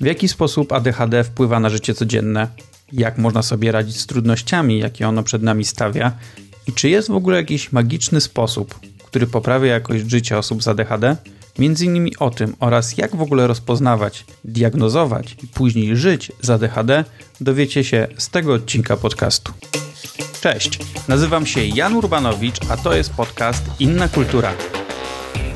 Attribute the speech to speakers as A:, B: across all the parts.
A: W jaki sposób ADHD wpływa na życie codzienne? Jak można sobie radzić z trudnościami, jakie ono przed nami stawia? I czy jest w ogóle jakiś magiczny sposób, który poprawia jakość życia osób z ADHD? Między innymi o tym oraz jak w ogóle rozpoznawać, diagnozować i później żyć z ADHD dowiecie się z tego odcinka podcastu. Cześć, nazywam się Jan Urbanowicz, a to jest podcast Inna Kultura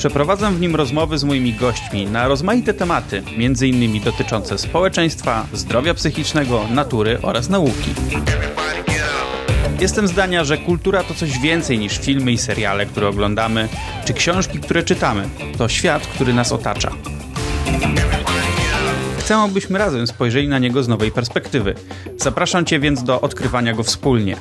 A: Przeprowadzam w nim rozmowy z moimi gośćmi na rozmaite tematy, m.in. dotyczące społeczeństwa, zdrowia psychicznego, natury oraz nauki. Jestem zdania, że kultura to coś więcej niż filmy i seriale, które oglądamy, czy książki, które czytamy. To świat, który nas otacza. Chcę, abyśmy razem spojrzeli na niego z nowej perspektywy. Zapraszam Cię więc do odkrywania go wspólnie.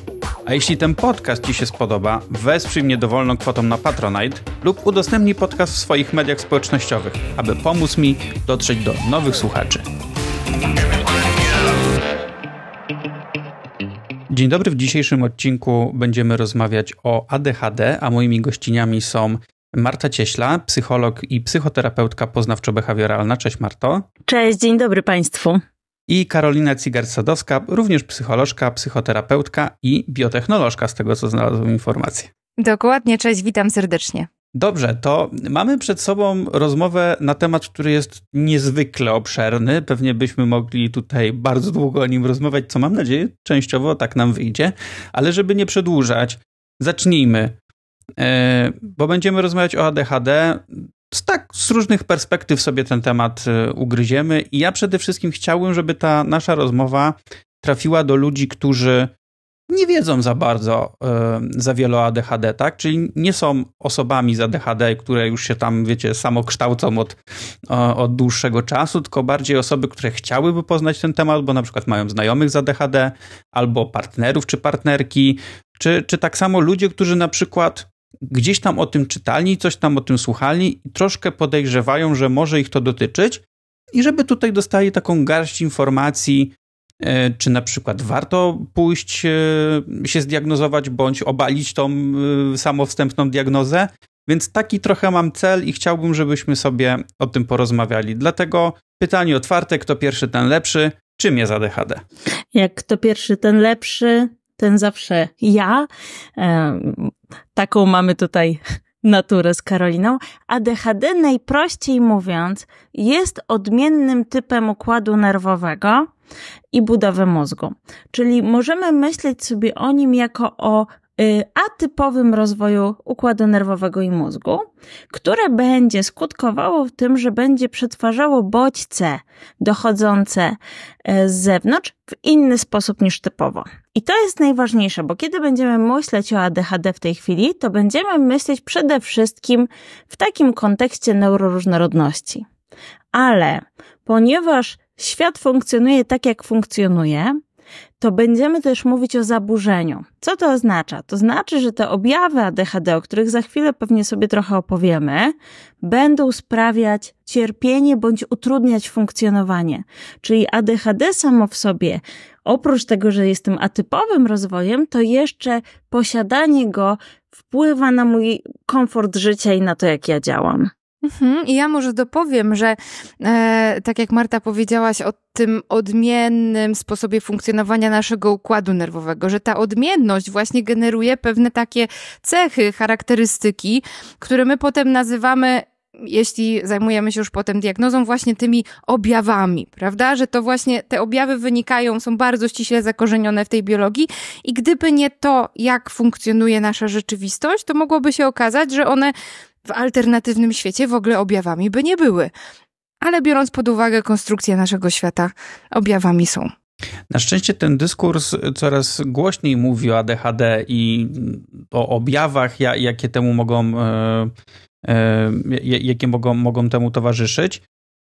A: A jeśli ten podcast Ci się spodoba, wesprzyj mnie dowolną kwotą na Patronite lub udostępnij podcast w swoich mediach społecznościowych, aby pomóc mi dotrzeć do nowych słuchaczy. Dzień dobry, w dzisiejszym odcinku będziemy rozmawiać o ADHD, a moimi gościniami są Marta Cieśla, psycholog i psychoterapeutka poznawczo-behawioralna. Cześć Marto.
B: Cześć, dzień dobry
A: Państwu i Karolina Cigar-Sadowska, również psycholożka, psychoterapeutka i biotechnolożka, z tego co znalazłem informację.
C: Dokładnie, cześć, witam serdecznie.
A: Dobrze, to mamy przed sobą rozmowę na temat, który jest niezwykle obszerny. Pewnie byśmy mogli tutaj bardzo długo o nim rozmawiać, co mam nadzieję częściowo tak nam wyjdzie, ale żeby nie przedłużać, zacznijmy e, bo będziemy rozmawiać o ADHD tak z różnych perspektyw sobie ten temat y, ugryziemy. I ja przede wszystkim chciałbym, żeby ta nasza rozmowa trafiła do ludzi, którzy nie wiedzą za bardzo y, za wiele o ADHD, tak? Czyli nie są osobami z ADHD, które już się tam, wiecie, samokształcą od, o, od dłuższego czasu, tylko bardziej osoby, które chciałyby poznać ten temat, bo na przykład mają znajomych z ADHD, albo partnerów czy partnerki, czy, czy tak samo ludzie, którzy na przykład gdzieś tam o tym czytali, coś tam o tym słuchali i troszkę podejrzewają, że może ich to dotyczyć i żeby tutaj dostali taką garść informacji, e, czy na przykład warto pójść e, się zdiagnozować bądź obalić tą e, samowstępną diagnozę. Więc taki trochę mam cel i chciałbym, żebyśmy sobie o tym porozmawiali. Dlatego pytanie otwarte, kto pierwszy, ten lepszy. Czym jest ADHD?
B: Jak kto pierwszy, ten lepszy, ten zawsze ja. Taką mamy tutaj naturę z Karoliną. ADHD, najprościej mówiąc, jest odmiennym typem układu nerwowego i budowy mózgu. Czyli możemy myśleć sobie o nim jako o Y, atypowym rozwoju układu nerwowego i mózgu, które będzie skutkowało w tym, że będzie przetwarzało bodźce dochodzące y, z zewnątrz w inny sposób niż typowo. I to jest najważniejsze, bo kiedy będziemy myśleć o ADHD w tej chwili, to będziemy myśleć przede wszystkim w takim kontekście neuroróżnorodności. Ale ponieważ świat funkcjonuje tak, jak funkcjonuje, to będziemy też mówić o zaburzeniu. Co to oznacza? To znaczy, że te objawy ADHD, o których za chwilę pewnie sobie trochę opowiemy, będą sprawiać cierpienie bądź utrudniać funkcjonowanie. Czyli ADHD samo w sobie, oprócz tego, że jest tym atypowym rozwojem, to jeszcze posiadanie go wpływa na mój komfort życia i na to, jak ja działam.
C: Mhm, I ja może dopowiem, że e, tak jak Marta powiedziałaś o tym odmiennym sposobie funkcjonowania naszego układu nerwowego, że ta odmienność właśnie generuje pewne takie cechy, charakterystyki, które my potem nazywamy jeśli zajmujemy się już potem diagnozą, właśnie tymi objawami, prawda? Że to właśnie te objawy wynikają, są bardzo ściśle zakorzenione w tej biologii i gdyby nie to, jak funkcjonuje nasza rzeczywistość, to mogłoby się okazać, że one w alternatywnym świecie w ogóle objawami by nie były. Ale biorąc pod uwagę konstrukcję naszego świata, objawami są.
A: Na szczęście ten dyskurs coraz głośniej mówi o ADHD i o objawach, jakie temu mogą, e, e, jakie mogą, mogą temu towarzyszyć.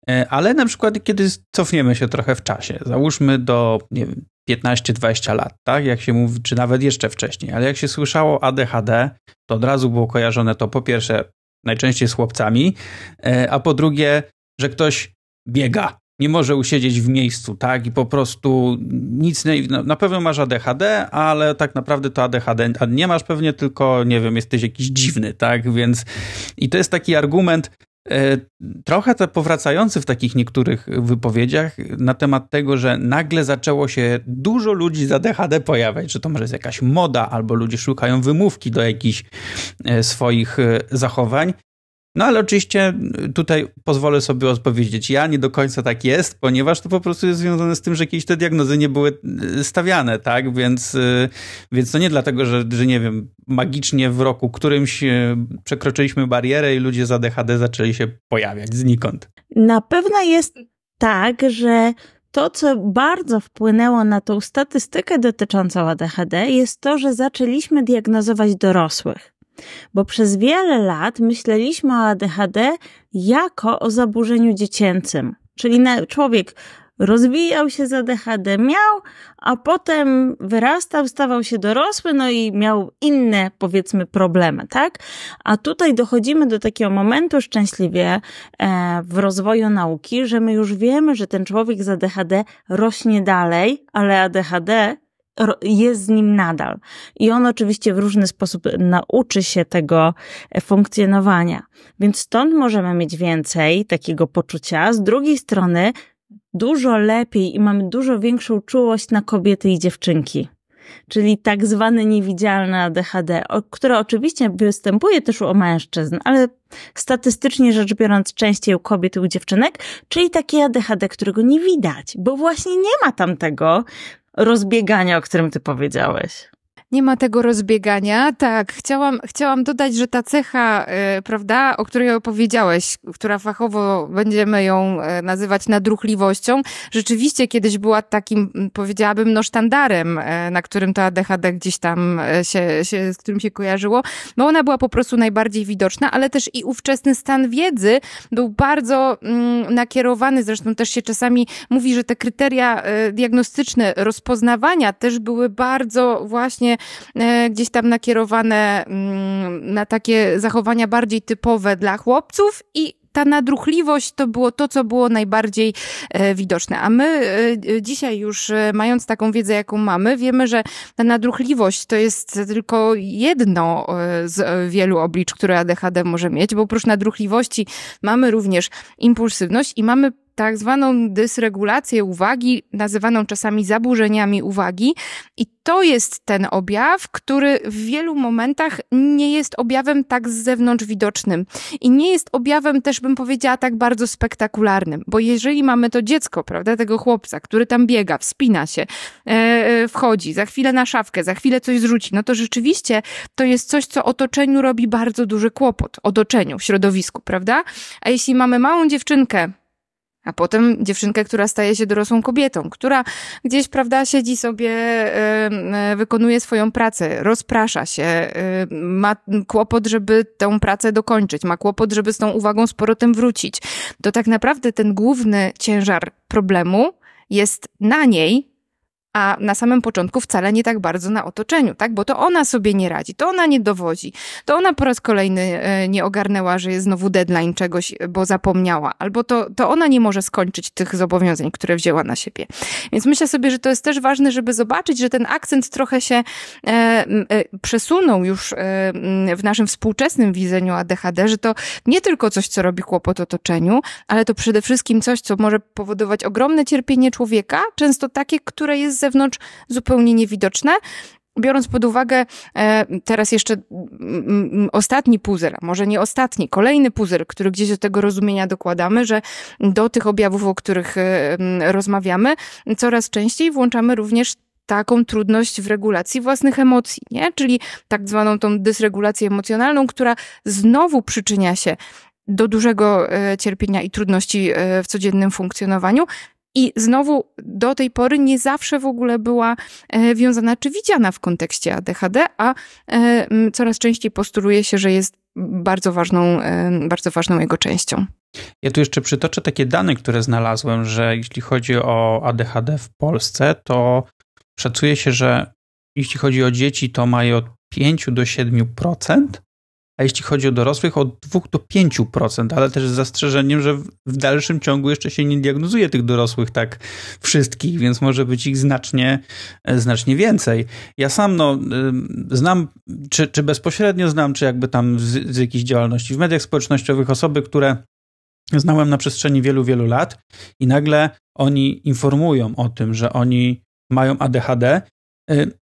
A: E, ale na przykład, kiedy cofniemy się trochę w czasie, załóżmy do 15-20 lat, tak? Jak się mówi, czy nawet jeszcze wcześniej, ale jak się słyszało ADHD, to od razu było kojarzone to po pierwsze najczęściej z chłopcami, e, a po drugie, że ktoś biega, nie może usiedzieć w miejscu, tak? I po prostu nic nie. No, na pewno masz ADHD, ale tak naprawdę to ADHD nie masz pewnie, tylko nie wiem, jesteś jakiś dziwny, tak? Więc. I to jest taki argument, E, trochę to powracający w takich niektórych wypowiedziach na temat tego, że nagle zaczęło się dużo ludzi za DHD pojawiać, że to może jest jakaś moda, albo ludzie szukają wymówki do jakichś e, swoich e, zachowań. No ale oczywiście y, tutaj pozwolę sobie odpowiedzieć. Ja nie do końca tak jest, ponieważ to po prostu jest związane z tym, że kiedyś te diagnozy nie były y, stawiane, tak? Więc, y, więc to nie dlatego, że, że nie wiem, magicznie w roku którymś przekroczyliśmy barierę i ludzie z ADHD zaczęli się pojawiać znikąd.
B: Na pewno jest tak, że to, co bardzo wpłynęło na tą statystykę dotyczącą ADHD, jest to, że zaczęliśmy diagnozować dorosłych. Bo przez wiele lat myśleliśmy o ADHD jako o zaburzeniu dziecięcym. Czyli człowiek rozwijał się z ADHD, miał, a potem wyrastał, stawał się dorosły, no i miał inne, powiedzmy, problemy, tak? A tutaj dochodzimy do takiego momentu szczęśliwie e, w rozwoju nauki, że my już wiemy, że ten człowiek z ADHD rośnie dalej, ale ADHD jest z nim nadal. I on oczywiście w różny sposób nauczy się tego e, funkcjonowania. Więc stąd możemy mieć więcej takiego poczucia. Z drugiej strony, dużo lepiej i mamy dużo większą czułość na kobiety i dziewczynki. Czyli tak zwane niewidzialne ADHD, które oczywiście występuje też u mężczyzn, ale statystycznie rzecz biorąc częściej u kobiet i u dziewczynek, czyli takie ADHD, którego nie widać, bo właśnie nie ma tam tego rozbiegania, o którym ty powiedziałeś
C: nie ma tego rozbiegania. Tak, chciałam, chciałam dodać, że ta cecha, e, prawda, o której opowiedziałeś, która fachowo będziemy ją e, nazywać nadruchliwością, rzeczywiście kiedyś była takim, powiedziałabym, no sztandarem, e, na którym to ADHD gdzieś tam się, się, z którym się kojarzyło, bo no, ona była po prostu najbardziej widoczna, ale też i ówczesny stan wiedzy był bardzo mm, nakierowany, zresztą też się czasami mówi, że te kryteria diagnostyczne rozpoznawania też były bardzo właśnie E, gdzieś tam nakierowane mm, na takie zachowania bardziej typowe dla chłopców i ta nadruchliwość to było to, co było najbardziej e, widoczne. A my e, e dzisiaj już e, mając taką wiedzę, jaką mamy, wiemy, że ta nadruchliwość to jest tylko jedno e, z wielu oblicz, które ADHD może mieć, bo oprócz nadruchliwości mamy również impulsywność i mamy tak zwaną dysregulację uwagi, nazywaną czasami zaburzeniami uwagi. I to jest ten objaw, który w wielu momentach nie jest objawem tak z zewnątrz widocznym. I nie jest objawem też, bym powiedziała, tak bardzo spektakularnym. Bo jeżeli mamy to dziecko, prawda, tego chłopca, który tam biega, wspina się, e, e, wchodzi, za chwilę na szafkę, za chwilę coś zrzuci, no to rzeczywiście to jest coś, co otoczeniu robi bardzo duży kłopot. Otoczeniu, środowisku, prawda? A jeśli mamy małą dziewczynkę, a potem dziewczynkę, która staje się dorosłą kobietą, która gdzieś, prawda, siedzi sobie, e, wykonuje swoją pracę, rozprasza się, ma kłopot, żeby tę pracę dokończyć, ma kłopot, żeby z tą uwagą z powrotem wrócić. To tak naprawdę ten główny ciężar problemu jest na niej, a na samym początku wcale nie tak bardzo na otoczeniu, tak? Bo to ona sobie nie radzi, to ona nie dowodzi, to ona po raz kolejny e, nie ogarnęła, że jest znowu deadline czegoś, bo zapomniała, albo to, to ona nie może skończyć tych zobowiązań, które wzięła na siebie. Więc myślę sobie, że to jest też ważne, żeby zobaczyć, że ten akcent trochę się e, e, przesunął już e, w naszym współczesnym widzeniu ADHD, że to nie tylko coś, co robi kłopot otoczeniu, ale to przede wszystkim coś, co może powodować ogromne cierpienie człowieka, często takie, które jest zewnątrz zupełnie niewidoczne. Biorąc pod uwagę e, teraz jeszcze ostatni puzzle, może nie ostatni, kolejny puzzle, który gdzieś do tego rozumienia dokładamy, że do tych objawów, o których e, rozmawiamy, coraz częściej włączamy również taką trudność w regulacji własnych emocji, nie? czyli tak zwaną tą dysregulację emocjonalną, która znowu przyczynia się do dużego e, cierpienia i trudności w codziennym funkcjonowaniu, i znowu do tej pory nie zawsze w ogóle była e, wiązana czy widziana w kontekście ADHD, a e, coraz częściej postuluje się, że jest bardzo ważną, e, bardzo ważną jego częścią.
A: Ja tu jeszcze przytoczę takie dane, które znalazłem, że jeśli chodzi o ADHD w Polsce, to szacuje się, że jeśli chodzi o dzieci, to mają od 5 do 7% a jeśli chodzi o dorosłych, od 2 do 5%, ale też z zastrzeżeniem, że w dalszym ciągu jeszcze się nie diagnozuje tych dorosłych tak wszystkich, więc może być ich znacznie, e, znacznie więcej. Ja sam no, znam, czy, czy bezpośrednio znam, czy jakby tam z, z jakiejś działalności w mediach społecznościowych, osoby, które znałem na przestrzeni wielu, wielu lat i nagle oni informują o tym, że oni mają ADHD.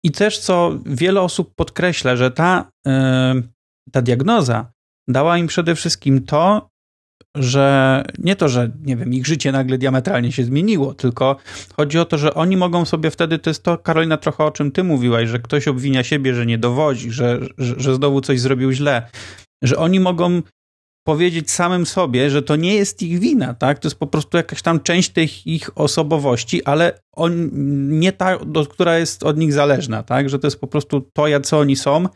A: I też, co wiele osób podkreśla, że ta. Yy, ta diagnoza dała im przede wszystkim to, że nie to, że nie wiem, ich życie nagle diametralnie się zmieniło, tylko chodzi o to, że oni mogą sobie wtedy, to jest to, Karolina, trochę o czym ty mówiłaś, że ktoś obwinia siebie, że nie dowodzi, że, że, że znowu coś zrobił źle, że oni mogą powiedzieć samym sobie, że to nie jest ich wina, tak? To jest po prostu jakaś tam część tych ich osobowości, ale on, nie ta, do, która jest od nich zależna, tak? Że to jest po prostu to, co oni są,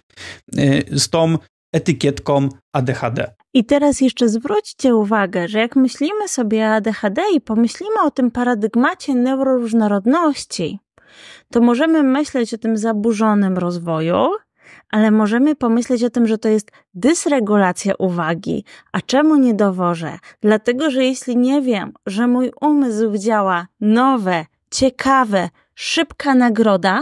A: y, z tą etykietką ADHD.
B: I teraz jeszcze zwróćcie uwagę, że jak myślimy sobie o ADHD i pomyślimy o tym paradygmacie neuroróżnorodności, to możemy myśleć o tym zaburzonym rozwoju, ale możemy pomyśleć o tym, że to jest dysregulacja uwagi. A czemu nie dowożę? Dlatego, że jeśli nie wiem, że mój umysł działa nowe, ciekawe, szybka nagroda,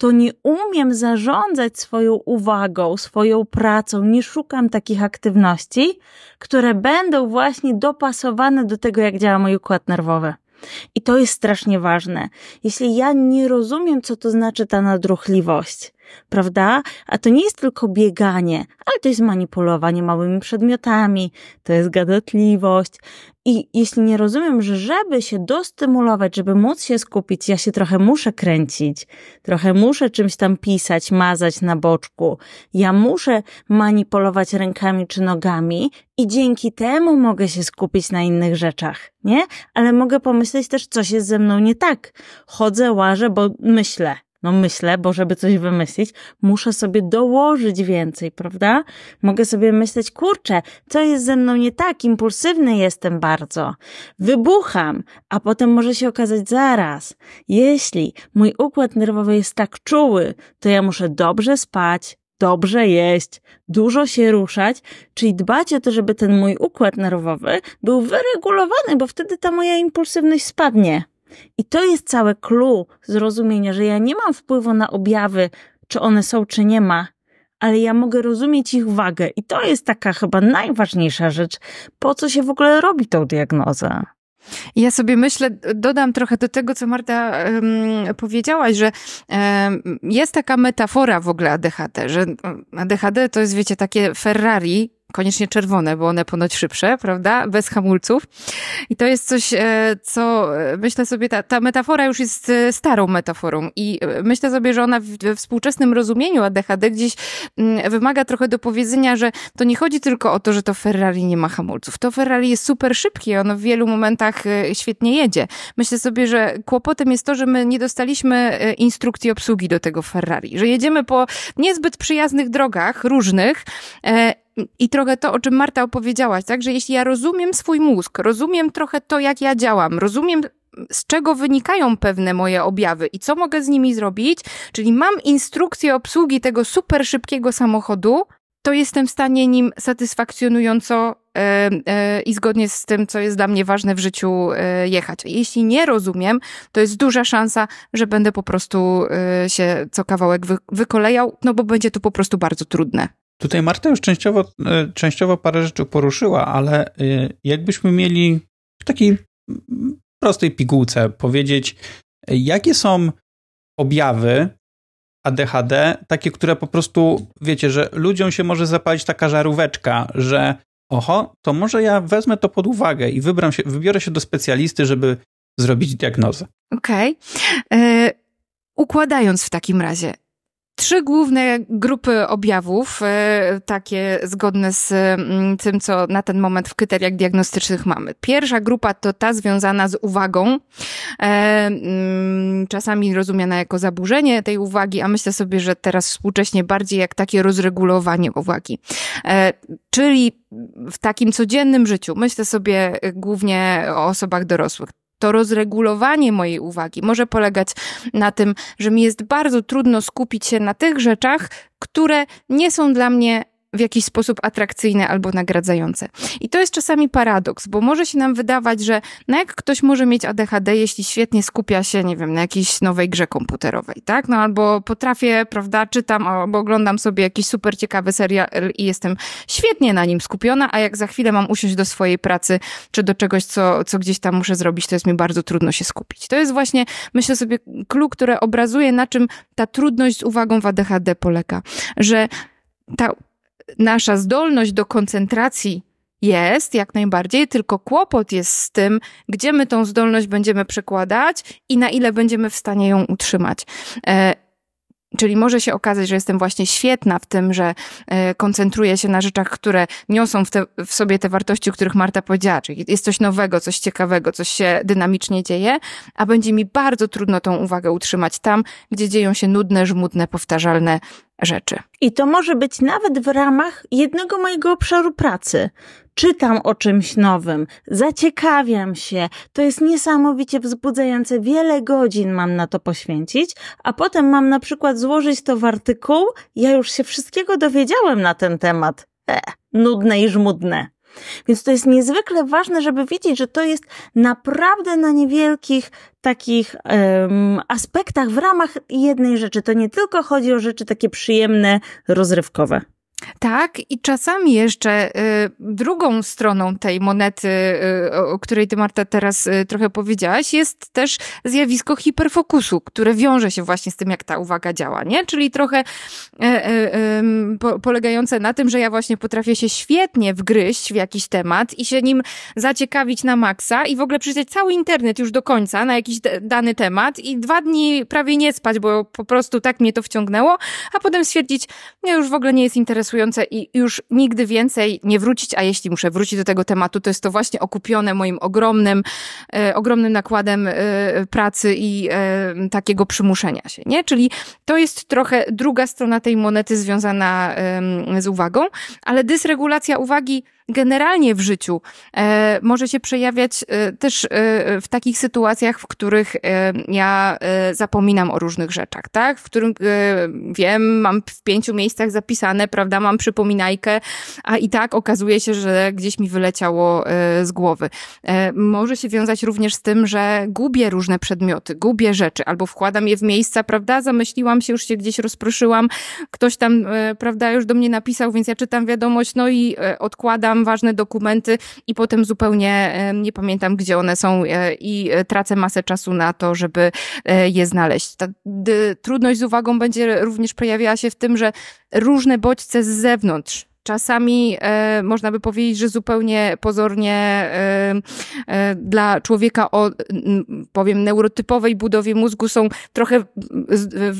B: to nie umiem zarządzać swoją uwagą, swoją pracą, nie szukam takich aktywności, które będą właśnie dopasowane do tego, jak działa mój układ nerwowy. I to jest strasznie ważne. Jeśli ja nie rozumiem, co to znaczy ta nadruchliwość, prawda? A to nie jest tylko bieganie, ale to jest manipulowanie małymi przedmiotami, to jest gadatliwość. I jeśli nie rozumiem, że żeby się dostymulować, żeby móc się skupić, ja się trochę muszę kręcić, trochę muszę czymś tam pisać, mazać na boczku, ja muszę manipulować rękami czy nogami i dzięki temu mogę się skupić na innych rzeczach, nie? Ale mogę pomyśleć też, coś jest ze mną nie tak. Chodzę, łażę, bo myślę, no myślę, bo żeby coś wymyślić, muszę sobie dołożyć więcej, prawda? Mogę sobie myśleć, kurczę, co jest ze mną nie tak, impulsywny jestem bardzo, wybucham, a potem może się okazać zaraz. Jeśli mój układ nerwowy jest tak czuły, to ja muszę dobrze spać, dobrze jeść, dużo się ruszać, czyli dbać o to, żeby ten mój układ nerwowy był wyregulowany, bo wtedy ta moja impulsywność spadnie. I to jest całe clue zrozumienia, że ja nie mam wpływu na objawy, czy one są, czy nie ma, ale ja mogę rozumieć ich wagę. I to jest taka chyba najważniejsza rzecz, po co się w ogóle robi tą diagnozę. Ja sobie myślę, dodam trochę
C: do tego, co Marta um, powiedziałaś, że um, jest taka metafora w ogóle ADHD, że ADHD to jest, wiecie, takie Ferrari, koniecznie czerwone, bo one ponoć szybsze, prawda? Bez hamulców. I to jest coś, e, co e, myślę sobie, ta, ta metafora już jest e, starą metaforą i myślę sobie, że ona we współczesnym rozumieniu ADHD gdzieś mm, wymaga trochę powiedzenia, że to nie chodzi tylko o to, że to Ferrari nie ma hamulców. To Ferrari jest super szybkie, ono w wielu momentach świetnie jedzie. Myślę sobie, że kłopotem jest to, że my nie dostaliśmy instrukcji obsługi do tego Ferrari, że jedziemy po niezbyt przyjaznych drogach, różnych, i trochę to, o czym Marta opowiedziałaś, tak? Że jeśli ja rozumiem swój mózg, rozumiem trochę to, jak ja działam, rozumiem z czego wynikają pewne moje objawy i co mogę z nimi zrobić, czyli mam instrukcję obsługi tego super szybkiego samochodu, to jestem w stanie nim satysfakcjonująco e, e, i zgodnie z tym, co jest dla mnie ważne w życiu, e, jechać. Jeśli nie rozumiem, to jest duża szansa, że będę po prostu e, się co kawałek wy, wykolejał, no bo będzie to po prostu bardzo trudne.
A: Tutaj Marta już częściowo, e, częściowo parę rzeczy poruszyła, ale e, jakbyśmy mieli w takiej mm, prostej pigułce powiedzieć, e, jakie są objawy ADHD, takie, które po prostu wiecie, że ludziom się może zapalić taka żaróweczka, że oho, to może ja wezmę to pod uwagę i wybram się, wybiorę się do specjalisty, żeby zrobić diagnozę.
C: Okej. Okay. Yy, układając w takim razie, trzy główne grupy objawów, e, takie zgodne z mm, tym, co na ten moment w kryteriach diagnostycznych mamy. Pierwsza grupa to ta związana z uwagą, e, mm, czasami rozumiana jako zaburzenie tej uwagi, a myślę sobie, że teraz współcześnie bardziej jak takie rozregulowanie uwagi. E, czyli w takim codziennym życiu, myślę sobie głównie o osobach dorosłych, to rozregulowanie mojej uwagi może polegać na tym, że mi jest bardzo trudno skupić się na tych rzeczach, które nie są dla mnie w jakiś sposób atrakcyjne albo nagradzające. I to jest czasami paradoks, bo może się nam wydawać, że no jak ktoś może mieć ADHD, jeśli świetnie skupia się, nie wiem, na jakiejś nowej grze komputerowej, tak? No albo potrafię, prawda, czytam albo oglądam sobie jakiś super ciekawy serial i jestem świetnie na nim skupiona, a jak za chwilę mam usiąść do swojej pracy czy do czegoś, co, co gdzieś tam muszę zrobić, to jest mi bardzo trudno się skupić. To jest właśnie, myślę sobie, clue, które obrazuje, na czym ta trudność z uwagą w ADHD polega, że ta nasza zdolność do koncentracji jest jak najbardziej, tylko kłopot jest z tym, gdzie my tą zdolność będziemy przekładać i na ile będziemy w stanie ją utrzymać. E, czyli może się okazać, że jestem właśnie świetna w tym, że e, koncentruję się na rzeczach, które niosą w, te, w sobie te wartości, o których Marta powiedziała. Czyli jest coś nowego, coś ciekawego, coś się dynamicznie dzieje, a będzie mi bardzo trudno tą uwagę utrzymać tam, gdzie dzieją się nudne, żmudne, powtarzalne rzeczy.
B: I to może być nawet w ramach jednego mojego obszaru pracy. Czytam o czymś nowym, zaciekawiam się, to jest niesamowicie wzbudzające, wiele godzin mam na to poświęcić, a potem mam na przykład złożyć to w artykuł, ja już się wszystkiego dowiedziałem na ten temat. E, nudne i żmudne. Więc to jest niezwykle ważne, żeby wiedzieć, że to jest naprawdę na niewielkich takich um, aspektach w ramach jednej rzeczy. To nie tylko chodzi o rzeczy takie przyjemne, rozrywkowe. Tak, i czasami jeszcze y, drugą
C: stroną tej monety, y, o której ty Marta teraz y, trochę powiedziałaś, jest też zjawisko hiperfokusu, które wiąże się właśnie z tym, jak ta uwaga działa, nie? Czyli trochę polegające na tym, że ja właśnie potrafię się świetnie wgryźć w jakiś temat i się nim zaciekawić na maksa i w ogóle przeczytać cały internet już do końca na jakiś dany temat i dwa dni prawie nie spać, bo po prostu tak mnie to wciągnęło, a potem stwierdzić, nie, już w ogóle nie jest interesujące interesujące i już nigdy więcej nie wrócić, a jeśli muszę wrócić do tego tematu, to jest to właśnie okupione moim ogromnym, e, ogromnym nakładem e, pracy i e, takiego przymuszenia się, nie? Czyli to jest trochę druga strona tej monety związana z uwagą, ale dysregulacja uwagi generalnie w życiu e, może się przejawiać e, też e, w takich sytuacjach, w których e, ja e, zapominam o różnych rzeczach, tak? W którym e, wiem, mam w pięciu miejscach zapisane, prawda, mam przypominajkę, a i tak okazuje się, że gdzieś mi wyleciało z głowy. może się wiązać również z tym, że gubię różne przedmioty, gubię rzeczy, albo wkładam je w miejsca, prawda, zamyśliłam się, już się gdzieś rozproszyłam, ktoś tam, prawda, już do mnie napisał, więc ja czytam wiadomość, no i odkładam tam ważne dokumenty i potem zupełnie nie pamiętam, gdzie one są e, i e, tracę masę czasu na to, żeby e, je znaleźć. Ta trudność z uwagą będzie również pojawiała się w tym, że różne bodźce z zewnątrz czasami e, można by powiedzieć, że zupełnie pozornie e, e, dla człowieka o, powiem, neurotypowej budowie mózgu są trochę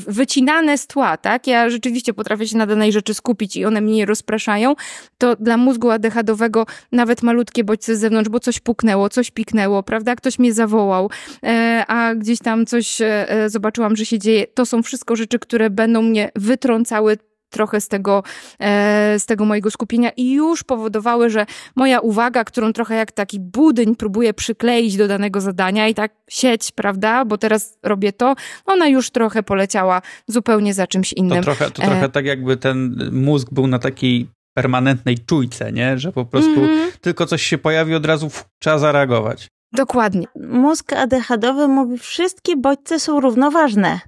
C: wycinane z tła, tak? Ja rzeczywiście potrafię się na danej rzeczy skupić i one mnie nie rozpraszają, to dla mózgu adechadowego nawet malutkie bodźce z zewnątrz, bo coś puknęło, coś piknęło, prawda? Ktoś mnie zawołał, e, a gdzieś tam coś e, e, zobaczyłam, że się dzieje. To są wszystko rzeczy, które będą mnie wytrącały trochę z tego, e, z tego mojego skupienia i już powodowały, że moja uwaga, którą trochę jak taki budyń próbuję przykleić do danego zadania i tak sieć, prawda, bo teraz robię to, ona już trochę poleciała zupełnie za czymś innym. To trochę, to e, trochę
A: tak jakby ten mózg był na takiej permanentnej czujce, nie? Że po prostu mm-hmm. tylko coś się pojawi, od razu trzeba zareagować.
B: Dokładnie. Mózg adechadowy mówi, wszystkie bodźce są równoważne.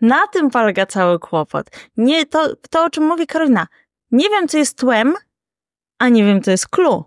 B: Na tym polega cały kłopot. Nie, to, to o czym mówi Karolina. Nie wiem, co jest tłem, a nie wiem, co jest clue.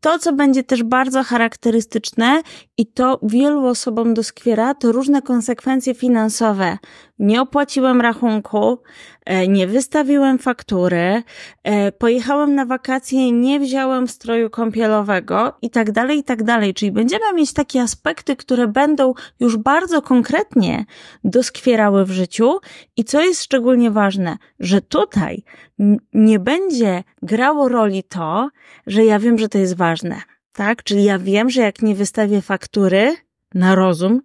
B: To, co będzie też bardzo charakterystyczne i to wielu osobom doskwiera, to różne konsekwencje finansowe, nie opłaciłem rachunku, e, nie wystawiłem faktury, e, pojechałem na wakacje, nie wziąłem stroju kąpielowego i tak dalej, i tak dalej. Czyli będziemy mieć takie aspekty, które będą już bardzo konkretnie doskwierały w życiu i co jest szczególnie ważne, że tutaj nie będzie grało roli to, że ja wiem, że to jest ważne. Tak? Czyli ja wiem, że jak nie wystawię faktury na rozum,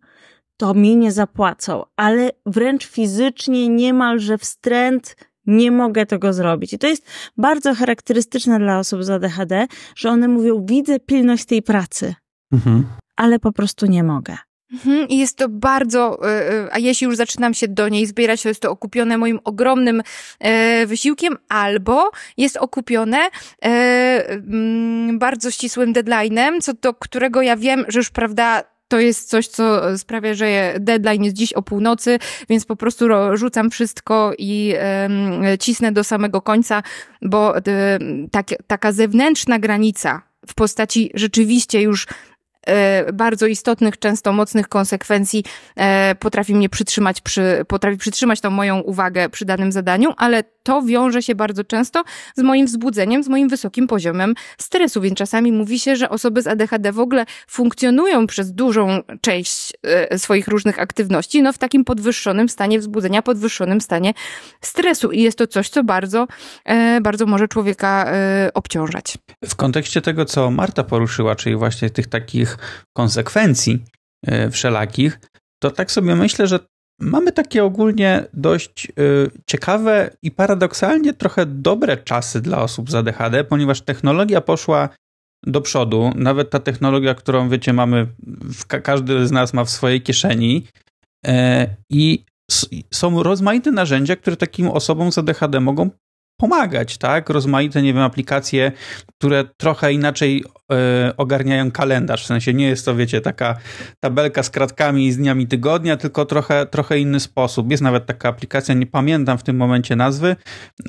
B: to mi nie zapłacą, ale wręcz fizycznie niemalże wstręt nie mogę tego zrobić. I to jest bardzo charakterystyczne dla osób z ADHD, że one mówią, widzę pilność tej pracy, mhm. ale po prostu nie mogę.
A: Mhm.
C: I jest to bardzo, y, y, a jeśli już zaczynam się do niej zbierać, to jest to okupione moim ogromnym e, wysiłkiem, albo jest okupione e, mm, bardzo ścisłym deadline'em, co do którego ja wiem, że już, prawda, to jest coś, co sprawia, że deadline jest dziś o północy, więc po prostu rzucam wszystko i y, cisnę do samego końca, bo y, tak, taka zewnętrzna granica w postaci rzeczywiście już E, bardzo istotnych, często mocnych konsekwencji e, potrafi mnie przytrzymać, przy, potrafi przytrzymać tą moją uwagę przy danym zadaniu, ale to wiąże się bardzo często z moim wzbudzeniem, z moim wysokim poziomem stresu, więc czasami mówi się, że osoby z ADHD w ogóle funkcjonują przez dużą część e, swoich różnych aktywności no, w takim podwyższonym stanie wzbudzenia, podwyższonym stanie stresu i jest to coś, co bardzo, bardzo może człowieka obciążać.
A: W kontekście tego, co Marta poruszyła, czyli właśnie tych takich konsekwencji e, wszelakich, to tak sobie myślę, że mamy takie ogólnie dość e, ciekawe i paradoksalnie trochę dobre czasy dla osób z ADHD, ponieważ technologia poszła do przodu. Nawet ta technologia, którą wiecie, mamy, każdy z nas ma w swojej kieszeni. E, I są rozmaite narzędzia, które takim osobom z ADHD mogą pomagać, tak? Rozmaite, nie wiem, aplikacje, które trochę inaczej E, ogarniają kalendarz. W sensie nie jest to, wiecie, taka tabelka z kratkami i z dniami tygodnia, tylko trochę, trochę inny sposób. Jest nawet taka aplikacja, nie pamiętam w tym momencie nazwy,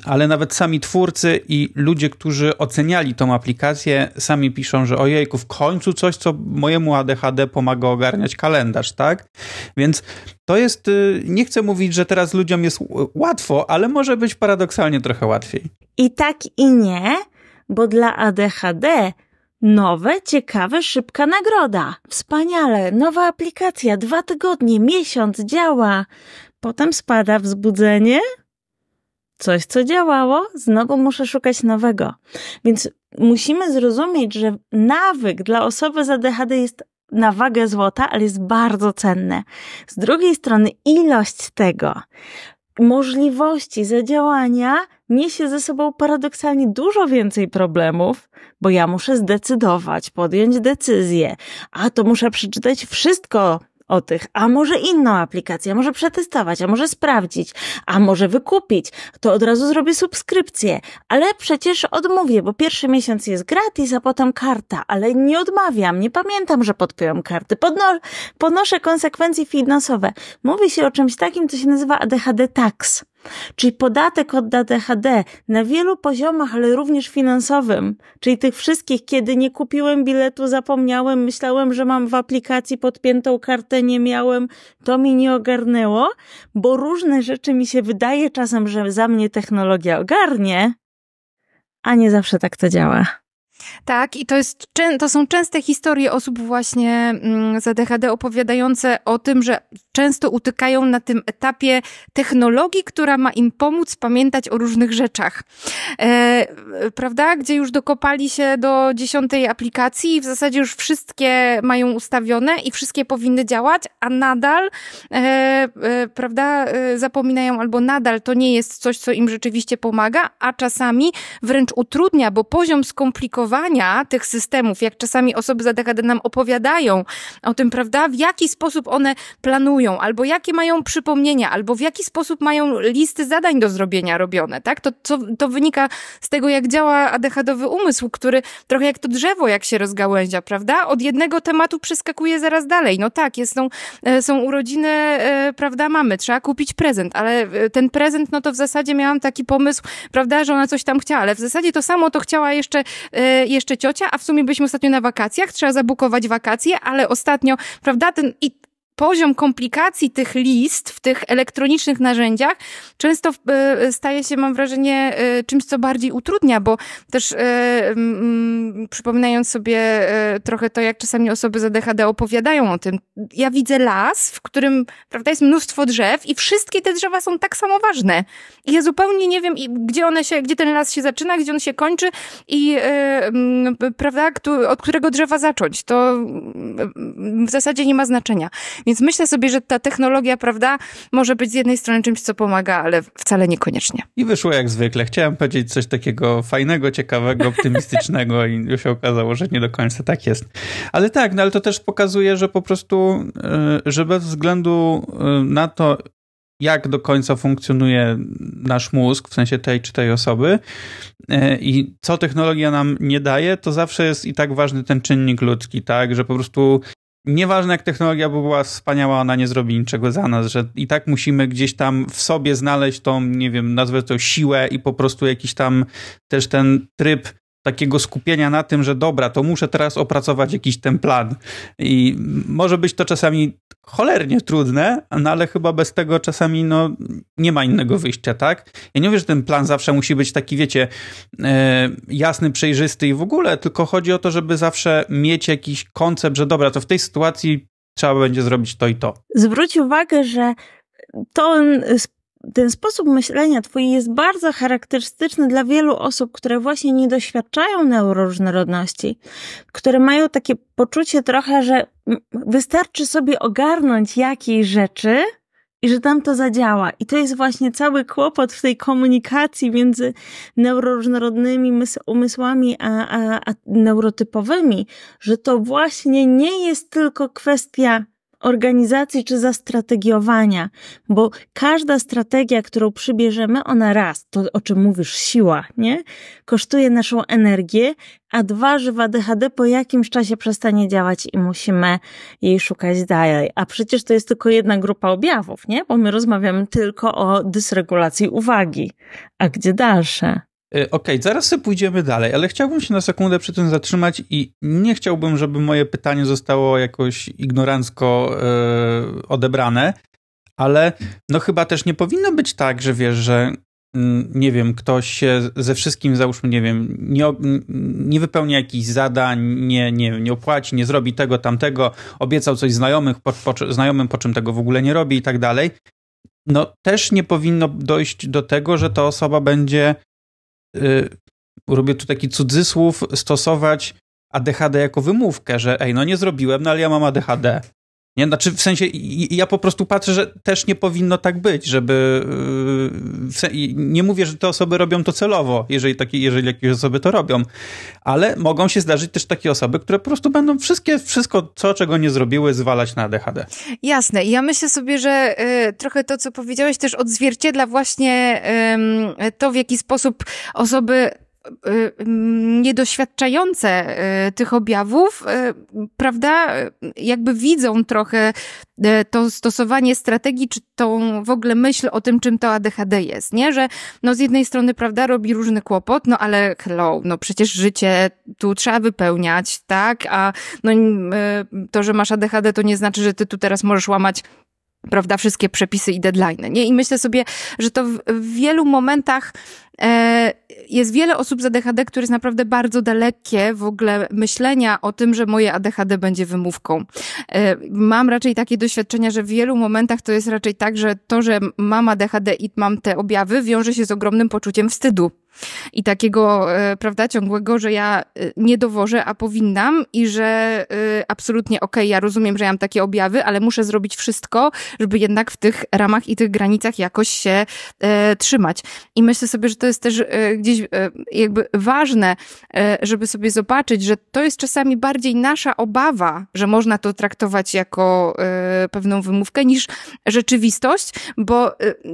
A: ale nawet sami twórcy i ludzie, którzy oceniali tą aplikację, sami piszą, że ojejku, w końcu coś, co mojemu ADHD pomaga ogarniać kalendarz, tak? Więc to jest, y, nie chcę mówić, że teraz ludziom jest łatwo, ale może być paradoksalnie trochę łatwiej.
B: I tak i nie, bo dla ADHD Nowe, ciekawe, szybka nagroda. Wspaniale, nowa aplikacja, dwa tygodnie, miesiąc działa. Potem spada wzbudzenie. Coś, co działało, znowu muszę szukać nowego. Więc musimy zrozumieć, że nawyk dla osoby z ADHD jest na wagę złota, ale jest bardzo cenne. Z drugiej strony, ilość tego, możliwości zadziałania niesie ze sobą paradoksalnie dużo więcej problemów, bo ja muszę zdecydować, podjąć decyzję, a to muszę przeczytać wszystko o tych, a może inną aplikację, a może przetestować, a może sprawdzić, a może wykupić, to od razu zrobię subskrypcję, ale przecież odmówię, bo pierwszy miesiąc jest gratis, a potem karta, ale nie odmawiam, nie pamiętam, że podpiąłem karty, Podno ponoszę konsekwencje finansowe. Mówi się o czymś takim, co się nazywa ADHD tax. Czyli podatek od DHD na wielu poziomach, ale również finansowym, czyli tych wszystkich, kiedy nie kupiłem biletu, zapomniałem, myślałem, że mam w aplikacji podpiętą kartę, nie miałem, to mi nie ogarnęło, bo różne rzeczy mi się wydaje czasem, że za mnie technologia ogarnie, a nie zawsze tak to działa. Tak, i to, jest,
C: to są częste historie osób właśnie mm, z ADHD opowiadające o tym, że często utykają na tym etapie technologii, która ma im pomóc pamiętać o różnych rzeczach. E, prawda? Gdzie już dokopali się do dziesiątej aplikacji i w zasadzie już wszystkie mają ustawione i wszystkie powinny działać, a nadal, e, e, prawda, e, zapominają albo nadal to nie jest coś, co im rzeczywiście pomaga, a czasami wręcz utrudnia, bo poziom skomplikowania budowania tych systemów, jak czasami osoby za dekadę nam opowiadają o tym, prawda, w jaki sposób one planują, albo jakie mają przypomnienia, albo w jaki sposób mają listy zadań do zrobienia robione, tak? To, to, to wynika z tego, jak działa adechadowy umysł, który trochę jak to drzewo, jak się rozgałęzia, prawda? Od jednego tematu przeskakuje zaraz dalej. No tak, jest, są, e, są urodziny, e, prawda, mamy, trzeba kupić prezent, ale e, ten prezent, no to w zasadzie miałam taki pomysł, prawda, że ona coś tam chciała, ale w zasadzie to samo to chciała jeszcze jeszcze ciocia, a w sumie byliśmy ostatnio na wakacjach, trzeba zabukować wakacje, ale ostatnio, prawda, ten i poziom komplikacji tych list w tych elektronicznych narzędziach często e, staje się, mam wrażenie, e, czymś, co bardziej utrudnia, bo też e, przypominając sobie trochę to, jak czasami osoby z ADHD opowiadają o tym, ja widzę las, w którym, prawda, jest mnóstwo drzew i wszystkie te drzewa są tak samo ważne. I ja zupełnie nie wiem, gdzie one się, gdzie ten las się zaczyna, gdzie on się kończy i, prawda, od którego drzewa zacząć. To w zasadzie nie ma znaczenia. Więc więc myślę sobie, że ta technologia, prawda, może być z jednej strony czymś, co pomaga, ale wcale niekoniecznie.
A: I wyszło jak zwykle. Chciałem powiedzieć coś takiego fajnego, ciekawego, optymistycznego i już się okazało, że nie do końca tak jest. Ale tak, no ale to też pokazuje, że po prostu, e, że bez względu e, na to, jak do końca funkcjonuje nasz mózg, w sensie tej czy tej osoby e, i co technologia nam nie daje, to zawsze jest i tak ważny ten czynnik ludzki, tak, że po prostu nieważne jak technologia by była wspaniała, ona nie zrobi niczego za nas, że i tak musimy gdzieś tam w sobie znaleźć tą, nie wiem, nazwę to siłę i po prostu jakiś tam też ten tryb takiego skupienia na tym, że dobra, to muszę teraz opracować jakiś ten plan. I może być to czasami cholernie trudne, no ale chyba bez tego czasami no, nie ma innego wyjścia, tak? Ja nie mówię, że ten plan zawsze musi być taki, wiecie, e, jasny, przejrzysty i w ogóle, tylko chodzi o to, żeby zawsze mieć jakiś koncept, że dobra, to w tej sytuacji trzeba będzie zrobić to i to.
B: Zwróć uwagę, że to ten sposób myślenia twój jest bardzo charakterystyczny dla wielu osób, które właśnie nie doświadczają neuroróżnorodności, które mają takie poczucie trochę, że wystarczy sobie ogarnąć jakieś rzeczy i że tam to zadziała. I to jest właśnie cały kłopot w tej komunikacji między neuroróżnorodnymi umysłami a, a, a neurotypowymi, że to właśnie nie jest tylko kwestia organizacji czy zastrategiowania, bo każda strategia, którą przybierzemy, ona raz, to o czym mówisz, siła, nie? Kosztuje naszą energię, a dwa, żywa DHD po jakimś czasie przestanie działać i musimy jej szukać dalej. A przecież to jest tylko jedna grupa objawów, nie? Bo my rozmawiamy tylko o dysregulacji uwagi. A gdzie dalsze?
A: E, okej, okay, zaraz sobie pójdziemy dalej, ale chciałbym się na sekundę przy tym zatrzymać i nie chciałbym, żeby moje pytanie zostało jakoś ignorancko yy, odebrane, ale no chyba też nie powinno być tak, że wiesz, że mm, nie wiem, ktoś się ze wszystkim, załóżmy, nie wiem, nie, nie wypełni jakichś zadań, nie, nie, nie opłaci, nie zrobi tego, tamtego, obiecał coś znajomych, po, po, znajomym, po czym tego w ogóle nie robi i tak dalej. No też nie powinno dojść do tego, że ta osoba będzie y, robię tu taki cudzysłów, stosować ADHD jako wymówkę, że ej, no nie zrobiłem, no ale ja mam ADHD. Nie, znaczy w sensie ja po prostu patrzę, że też nie powinno tak być, żeby yy, nie mówię, że te osoby robią to celowo, jeżeli, taki, jeżeli jakieś osoby to robią, ale mogą się zdarzyć też takie osoby, które po prostu będą wszystkie, wszystko co, czego nie zrobiły, zwalać na ADHD.
C: Jasne. I ja myślę sobie, że y, trochę to, co powiedziałeś, też odzwierciedla właśnie y, to, w jaki sposób osoby Y, mm, niedoświadczające y, tych objawów, y, prawda, jakby widzą trochę to stosowanie strategii, czy tą w ogóle myśl o tym, czym to ADHD jest, nie? Że no z jednej strony, prawda, robi różny kłopot, no ale hello, no przecież życie tu trzeba wypełniać, tak? A no, to, że masz ADHD, to nie znaczy, że ty tu teraz możesz łamać prawda, wszystkie przepisy i deadline. Nie? I myślę sobie, że to w wielu momentach E, jest wiele osób z ADHD, które jest naprawdę bardzo dalekie w ogóle myślenia o tym, że moje ADHD będzie wymówką. E, mam raczej takie doświadczenia, że w wielu momentach to jest raczej tak, że to, że mam ADHD i mam te objawy, wiąże się z ogromnym poczuciem wstydu. I takiego, e, prawda, ciągłego, że ja nie dowożę, a powinnam, i że absolutnie okej, okay, ja rozumiem, że ja mam takie objawy, ale muszę zrobić wszystko, żeby jednak w tych ramach i tych granicach jakoś się trzymać. I myślę sobie, że to jest jest też e, gdzieś e, jakby ważne, e, żeby sobie zobaczyć, że to jest czasami bardziej nasza obawa, że można to traktować jako pewną wymówkę niż rzeczywistość, bo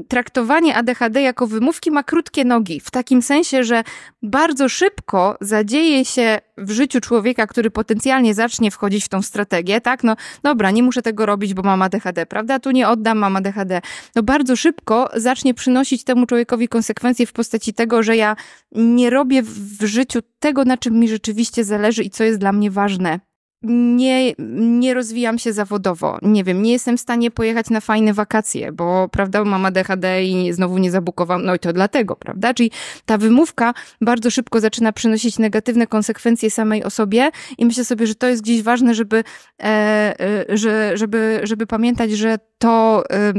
C: traktowanie ADHD jako wymówki ma krótkie nogi, w takim sensie, że bardzo szybko zadzieje się w życiu człowieka, który potencjalnie zacznie wchodzić w tą strategię, tak? No dobra, nie muszę tego robić, bo mam ADHD, prawda? Tu nie oddam, mam ADHD. No bardzo szybko zacznie przynosić temu człowiekowi konsekwencje w postaci dosyć i tego, że ja nie robię w życiu tego, na czym mi rzeczywiście zależy i co jest dla mnie ważne nie, nie rozwijam się zawodowo. Nie wiem, nie jestem w stanie pojechać na fajne wakacje, bo prawda, mam ADHD i znowu nie zabukowałam, no i to dlatego, prawda? Czyli ta wymówka bardzo szybko zaczyna przynosić negatywne konsekwencje samej osobie i myślę sobie, że to jest gdzieś ważne, żeby, e, e, żeby, żeby pamiętać, że to e,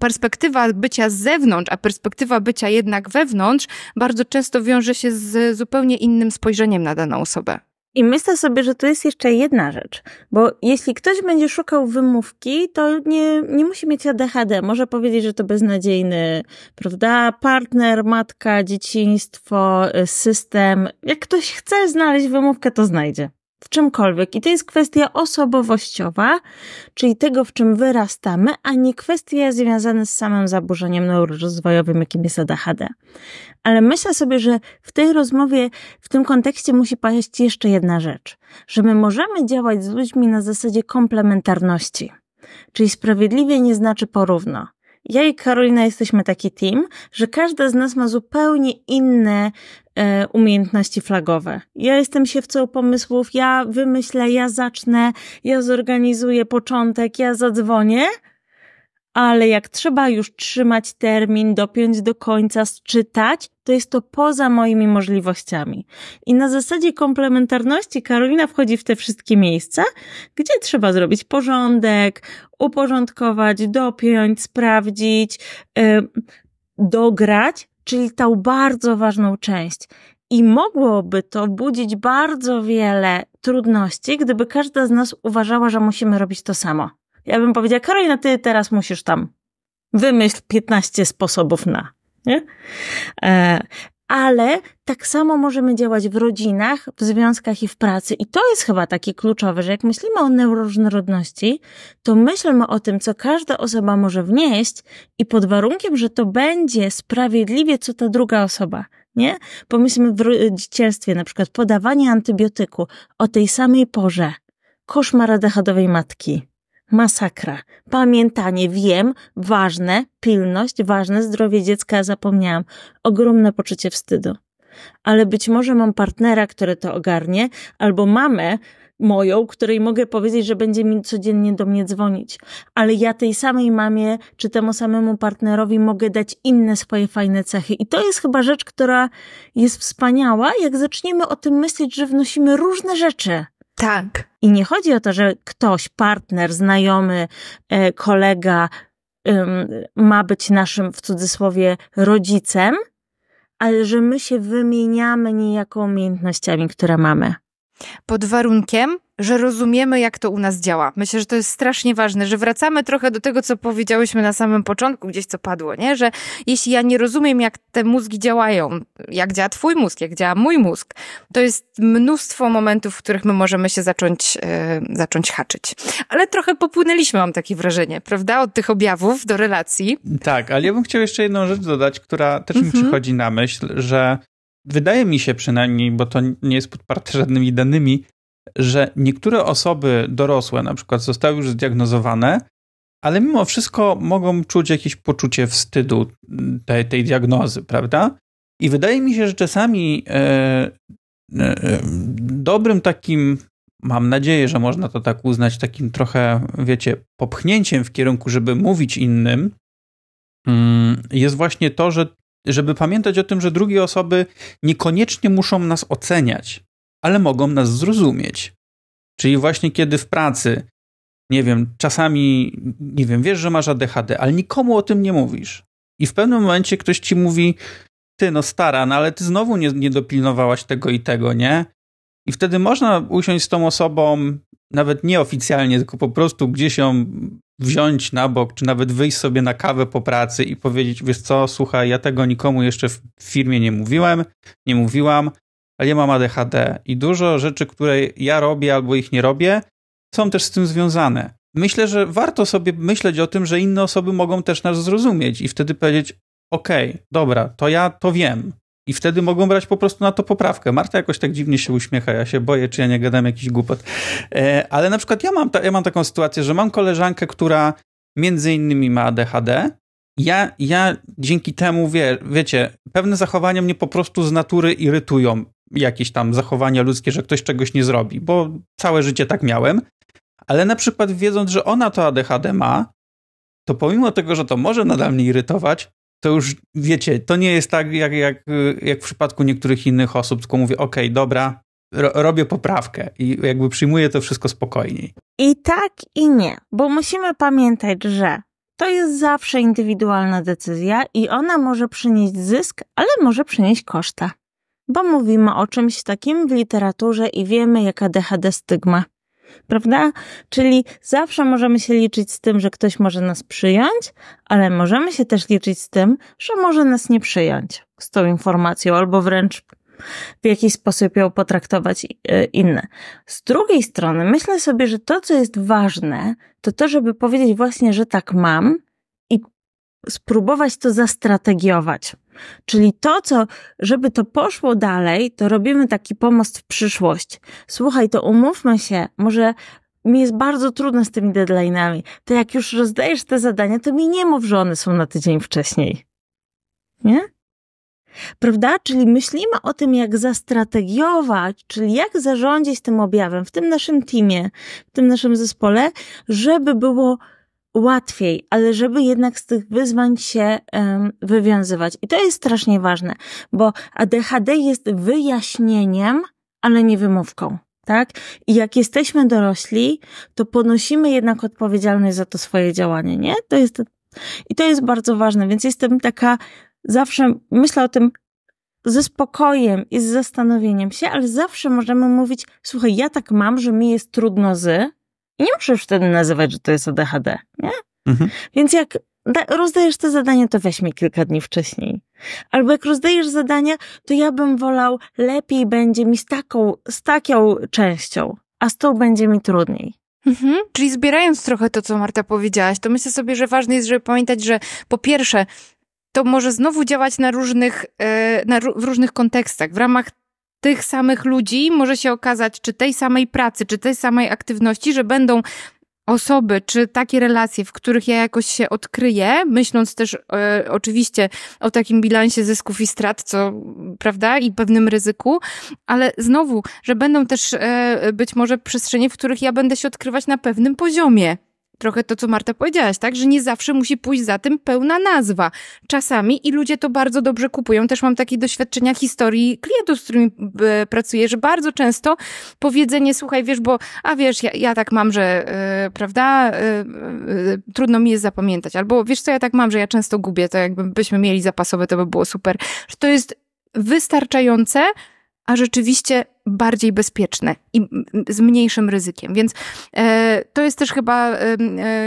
C: perspektywa bycia z zewnątrz, a perspektywa bycia jednak wewnątrz bardzo często wiąże się z zupełnie innym spojrzeniem na daną osobę.
B: I myślę sobie, że tu jest jeszcze jedna rzecz, bo jeśli ktoś będzie szukał wymówki, to nie, nie musi mieć ADHD. Może powiedzieć, że to beznadziejny, prawda? Partner, matka, dzieciństwo, y, system. Jak ktoś chce znaleźć wymówkę, to znajdzie w czymkolwiek. I to jest kwestia osobowościowa, czyli tego, w czym wyrastamy, a nie kwestia związana z samym zaburzeniem rozwojowym, jakim jest ADHD. Ale myślę sobie, że w tej rozmowie, w tym kontekście musi paść jeszcze jedna rzecz, że my możemy działać z ludźmi na zasadzie komplementarności. Czyli sprawiedliwie nie znaczy porówno ja i Karolina jesteśmy taki team, że każda z nas ma zupełnie inne E, umiejętności flagowe. Ja jestem siewcą pomysłów, ja wymyślę, ja zacznę, ja zorganizuję początek, ja zadzwonię, ale jak trzeba już trzymać termin, dopiąć do końca, zczytać, to jest to poza moimi możliwościami. I na zasadzie komplementarności Karolina wchodzi w te wszystkie miejsca, gdzie trzeba zrobić porządek, uporządkować, dopiąć, sprawdzić, yy, dograć, czyli tą bardzo ważną część. I mogłoby to budzić bardzo wiele trudności, gdyby każda z nas uważała, że musimy robić to samo. Ja bym powiedziała, Karolina, ty teraz musisz tam. Wymyśl 15 sposobów na. Nie? E, ale tak samo możemy działać w rodzinach, w związkach i w pracy. I to jest chyba takie kluczowe, że jak myślimy o neuroróżnorodności, to myślmy o tym, co każda osoba może wnieść i pod warunkiem, że to będzie sprawiedliwie, co ta druga osoba. Nie? Pomyślmy w rodzicielstwie, na przykład podawanie antybiotyku o tej samej porze. Koszmar dechadowej matki. Masakra. Pamiętanie, wiem, ważne, pilność, ważne zdrowie dziecka, zapomniałam. Ogromne poczucie wstydu. Ale być może mam partnera, który to ogarnie, albo mamę moją, której mogę powiedzieć, że będzie mi codziennie do mnie dzwonić. Ale ja tej samej mamie, czy temu samemu partnerowi mogę dać inne swoje fajne cechy. I to jest chyba rzecz, która jest wspaniała, jak zaczniemy o tym myśleć, że wnosimy różne rzeczy tak. I nie chodzi o to, że ktoś, partner, znajomy, e, kolega ma być naszym w cudzysłowie rodzicem, ale że my się wymieniamy niejako umiejętnościami, które mamy
C: pod warunkiem, że rozumiemy, jak to u nas działa. Myślę, że to jest strasznie ważne, że wracamy trochę do tego, co powiedziałyśmy na samym początku, gdzieś co padło, nie? Że jeśli ja nie rozumiem, jak te mózgi działają, jak działa twój mózg, jak działa mój mózg, to jest mnóstwo momentów, w których my możemy się zacząć, e, zacząć haczyć. Ale trochę popłynęliśmy, mam takie wrażenie, prawda? Od tych objawów do relacji.
A: Tak, ale ja bym chciał jeszcze jedną rzecz dodać, która też mi mhm. przychodzi na myśl, że wydaje mi się przynajmniej, bo to nie jest podparte żadnymi danymi, że niektóre osoby dorosłe na przykład zostały już zdiagnozowane, ale mimo wszystko mogą czuć jakieś poczucie wstydu tej, tej diagnozy, prawda? I wydaje mi się, że czasami e, e, e dobrym takim, mam nadzieję, że można to tak uznać, takim trochę, wiecie, popchnięciem w kierunku, żeby mówić innym, mm, jest właśnie to, że żeby pamiętać o tym, że drugie osoby niekoniecznie muszą nas oceniać, ale mogą nas zrozumieć. Czyli właśnie kiedy w pracy, nie wiem, czasami, nie wiem, wiesz, że masz ADHD, ale nikomu o tym nie mówisz. I w pewnym momencie ktoś ci mówi, ty no stara, no ale ty znowu nie, nie dopilnowałaś tego i tego, nie? I wtedy można usiąść z tą osobą, nawet nieoficjalnie, tylko po prostu gdzieś ją wziąć na bok, czy nawet wyjść sobie na kawę po pracy i powiedzieć, wiesz co, słuchaj, ja tego nikomu jeszcze w firmie nie mówiłem, nie mówiłam, ale ja mam ADHD i dużo rzeczy, które ja robię albo ich nie robię, są też z tym związane. Myślę, że warto sobie myśleć o tym, że inne osoby mogą też nas zrozumieć i wtedy powiedzieć, okej, okay, dobra, to ja to wiem, i wtedy mogą brać po prostu na to poprawkę. Marta jakoś tak dziwnie się uśmiecha, ja się boję, czy ja nie gadam jakiś głupot. E, ale na przykład ja mam, ta, ja mam taką sytuację, że mam koleżankę, która między innymi ma ADHD. Ja, ja dzięki temu, wie, wiecie, pewne zachowania mnie po prostu z natury irytują. Jakieś tam zachowania ludzkie, że ktoś czegoś nie zrobi, bo całe życie tak miałem. Ale na przykład wiedząc, że ona to ADHD ma, to pomimo tego, że to może nadal mnie irytować, to już wiecie, to nie jest tak jak, jak, jak w przypadku niektórych innych osób, tylko mówię, okej, okay, dobra, ro, robię poprawkę i jakby przyjmuję to wszystko spokojniej.
B: I tak, i nie, bo musimy pamiętać, że to jest zawsze indywidualna decyzja i ona może przynieść zysk, ale może przynieść koszta. Bo mówimy o czymś takim w literaturze i wiemy, jaka DHD stygma. Prawda? Czyli zawsze możemy się liczyć z tym, że ktoś może nas przyjąć, ale możemy się też liczyć z tym, że może nas nie przyjąć z tą informacją, albo wręcz w jakiś sposób ją potraktować e, inne. Z drugiej strony, myślę sobie, że to, co jest ważne, to to, żeby powiedzieć właśnie, że tak mam i spróbować to zastrategiować. Czyli to, co, żeby to poszło dalej, to robimy taki pomost w przyszłość. Słuchaj, to umówmy się, może mi jest bardzo trudno z tymi deadline'ami. To jak już rozdajesz te zadania, to mi nie mów, że one są na tydzień wcześniej. Nie? Prawda? Czyli myślimy o tym, jak zastrategiować, czyli jak zarządzić tym objawem w tym naszym teamie, w tym naszym zespole, żeby było łatwiej, ale żeby jednak z tych wyzwań się um, wywiązywać. I to jest strasznie ważne, bo ADHD jest wyjaśnieniem, ale nie wymówką. Tak? I jak jesteśmy dorośli, to ponosimy jednak odpowiedzialność za to swoje działanie, nie? To jest, i to jest bardzo ważne, więc jestem taka, zawsze myślę o tym ze spokojem i z zastanowieniem się, ale zawsze możemy mówić, słuchaj, ja tak mam, że mi jest trudno z, i nie musisz wtedy nazywać, że to jest ADHD, nie? Mhm. Więc jak rozdajesz te zadania, to weź mi kilka dni wcześniej. Albo jak rozdajesz zadania, to ja bym wolał, lepiej będzie mi z taką, z taką częścią, a z tą będzie mi trudniej.
C: Mhm. Czyli zbierając trochę to, co Marta powiedziałaś, to myślę sobie, że ważne jest, żeby pamiętać, że po pierwsze, to może znowu działać na różnych, e, na, w różnych kontekstach. W ramach tych samych ludzi może się okazać, czy tej samej pracy, czy tej samej aktywności, że będą osoby, czy takie relacje, w których ja jakoś się odkryję, myśląc też e, oczywiście o takim bilansie zysków i strat, co, prawda, i pewnym ryzyku, ale znowu, że będą też e, być może przestrzenie, w których ja będę się odkrywać na pewnym poziomie trochę to, co Marta powiedziałaś, tak? Że nie zawsze musi pójść za tym pełna nazwa. Czasami i ludzie to bardzo dobrze kupują. Też mam takie doświadczenia historii klientów, z którymi e, pracuję, że bardzo często powiedzenie, słuchaj, wiesz, bo, a wiesz, ja, ja tak mam, że, e, prawda, e, trudno mi jest zapamiętać. Albo wiesz co, ja tak mam, że ja często gubię, to jakbyśmy mieli zapasowe, to by było super. Że to jest wystarczające, a rzeczywiście bardziej bezpieczne i z mniejszym ryzykiem. Więc e, to jest też chyba e,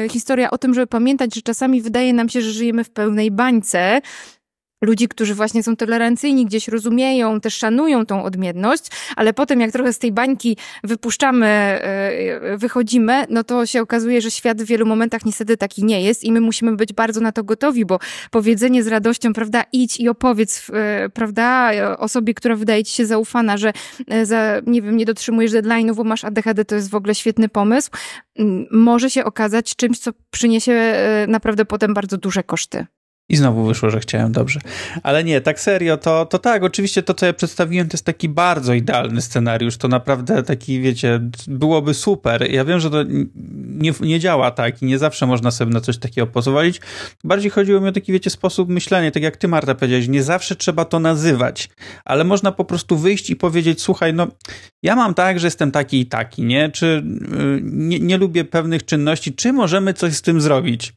C: historia o tym, żeby pamiętać, że czasami wydaje nam się, że żyjemy w pełnej bańce, ludzi, którzy właśnie są tolerancyjni, gdzieś rozumieją, też szanują tą odmienność, ale potem jak trochę z tej bańki wypuszczamy, e, wychodzimy, no to się okazuje, że świat w wielu momentach niestety taki nie jest i my musimy być bardzo na to gotowi, bo powiedzenie z radością, prawda, idź i opowiedz, e, prawda, e, osobie, która wydaje ci się zaufana, że za, nie wiem, nie dotrzymujesz deadline'u, bo masz ADHD, to jest w ogóle świetny pomysł, może się okazać czymś, co przyniesie naprawdę potem bardzo duże koszty.
A: I znowu wyszło, że chciałem dobrze. Ale nie, tak serio, to, to tak, oczywiście to, co ja przedstawiłem, to jest taki bardzo idealny scenariusz. To naprawdę taki, wiecie, byłoby super. Ja wiem, że to nie, nie działa tak i nie zawsze można sobie na coś takiego pozwolić. Bardziej chodziło mi o taki, wiecie, sposób myślenia. Tak jak ty, Marta, powiedziałeś, nie zawsze trzeba to nazywać, ale można po prostu wyjść i powiedzieć, słuchaj, no ja mam tak, że jestem taki i taki, nie? Czy yy, nie, nie lubię pewnych czynności, czy możemy coś z tym zrobić?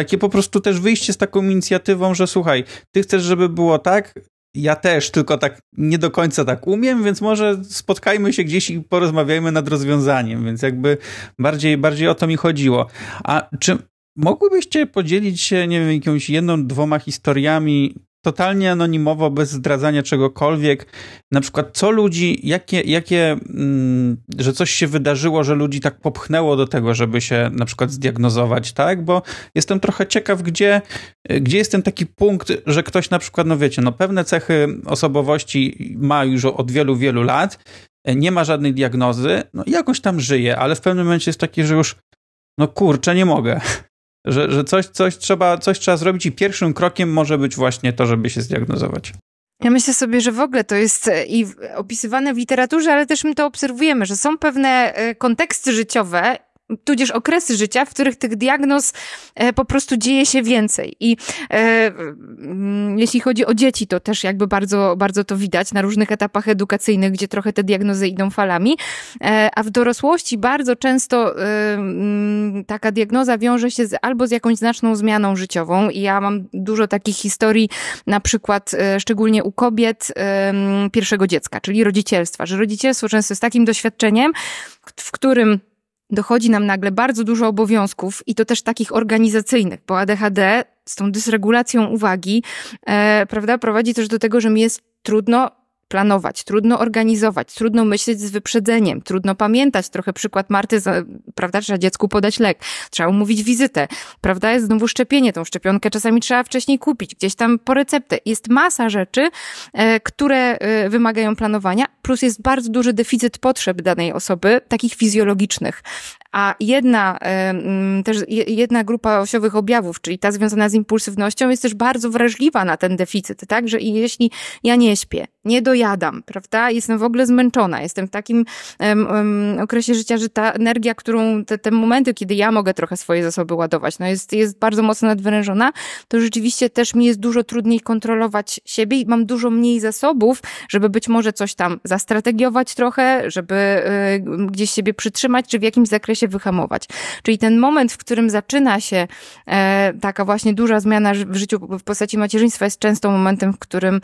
A: Takie po prostu też wyjście z taką inicjatywą, że słuchaj, ty chcesz, żeby było tak, ja też, tylko tak nie do końca tak umiem, więc może spotkajmy się gdzieś i porozmawiajmy nad rozwiązaniem, więc jakby bardziej, bardziej o to mi chodziło. A czy mogłybyście podzielić się, nie wiem, jakąś jedną, dwoma historiami totalnie anonimowo, bez zdradzania czegokolwiek. Na przykład, co ludzi, jakie, jakie mm, że coś się wydarzyło, że ludzi tak popchnęło do tego, żeby się na przykład zdiagnozować, tak? Bo jestem trochę ciekaw, gdzie, gdzie jest ten taki punkt, że ktoś na przykład, no wiecie, no pewne cechy osobowości ma już od wielu, wielu lat, nie ma żadnej diagnozy, no jakoś tam żyje, ale w pewnym momencie jest taki, że już no kurczę, nie mogę. Że, że coś, coś, trzeba, coś trzeba zrobić i pierwszym krokiem może być właśnie to, żeby się zdiagnozować.
C: Ja myślę sobie, że w ogóle to jest e, i opisywane w literaturze, ale też my to obserwujemy, że są pewne e, konteksty życiowe tudzież okresy życia, w których tych diagnoz e, po prostu dzieje się więcej. I e, mm, jeśli chodzi o dzieci, to też jakby bardzo, bardzo to widać na różnych etapach edukacyjnych, gdzie trochę te diagnozy idą falami. E, a w dorosłości bardzo często e, mm, taka diagnoza wiąże się z, albo z jakąś znaczną zmianą życiową. I ja mam dużo takich historii, na przykład e, szczególnie u kobiet e, mm, pierwszego dziecka, czyli rodzicielstwa, że rodzicielstwo często jest takim doświadczeniem, w którym dochodzi nam nagle bardzo dużo obowiązków i to też takich organizacyjnych, bo ADHD z tą dysregulacją uwagi, e, prawda, prowadzi też do tego, że mi jest trudno planować, trudno organizować, trudno myśleć z wyprzedzeniem, trudno pamiętać. Trochę przykład Marty, prawda, trzeba dziecku podać lek, trzeba umówić wizytę, prawda, jest znowu szczepienie, tą szczepionkę czasami trzeba wcześniej kupić, gdzieś tam po receptę. Jest masa rzeczy, e, które e, wymagają planowania, plus jest bardzo duży deficyt potrzeb danej osoby, takich fizjologicznych. A jedna, mm, też jedna grupa osiowych objawów, czyli ta związana z impulsywnością, jest też bardzo wrażliwa na ten deficyt, tak? Że jeśli ja nie śpię, nie dojadam, prawda? Jestem w ogóle zmęczona, jestem w takim okresie życia, że ta energia, którą, te, te momenty, kiedy ja mogę trochę swoje zasoby ładować, no jest, jest bardzo mocno nadwyrężona, to rzeczywiście też mi jest dużo trudniej kontrolować siebie i mam dużo mniej zasobów, żeby być może coś tam zastrategiować trochę, żeby y, gdzieś siebie przytrzymać, czy w jakimś zakresie się wyhamować. Czyli ten moment, w którym zaczyna się e, taka właśnie duża zmiana w życiu w postaci macierzyństwa jest często momentem, w którym e,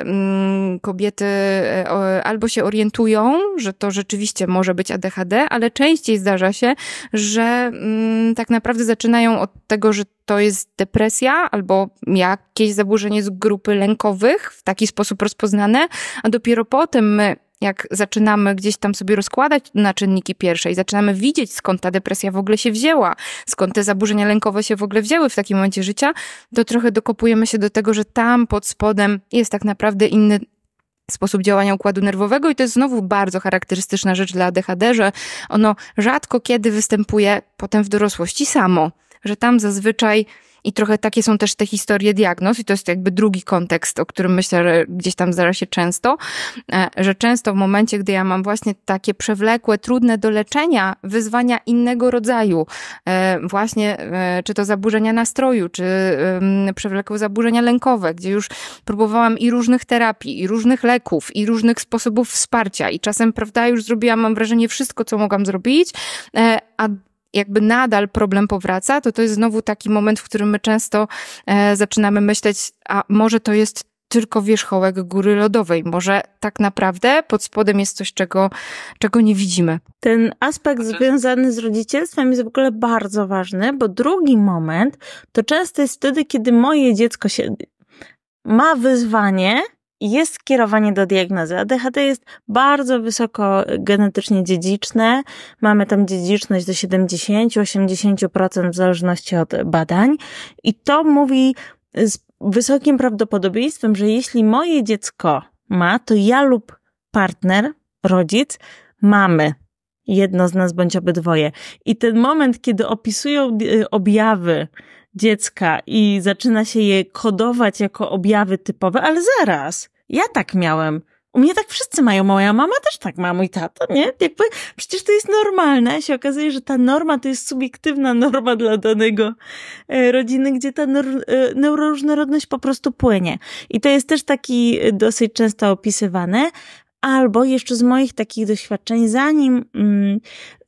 C: m, mm, kobiety e, albo się orientują, że to rzeczywiście może być ADHD, ale częściej zdarza się, że m, mm, tak naprawdę zaczynają od tego, że to jest depresja albo jakieś zaburzenie z grupy lękowych, w taki sposób rozpoznane, a dopiero potem my jak zaczynamy gdzieś tam sobie rozkładać na czynniki pierwsze i zaczynamy widzieć, skąd ta depresja w ogóle się wzięła, skąd te zaburzenia lękowe się w ogóle wzięły w takim momencie życia, to trochę dokopujemy się do tego, że tam pod spodem jest tak naprawdę inny, sposób działania układu nerwowego i to jest znowu bardzo charakterystyczna rzecz dla ADHD, że ono rzadko kiedy występuje potem w dorosłości samo, że tam zazwyczaj i trochę takie są też te historie diagnoz, i to jest jakby drugi kontekst, o którym myślę, że gdzieś tam zdarza się często, e, że często w momencie, gdy ja mam właśnie takie przewlekłe, trudne do leczenia wyzwania innego rodzaju, e, właśnie e, czy to zaburzenia nastroju, czy przewlekłe zaburzenia lękowe, gdzie już próbowałam i różnych terapii, i różnych leków, i różnych sposobów wsparcia, i czasem, prawda, już zrobiłam, mam wrażenie, wszystko, co mogłam zrobić, a jakby nadal problem powraca, to to jest znowu taki moment, w którym my często e, zaczynamy myśleć, a może to jest tylko wierzchołek góry lodowej. Może tak naprawdę pod spodem jest coś, czego,
B: czego nie widzimy. Ten aspekt związany z rodzicielstwem jest w ogóle bardzo ważny, bo drugi moment to często jest wtedy, kiedy moje dziecko się ma wyzwanie jest kierowanie do diagnozy. ADHD jest bardzo wysoko genetycznie dziedziczne. Mamy tam dziedziczność do 70-80% w zależności od badań. I to mówi z wysokim prawdopodobieństwem, że jeśli moje dziecko ma, to ja lub partner, rodzic, mamy jedno z nas bądź obydwoje. I ten moment, kiedy opisują e, objawy dziecka i zaczyna się je kodować jako objawy typowe, ale zaraz, ja tak miałem. U mnie tak wszyscy mają, moja mama też tak ma, mój tato, nie? Jakby, przecież to jest normalne. Się okazuje, że ta norma to jest subiektywna norma dla danego e, rodziny, gdzie ta e, neuroróżnorodność po prostu płynie. I to jest też taki e, dosyć często opisywane, Albo jeszcze z moich takich doświadczeń, zanim mm,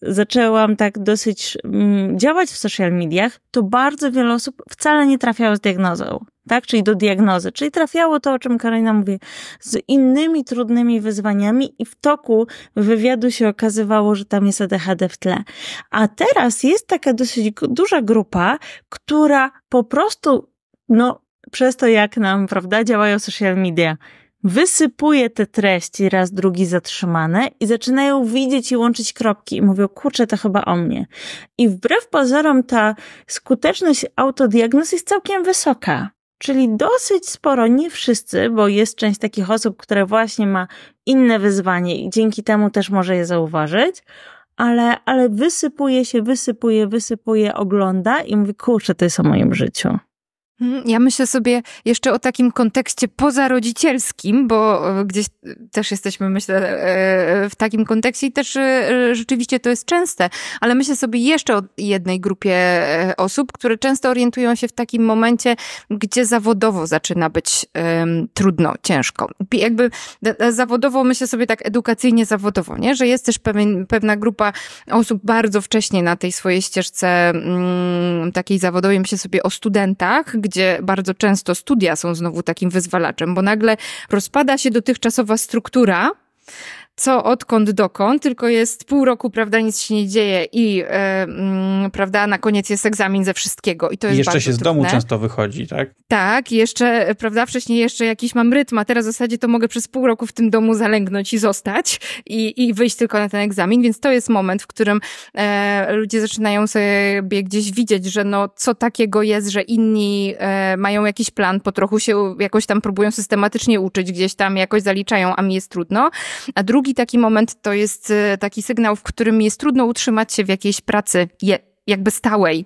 B: zaczęłam tak dosyć mm, działać w social mediach, to bardzo wiele osób wcale nie trafiało z diagnozą, tak? Czyli do diagnozy. Czyli trafiało to, o czym Karolina mówi, z innymi trudnymi wyzwaniami i w toku wywiadu się okazywało, że tam jest ADHD w tle. A teraz jest taka dosyć duża grupa, która po prostu, no, przez to jak nam, prawda, działają social media, wysypuje te treści raz, drugi zatrzymane i zaczynają widzieć i łączyć kropki i mówią, kurczę, to chyba o mnie. I wbrew pozorom ta skuteczność autodiagnoz jest całkiem wysoka. Czyli dosyć sporo, nie wszyscy, bo jest część takich osób, które właśnie ma inne wyzwanie i dzięki temu też może je zauważyć, ale, ale wysypuje się, wysypuje, wysypuje, ogląda i mówi, kurczę, to jest o moim życiu.
C: Mhm. Ja myślę sobie jeszcze o takim kontekście pozarodzicielskim, bo e, gdzieś e, też jesteśmy, myślę, e, w takim kontekście i też rzeczywiście to jest częste, ale myślę sobie jeszcze o jednej grupie osób, które często orientują się w takim momencie, gdzie zawodowo zaczyna być trudno, ciężko. Jakby zawodowo, myślę sobie tak edukacyjnie zawodowo, nie? że jest też pewien, pewna grupa osób bardzo wcześnie na tej swojej ścieżce mm, takiej zawodowej, myślę sobie o studentach, gdzie bardzo często studia są znowu takim wyzwalaczem, bo nagle rozpada się dotychczasowa struktura, co odkąd dokąd, tylko jest pół roku, prawda, nic się nie dzieje i e, m, mm, prawda, na koniec jest egzamin ze wszystkiego i to I jeszcze się z domu często
A: wychodzi, tak?
C: Tak, jeszcze, e, prawda, wcześniej jeszcze jakiś mam rytm, a teraz w zasadzie to mogę przez pół roku w tym domu zalęgnąć i zostać i, i wyjść tylko na ten egzamin, więc to jest moment, w którym e, ludzie zaczynają sobie gdzieś widzieć, że no co takiego jest, że inni e, mają jakiś plan, po trochu się jakoś tam próbują systematycznie uczyć, gdzieś tam jakoś zaliczają, a mi jest trudno. A drugi drugi taki moment to jest y, taki sygnał, w którym jest trudno utrzymać się w jakiejś pracy jakby stałej.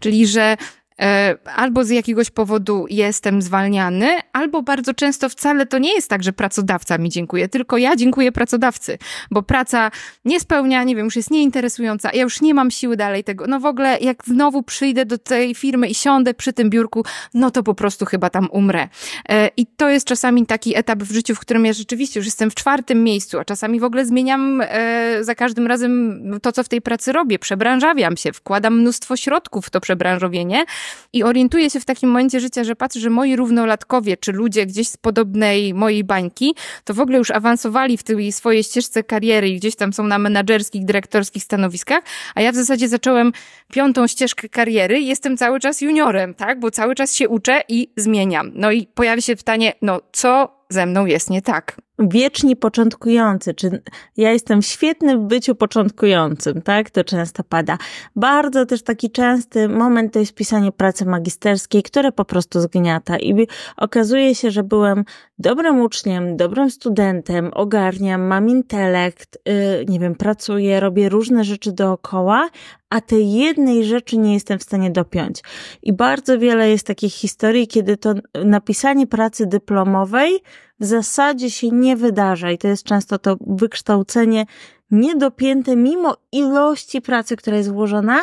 C: Czyli, że E, albo z jakiegoś powodu jestem zwalniany, albo bardzo często wcale to nie jest tak, że pracodawca mi dziękuję, tylko ja dziękuję pracodawcy, bo praca nie spełnia, nie wiem, już jest nieinteresująca, ja już nie mam siły dalej tego. No w ogóle, jak znowu przyjdę do tej firmy i siądę przy tym biurku, no to po prostu chyba tam umrę. E, I to jest czasami taki etap w życiu, w którym ja rzeczywiście już jestem w czwartym miejscu, a czasami w ogóle zmieniam e, za każdym razem to, co w tej pracy robię, przebranżawiam się, wkładam mnóstwo środków w to przebranżowienie, i orientuję się w takim momencie życia, że patrzę, że moi równolatkowie, czy ludzie gdzieś z podobnej mojej bańki, to w ogóle już awansowali w tej swojej ścieżce kariery i gdzieś tam są na menadżerskich, dyrektorskich stanowiskach, a ja w zasadzie zacząłem piątą ścieżkę kariery i jestem cały czas juniorem, tak? Bo cały czas się uczę i zmieniam. No i pojawia się pytanie, no
B: co ze mną jest nie tak? wiecznie początkujący, czy ja jestem świetny w byciu początkującym, tak? To często pada. Bardzo też taki częsty moment to jest pisanie pracy magisterskiej, które po prostu zgniata i okazuje się, że byłem dobrym uczniem, dobrym studentem, ogarniam, mam intelekt, yy, nie wiem, pracuję, robię różne rzeczy dookoła, a tej jednej rzeczy nie jestem w stanie dopiąć. I bardzo wiele jest takich historii, kiedy to napisanie pracy dyplomowej w zasadzie się nie wydarza i to jest często to wykształcenie niedopięte mimo ilości pracy, która jest włożona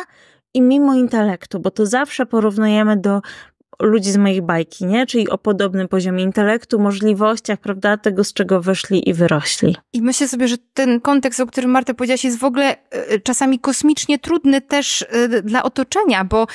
B: i mimo intelektu, bo to zawsze porównujemy do ludzi z mojej bajki, nie? Czyli o podobnym poziomie intelektu, możliwościach, prawda, tego, z czego wyszli i wyrośli.
C: I myślę sobie, że ten kontekst, o którym Marta powiedziałaś, jest w ogóle e, czasami kosmicznie trudny też e, dla otoczenia, bo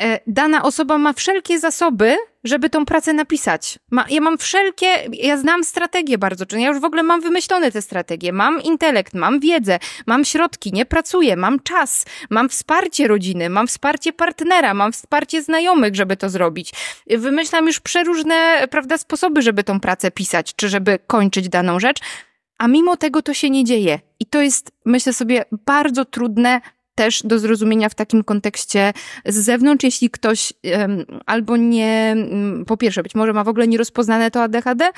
C: E, dana osoba ma wszelkie zasoby, żeby tą pracę napisać. Ma, ja mam wszelkie, ja znam strategię bardzo czyli ja już w ogóle mam wymyślone te strategie, mam intelekt, mam wiedzę, mam środki, nie pracuję, mam czas, mam wsparcie rodziny, mam wsparcie partnera, mam wsparcie znajomych, żeby to zrobić. Wymyślam już przeróżne, prawda, sposoby, żeby tą pracę pisać, czy żeby kończyć daną rzecz, a mimo tego to się nie dzieje. I to jest, myślę sobie, bardzo trudne też do zrozumienia w takim kontekście z zewnątrz, jeśli ktoś albo nie, mm, po pierwsze, być może ma w ogóle nierozpoznane to ADHD,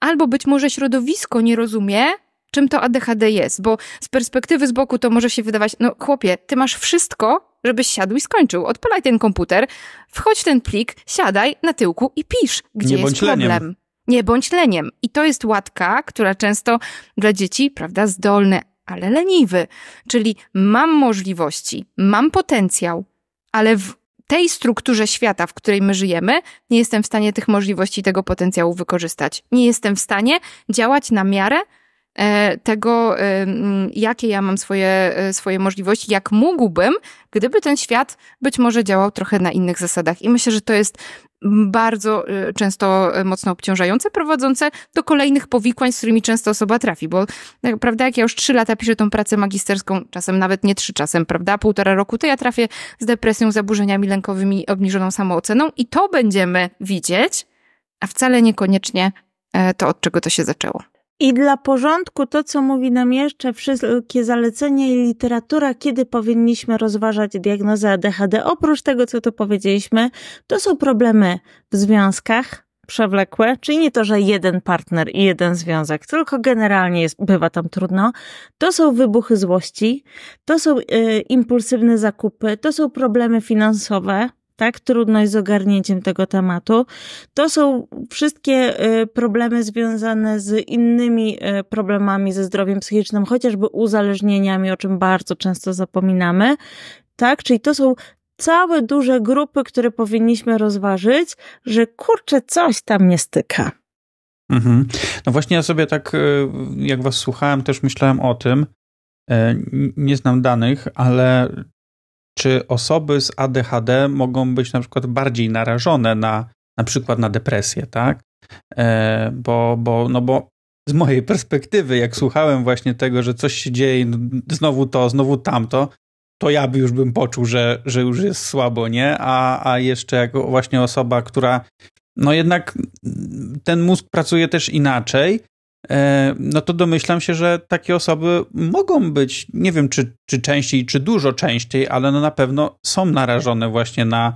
C: albo być może środowisko nie rozumie, czym to ADHD jest, bo z perspektywy z boku to może się wydawać, no chłopie, ty masz wszystko, żebyś siadł i skończył. Odpalaj ten komputer, wchodź w ten plik, siadaj na tyłku i pisz, gdzie nie jest problem. Leniem. Nie bądź leniem. I to jest łatka, która często dla dzieci, prawda, zdolne, ale leniwy. Czyli mam możliwości, mam potencjał, ale w tej strukturze świata, w której my żyjemy, nie jestem w stanie tych możliwości, tego potencjału wykorzystać. Nie jestem w stanie działać na miarę E, tego, e, jakie ja mam swoje, e, swoje możliwości, jak mógłbym, gdyby ten świat być może działał trochę na innych zasadach. I myślę, że to jest bardzo często mocno obciążające, prowadzące do kolejnych powikłań, z którymi często osoba trafi, bo prawda, jak ja już trzy lata piszę tą pracę magisterską, czasem nawet nie trzy, czasem, prawda, półtora roku, to ja trafię z depresją, zaburzeniami lękowymi, obniżoną samooceną i to będziemy widzieć, a wcale niekoniecznie to, od czego to się zaczęło.
B: I dla porządku to, co mówi nam jeszcze wszystkie zalecenia i literatura, kiedy powinniśmy rozważać diagnozę ADHD, oprócz tego, co tu powiedzieliśmy, to są problemy w związkach, przewlekłe, czyli nie to, że jeden partner i jeden związek, tylko generalnie jest, bywa tam trudno. To są wybuchy złości, to są y, impulsywne zakupy, to są problemy finansowe, tak? Trudność z ogarnięciem tego tematu. To są wszystkie y, problemy związane z innymi y, problemami ze zdrowiem psychicznym, chociażby uzależnieniami, o czym bardzo często zapominamy, tak? Czyli to są całe duże grupy, które powinniśmy rozważyć, że kurczę, coś tam nie styka.
A: Mhm. No właśnie ja sobie tak, y, jak was słuchałem, też myślałem o tym, e, nie znam danych, ale czy osoby z ADHD mogą być na przykład bardziej narażone na na przykład na depresję, tak? E, bo, bo, no bo z mojej perspektywy, jak słuchałem właśnie tego, że coś się dzieje, znowu to, znowu tamto, to ja by już bym poczuł, że, że już jest słabo, nie? A, a jeszcze jako właśnie osoba, która no jednak ten mózg pracuje też inaczej, E, no to domyślam się, że takie osoby mogą być, nie wiem czy, czy częściej, czy dużo częściej, ale no na pewno są narażone właśnie na,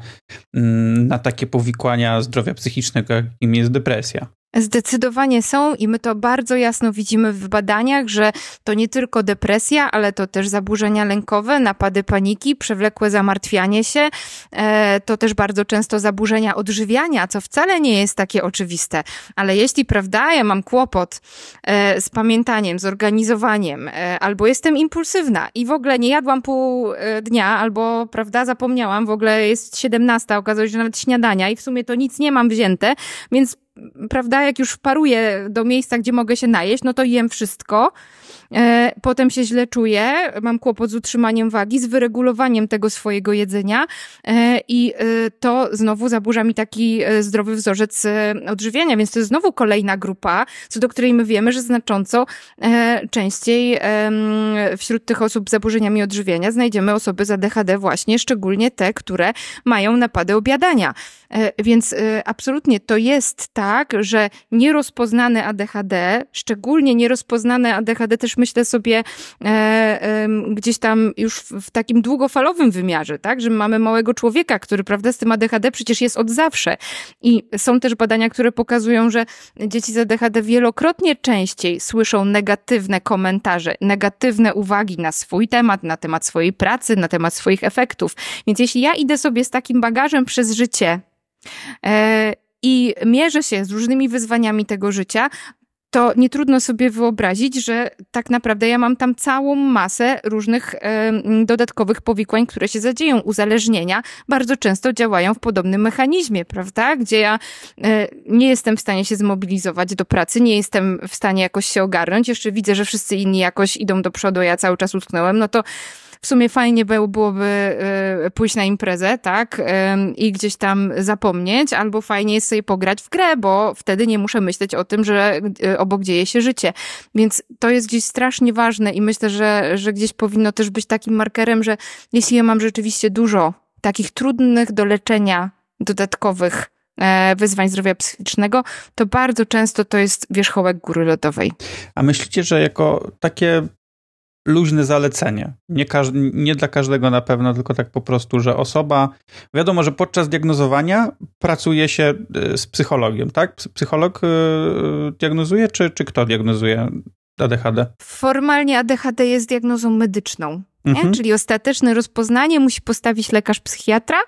A: mm, na takie powikłania zdrowia psychicznego, jakim jest depresja.
C: Zdecydowanie są i my to bardzo jasno widzimy w badaniach, że to nie tylko depresja, ale to też zaburzenia lękowe, napady paniki, przewlekłe zamartwianie się, e, to też bardzo często zaburzenia odżywiania, co wcale nie jest takie oczywiste. Ale jeśli, prawda, ja mam kłopot e, z pamiętaniem, z organizowaniem, e, albo jestem impulsywna i w ogóle nie jadłam pół dnia, albo, prawda, zapomniałam, w ogóle jest 17, okazało się, że nawet śniadania i w sumie to nic nie mam wzięte, więc prawda, jak już paruję do miejsca, gdzie mogę się najeść, no to jem wszystko. E, potem się źle czuję, mam kłopot z utrzymaniem wagi, z wyregulowaniem tego swojego jedzenia e, i e, to znowu zaburza mi taki zdrowy wzorzec odżywiania, więc to jest znowu kolejna grupa, co do której my wiemy, że znacząco częściej wśród tych osób z zaburzeniami odżywiania znajdziemy osoby z ADHD właśnie, szczególnie te, które mają napady obiadania. Więc absolutnie to jest tak, że nierozpoznane ADHD, szczególnie nierozpoznane ADHD też też myślę sobie e, e, gdzieś tam już w takim długofalowym wymiarze, tak, że mamy małego człowieka, który, prawda, z tym ADHD przecież jest od zawsze. I są też badania, które pokazują, że dzieci z ADHD wielokrotnie częściej słyszą negatywne komentarze, negatywne uwagi na swój temat, na temat swojej pracy, na temat swoich efektów. Więc jeśli ja idę sobie z takim bagażem przez życie, e, i mierzę się z różnymi wyzwaniami tego życia, to nie trudno sobie wyobrazić, że tak naprawdę ja mam tam całą masę różnych dodatkowych powikłań, które się zadzieją. Uzależnienia bardzo często działają w podobnym mechanizmie, prawda? Gdzie ja e, nie jestem w stanie się zmobilizować do pracy, nie jestem w stanie jakoś się ogarnąć, jeszcze widzę, że wszyscy inni jakoś idą do przodu, ja cały czas utknąłem, no to w sumie fajnie byłoby y, pójść na imprezę, tak? I gdzieś tam zapomnieć, albo fajnie jest sobie pograć w grę, bo wtedy nie muszę myśleć o tym, że y, obok dzieje się życie. Więc to jest gdzieś strasznie ważne i myślę, że, że gdzieś powinno też być takim markerem, że jeśli ja mam rzeczywiście dużo takich trudnych do leczenia dodatkowych e, wyzwań zdrowia psychicznego, to bardzo często to
A: jest wierzchołek góry lodowej. A myślicie, że jako takie luźne zalecenie. Nie, nie, dla każdego na pewno, tylko tak po prostu, że osoba. Wiadomo, że podczas diagnozowania pracuje się y, z psychologiem, tak? Psycholog y, diagnozuje, czy, czy kto diagnozuje ADHD?
C: Formalnie ADHD jest diagnozą medyczną. Mhm. Czyli ostateczne rozpoznanie musi postawić lekarz psychiatra,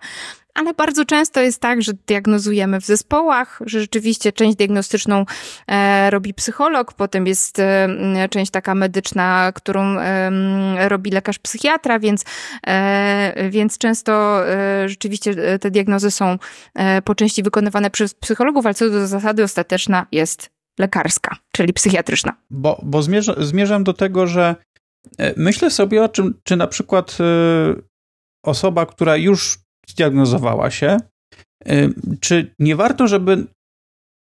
C: ale bardzo często jest tak, że diagnozujemy w zespołach, że rzeczywiście część diagnostyczną e, robi psycholog, potem jest e, część taka medyczna, którą e, robi lekarz psychiatra, więc, więc często rzeczywiście te diagnozy są po części wykonywane przez psychologów, ale co do zasady ostateczna jest lekarska, czyli
A: psychiatryczna. Bo, bo zmierza, zmierzam do tego, że myślę sobie o czym, czy na przykład osoba, która już zdiagnozowała się, czy nie warto, żeby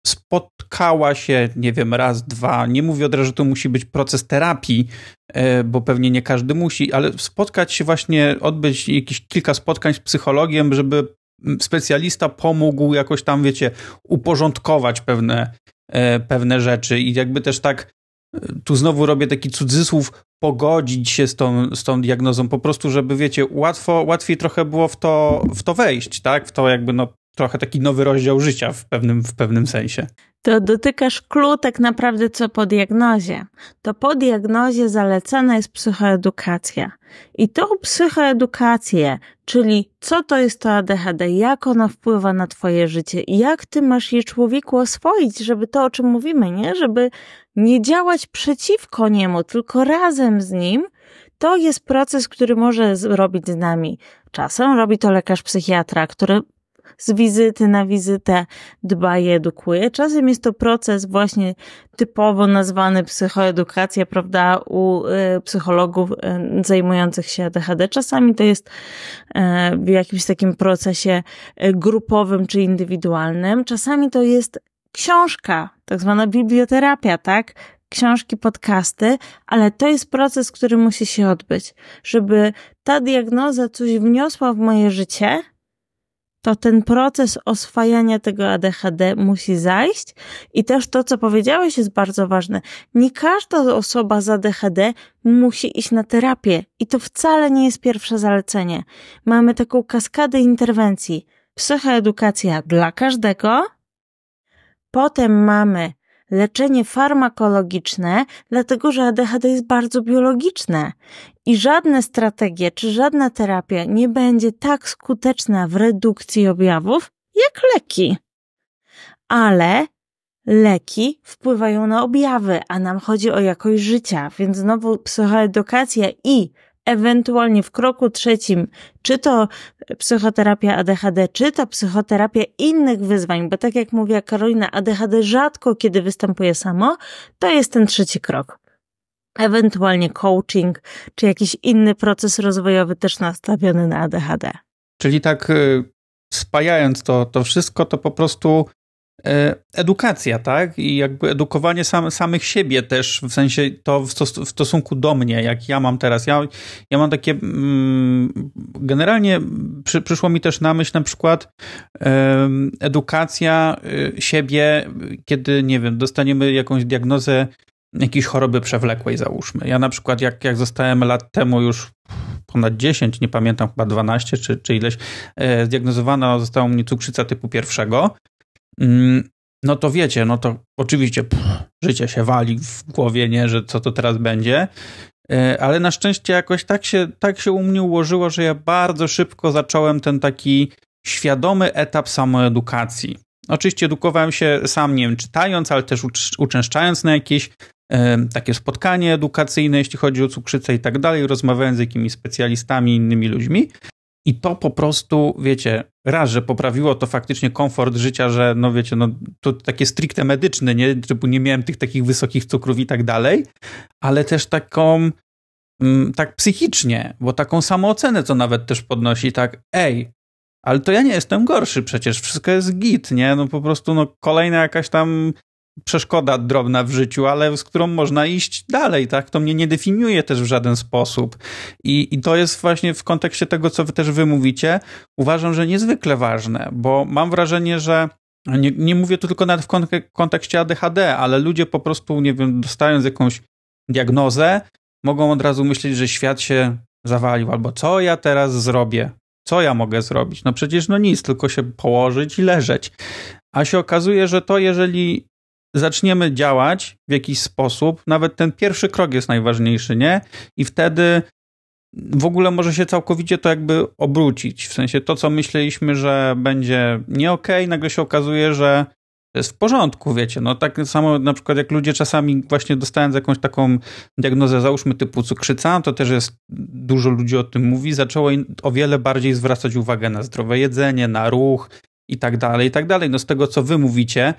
A: spotkała się, nie wiem, raz, dwa, nie mówię od razu, że to musi być proces terapii, e, bo pewnie nie każdy musi, ale spotkać się właśnie, odbyć jakieś kilka spotkań z psychologiem, żeby mm, specjalista pomógł jakoś tam, wiecie, uporządkować pewne, e, pewne rzeczy i jakby też tak, e, tu znowu robię taki cudzysłów, pogodzić się z tą, z tą diagnozą, po prostu, żeby, wiecie, łatwo, łatwiej trochę było w to, w to wejść, tak? W to jakby, no, trochę taki nowy rozdział życia w pewnym, w pewnym sensie.
B: To dotykasz klucz tak naprawdę co po diagnozie. To po diagnozie zalecana jest psychoedukacja. I tą psychoedukację, czyli co to jest to ADHD, jak ona wpływa na twoje życie, jak ty masz je człowieku oswoić, żeby to o czym mówimy, nie? Żeby nie działać przeciwko niemu, tylko razem z nim, to jest proces, który może zrobić z nami. Czasem robi to lekarz psychiatra, który z wizyty na wizytę dba i edukuje. Czasem jest to proces właśnie typowo nazwany psychoedukacja, prawda, u y, psychologów y, zajmujących się ADHD. Czasami to jest y, w jakimś takim procesie grupowym czy indywidualnym. Czasami to jest książka, tak zwana biblioterapia, tak? książki, podcasty, ale to jest proces, który musi się odbyć. Żeby ta diagnoza coś wniosła w moje życie, to ten proces oswajania tego ADHD musi zajść. I też to, co powiedziałeś, jest bardzo ważne. Nie każda osoba z ADHD musi iść na terapię i to wcale nie jest pierwsze zalecenie. Mamy taką kaskadę interwencji. Psychoedukacja dla każdego. Potem mamy leczenie farmakologiczne, dlatego że ADHD jest bardzo biologiczne i żadne strategie czy żadna terapia nie będzie tak skuteczna w redukcji objawów jak leki. Ale leki wpływają na objawy, a nam chodzi o jakość życia, więc znowu psychoedukacja i ewentualnie w kroku trzecim, czy to psychoterapia ADHD, czy to psychoterapia innych wyzwań, bo tak jak mówiła Karolina, ADHD rzadko kiedy występuje samo, to jest ten trzeci krok. Ewentualnie coaching, czy jakiś inny proces rozwojowy też nastawiony na ADHD.
A: Czyli tak y, spajając to, to wszystko, to po prostu E, edukacja, tak? I jakby edukowanie sam, samych siebie też, w sensie to w, stos- w stosunku do mnie, jak ja mam teraz. Ja, ja mam takie. Mm, generalnie przy, przyszło mi też na myśl na przykład edukacja y, siebie, kiedy, nie wiem, dostaniemy jakąś diagnozę jakiejś choroby przewlekłej, załóżmy. Ja na przykład, jak, jak zostałem lat temu już ponad 10, nie pamiętam, chyba 12 czy, czy ileś, e, zdiagnozowana została mnie cukrzyca typu pierwszego. Mm, no to wiecie, no to oczywiście pff, życie się wali w głowie, nie, że co to teraz będzie. E, ale na szczęście jakoś tak się, tak się u mnie ułożyło, że ja bardzo szybko zacząłem ten taki świadomy etap samoedukacji. Oczywiście edukowałem się sam, nie wiem, czytając, ale też uczęszczając na jakieś e, takie spotkanie edukacyjne, jeśli chodzi o cukrzycę i tak dalej, rozmawiając z jakimiś specjalistami, innymi ludźmi, i to po prostu, wiecie, raz, że poprawiło to faktycznie komfort życia, że no wiecie, no to takie stricte medyczne, nie, typu nie miałem tych takich wysokich cukrów i tak dalej, ale też taką, mm, tak psychicznie, bo taką samoocenę to nawet też podnosi, tak, ej, ale to ja nie jestem gorszy przecież, wszystko jest git, nie? No po prostu no, kolejna jakaś tam przeszkoda drobna w życiu, ale z którą można iść dalej, tak? To mnie nie definiuje też w żaden sposób. I, i to jest właśnie w kontekście tego, co wy też wy mówicie, uważam, że niezwykle ważne, bo mam wrażenie, że nie, nie mówię tu tylko nawet w kontekście ADHD, ale ludzie po prostu, nie wiem, dostając jakąś diagnozę, mogą od razu myśleć, że świat się zawalił, albo co ja teraz zrobię? Co ja mogę zrobić? No przecież no nic, tylko się położyć i leżeć. A się okazuje, że to jeżeli zaczniemy działać w jakiś sposób, nawet ten pierwszy krok jest najważniejszy, nie? I wtedy w ogóle może się całkowicie to jakby obrócić. W sensie to, co myśleliśmy, że będzie nie okej, okay, nagle się okazuje, że jest w porządku, wiecie. No tak samo na przykład jak ludzie czasami właśnie dostając jakąś taką diagnozę, załóżmy typu cukrzyca, to też jest, dużo ludzi o tym mówi, zaczęło o wiele bardziej zwracać uwagę na zdrowe jedzenie, na ruch, i tak dalej, i tak dalej. No z tego, co wy mówicie,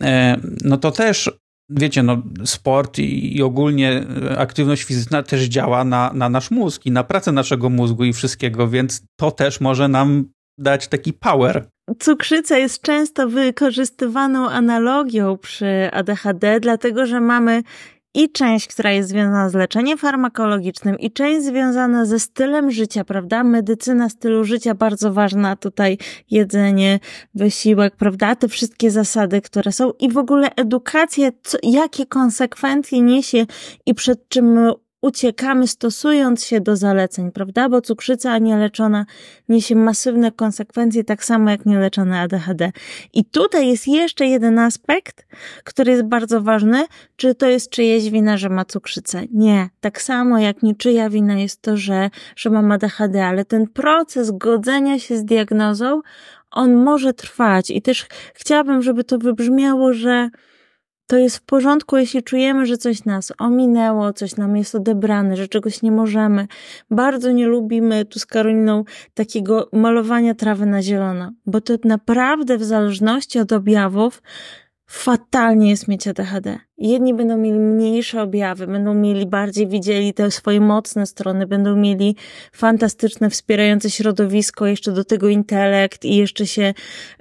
A: e, no to też wiecie, no, sport i, i, ogólnie e, aktywność fizyczna też działa na, na nasz mózg i na pracę naszego mózgu i wszystkiego, więc to też może nam dać taki power.
B: Cukrzyca jest często wykorzystywaną analogią przy ADHD, dlatego że mamy i część, która jest związana z leczeniem farmakologicznym, i część związana ze stylem życia, prawda? Medycyna stylu życia bardzo ważna tutaj, jedzenie, wysiłek, prawda? Te wszystkie zasady, które są i w ogóle edukację, co, jakie konsekwencje niesie i przed czym uciekamy stosując się do zaleceń, prawda? Bo cukrzyca nieleczona niesie masywne konsekwencje, tak samo jak nieleczone ADHD. I tutaj jest jeszcze jeden aspekt, który jest bardzo ważny. Czy to jest czyjeś wina, że ma cukrzycę? Nie. Tak samo jak niczyja wina jest to, że, że mam ADHD, ale ten proces godzenia się z diagnozą, on może trwać. I też chciałabym, żeby to wybrzmiało, że to jest w porządku, jeśli czujemy, że coś nas ominęło, coś nam jest odebrane, że czegoś nie możemy. Bardzo nie lubimy tu z Karoliną takiego malowania trawy na zielono, bo to naprawdę w zależności od objawów fatalnie jest mieć ADHD. Jedni będą mieli mniejsze objawy, będą mieli bardziej widzieli te swoje mocne strony, będą mieli fantastyczne, wspierające środowisko, jeszcze do tego intelekt i jeszcze się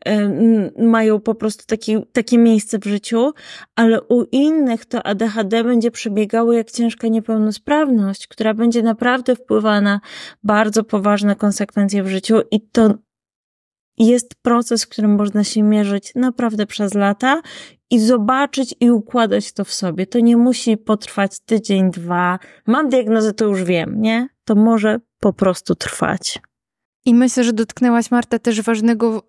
B: um, mają po prostu taki, takie miejsce w życiu, ale u innych to ADHD będzie przebiegało jak ciężka niepełnosprawność, która będzie naprawdę wpływała na bardzo poważne konsekwencje w życiu i to jest proces, w którym można się mierzyć naprawdę przez lata i zobaczyć i układać to w sobie. To nie musi potrwać tydzień, dwa. Mam diagnozę, to już wiem, nie? To może po prostu trwać.
C: I myślę, że dotknęłaś, Marta, też ważnego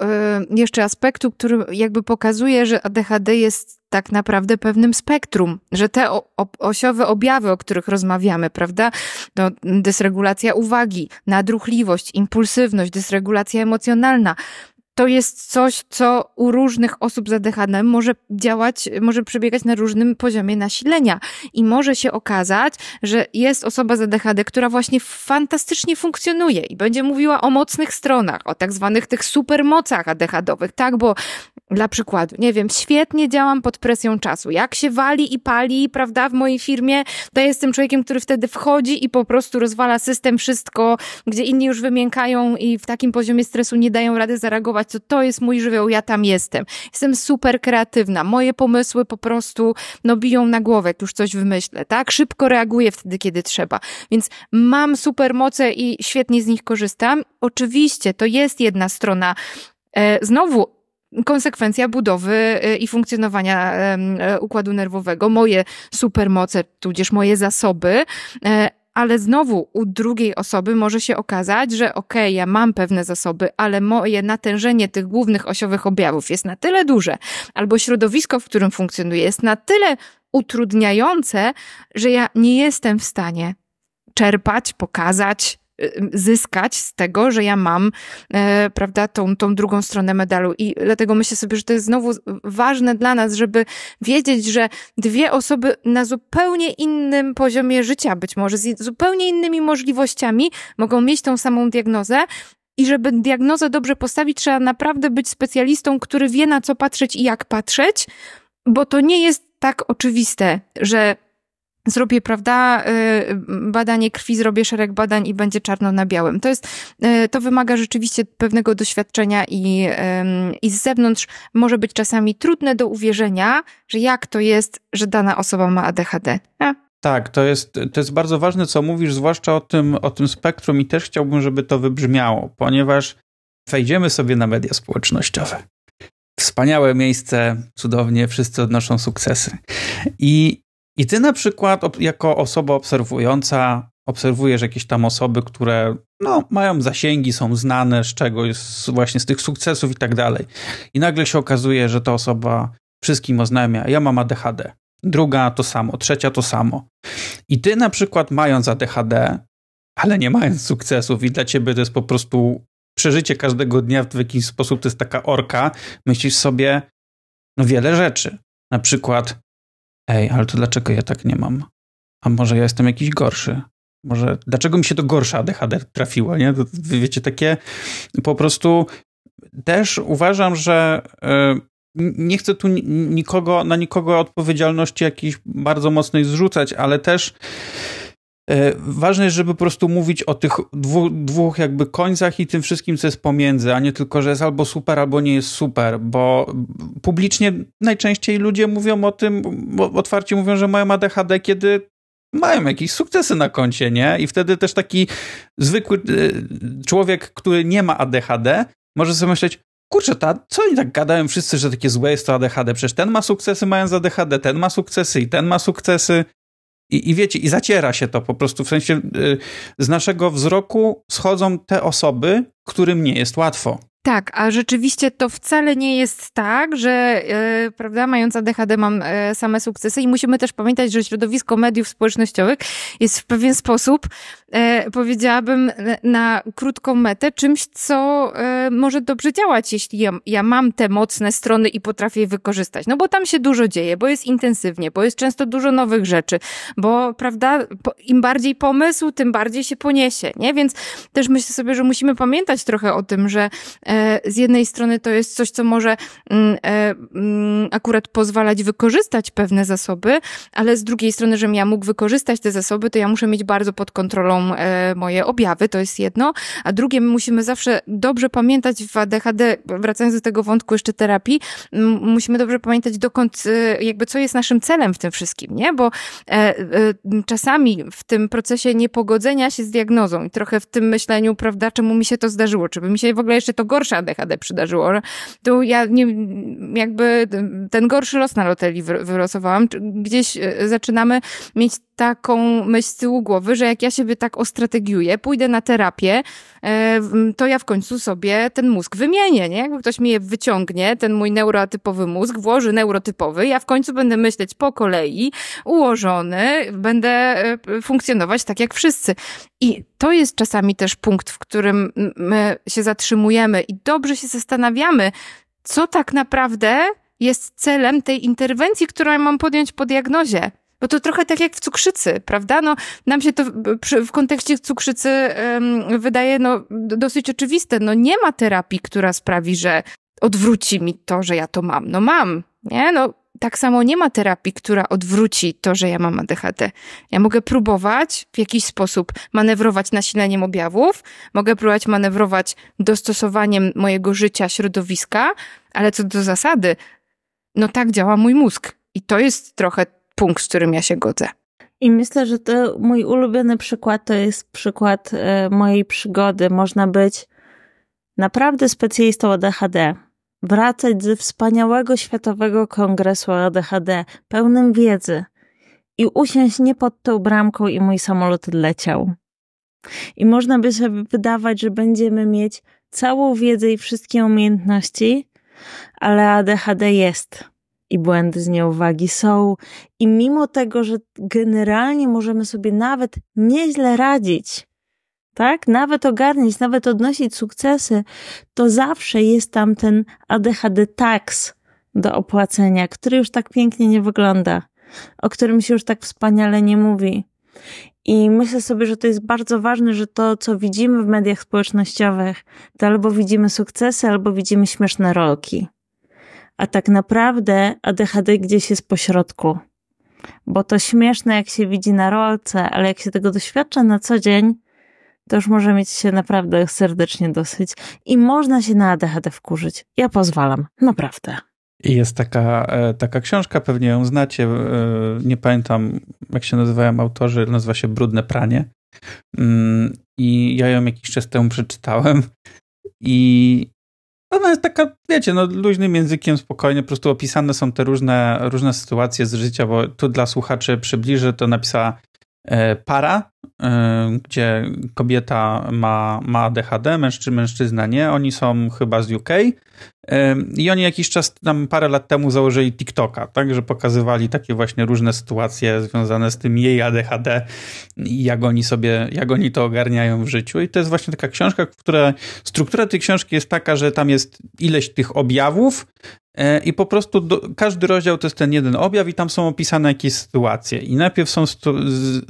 C: y, jeszcze aspektu, który jakby pokazuje, że ADHD jest tak naprawdę pewnym spektrum, że te o, o, osiowe objawy, o których rozmawiamy, prawda? No, dysregulacja uwagi, nadruchliwość, impulsywność, dysregulacja emocjonalna, to jest coś, co u różnych osób z ADHD może działać, może przebiegać na różnym poziomie nasilenia. I może się okazać, że jest osoba z ADHD, która właśnie fantastycznie funkcjonuje i będzie mówiła o mocnych stronach, o tak zwanych tych supermocach adhd tak? Bo dla przykładu, nie wiem, świetnie działam pod presją czasu. Jak się wali i pali, prawda, w mojej firmie, to jestem człowiekiem, który wtedy wchodzi i po prostu rozwala system, wszystko, gdzie inni już wymiękają i w takim poziomie stresu nie dają rady zareagować bardzo, to jest mój żywioł, ja tam jestem. Jestem super kreatywna, moje pomysły po prostu no, biją na głowę, jak już coś wymyślę, tak? Szybko reaguję wtedy, kiedy trzeba. Więc mam super moce i świetnie z nich korzystam. Oczywiście to jest jedna strona. E, znowu, konsekwencja budowy e, i funkcjonowania e, układu nerwowego, moje supermoce, tudzież moje zasoby, e, ale znowu u drugiej osoby może się okazać, że okej, okay, ja mam pewne zasoby, ale moje natężenie tych głównych osiowych objawów jest na tyle duże, albo środowisko, w którym funkcjonuję, jest na tyle utrudniające, że ja nie jestem w stanie czerpać, pokazać, Y, y, zyskać z tego, że ja mam, e, prawda, tą, tą drugą stronę medalu. I dlatego myślę sobie, że to jest znowu ważne dla nas, żeby wiedzieć, że dwie osoby na zupełnie innym poziomie życia, być może z zupełnie innymi możliwościami, mogą mieć tą samą diagnozę, i żeby diagnozę dobrze postawić, trzeba naprawdę być specjalistą, który wie na co patrzeć i jak patrzeć, bo to nie jest tak oczywiste, że zrobię, prawda, y, badanie krwi, zrobię szereg badań i będzie czarno na białym. To jest, y, to wymaga rzeczywiście pewnego doświadczenia i, y, i z zewnątrz może być czasami trudne do uwierzenia, że jak to jest, że dana osoba ma ADHD. A?
A: Tak, to jest, to jest bardzo ważne, co mówisz, zwłaszcza o tym, o tym spektrum i też chciałbym, żeby to wybrzmiało, ponieważ wejdziemy sobie na media społecznościowe. Wspaniałe miejsce, cudownie, wszyscy odnoszą sukcesy. I i ty na przykład, jako osoba obserwująca, obserwujesz jakieś tam osoby, które no, mają zasięgi, są znane z czegoś, właśnie z tych sukcesów i tak dalej. I nagle się okazuje, że ta osoba wszystkim oznajmia, ja mam ADHD. Druga to samo, trzecia to samo. I ty na przykład mając ADHD, ale nie mając sukcesów i dla ciebie to jest po prostu przeżycie każdego dnia w jakiś sposób, to jest taka orka, myślisz sobie no, wiele rzeczy. Na przykład Ej, ale to dlaczego ja tak nie mam? A może ja jestem jakiś gorszy? Może dlaczego mi się to gorsza ADHD trafiła? Nie? To, wiecie, takie po prostu też uważam, że e, nie chcę tu nikogo, na nikogo odpowiedzialności jakiejś bardzo mocnej zrzucać, ale też E, ważne jest, żeby po prostu mówić o tych dwóch, dwóch jakby końcach i tym wszystkim, co jest pomiędzy, a nie tylko, że jest albo super, albo nie jest super, bo publicznie najczęściej ludzie mówią o tym, otwarcie mówią, że mają ADHD, kiedy mają jakieś sukcesy na koncie, nie? I wtedy też taki zwykły e, człowiek, który nie ma ADHD, może sobie myśleć, kurczę, ta, co oni tak gadają wszyscy, że takie złe jest to ADHD? Przecież ten ma sukcesy mając ADHD, ten ma sukcesy i ten ma sukcesy. I, I wiecie, i zaciera się to po prostu, w sensie y, z naszego wzroku schodzą te osoby, którym nie jest łatwo.
C: Tak, a rzeczywiście to wcale nie jest tak, że yy, prawda, mając ADHD mam yy, same sukcesy i musimy też pamiętać, że środowisko mediów społecznościowych jest w pewien sposób, yy, powiedziałabym, na krótką metę czymś, co może dobrze działać, jeśli ja, ja, mam te mocne strony i potrafię je wykorzystać. No bo tam się dużo dzieje, bo jest intensywnie, bo jest często dużo nowych rzeczy, bo prawda, po, im bardziej pomysł, tym bardziej się poniesie, nie? Więc też myślę sobie, że musimy pamiętać trochę o tym, że E, z jednej strony to jest coś, co może mm, e, mm, akurat pozwalać wykorzystać pewne zasoby, ale z drugiej strony, żebym ja mógł wykorzystać te zasoby, to ja muszę mieć bardzo pod kontrolą e, moje objawy, to jest jedno, a drugie, my musimy zawsze dobrze pamiętać w ADHD, wracając do tego wątku jeszcze terapii, musimy dobrze pamiętać dokąd, jakby co jest naszym celem w tym wszystkim, nie? Bo czasami w tym procesie niepogodzenia się z diagnozą i trochę w tym myśleniu, prawda, czemu mi się to zdarzyło, czy by mi się w ogóle jeszcze to gorzej gorsza ADHD przydarzyło. Tu ja nie, jakby ten gorszy los na loterii wylosowałam. Gdzieś e, zaczynamy mieć taką myśl z tyłu głowy, że jak ja siebie tak ostrategiuję, pójdę na terapię, e, to ja w końcu sobie ten mózg wymienię, nie? Jakby ktoś mi je wyciągnie, ten mój neurotypowy mózg, włoży neurotypowy, ja w końcu będę myśleć po kolei, ułożony, będę e, funkcjonować tak jak wszyscy. I to jest czasami też punkt, w którym my się zatrzymujemy i dobrze się zastanawiamy, co tak naprawdę jest celem tej interwencji, którą ja mam podjąć po diagnozie. Bo to trochę tak jak w cukrzycy, prawda? No, nam się to w kontekście cukrzycy wydaje no, dosyć oczywiste. No, nie ma terapii, która sprawi, że odwróci mi to, że ja to mam. No mam, nie? No, tak samo nie ma terapii, która odwróci to, że ja mam ADHD. Ja mogę próbować w jakiś sposób manewrować nasileniem objawów, mogę próbować manewrować dostosowaniem mojego życia, środowiska, ale co do zasady, no tak działa mój mózg. I to jest trochę punkt, z którym ja się godzę.
B: I myślę, że to mój ulubiony przykład to jest przykład e, mojej przygody. Można być naprawdę specjalistą ADHD wracać ze wspaniałego Światowego Kongresu ADHD pełnym wiedzy i usiąść nie pod tą bramką i mój samolot leciał. I można by sobie wydawać, że będziemy mieć całą wiedzę i wszystkie umiejętności, ale ADHD jest i błędy z nieuwagi są. I mimo tego, że generalnie możemy sobie nawet nieźle radzić, tak? Nawet ogarnić, nawet odnosić sukcesy, to zawsze jest tam ten ADHD tax do opłacenia, który już tak pięknie nie wygląda, o którym się już tak wspaniale nie mówi. I myślę sobie, że to jest bardzo ważne, że to, co widzimy w mediach społecznościowych, to albo widzimy sukcesy, albo widzimy śmieszne rolki. A tak naprawdę ADHD gdzieś jest po środku. Bo to śmieszne, jak się widzi na rolce, ale jak się tego doświadcza na co dzień, to już może mieć się naprawdę serdecznie dosyć i można się na ADHD wkurzyć. Ja pozwalam, naprawdę.
A: I jest taka, e, taka książka, pewnie ją znacie, e, nie pamiętam jak się nazywają autorzy, nazywa się Brudne Pranie. Mm, I ja ją jakiś czas temu przeczytałem i ona jest taka, wiecie, no, luźnym językiem, spokojnie, po prostu opisane są te różne, różne sytuacje z życia, bo tu dla słuchaczy przybliżę, to napisała e, para, gdzie kobieta ma, ma ADHD, mężczy, mężczyzna nie. Oni są chyba z UK. I oni jakiś czas, tam parę lat temu założyli TikToka, tak, że pokazywali takie właśnie różne sytuacje związane z tym jej ADHD i jak oni sobie, jak oni to ogarniają w życiu. I to jest właśnie taka książka, która, struktura tej książki jest taka, że tam jest ileś tych objawów e, i po prostu do, każdy rozdział to jest ten jeden objaw i tam są opisane jakieś sytuacje. I najpierw są z,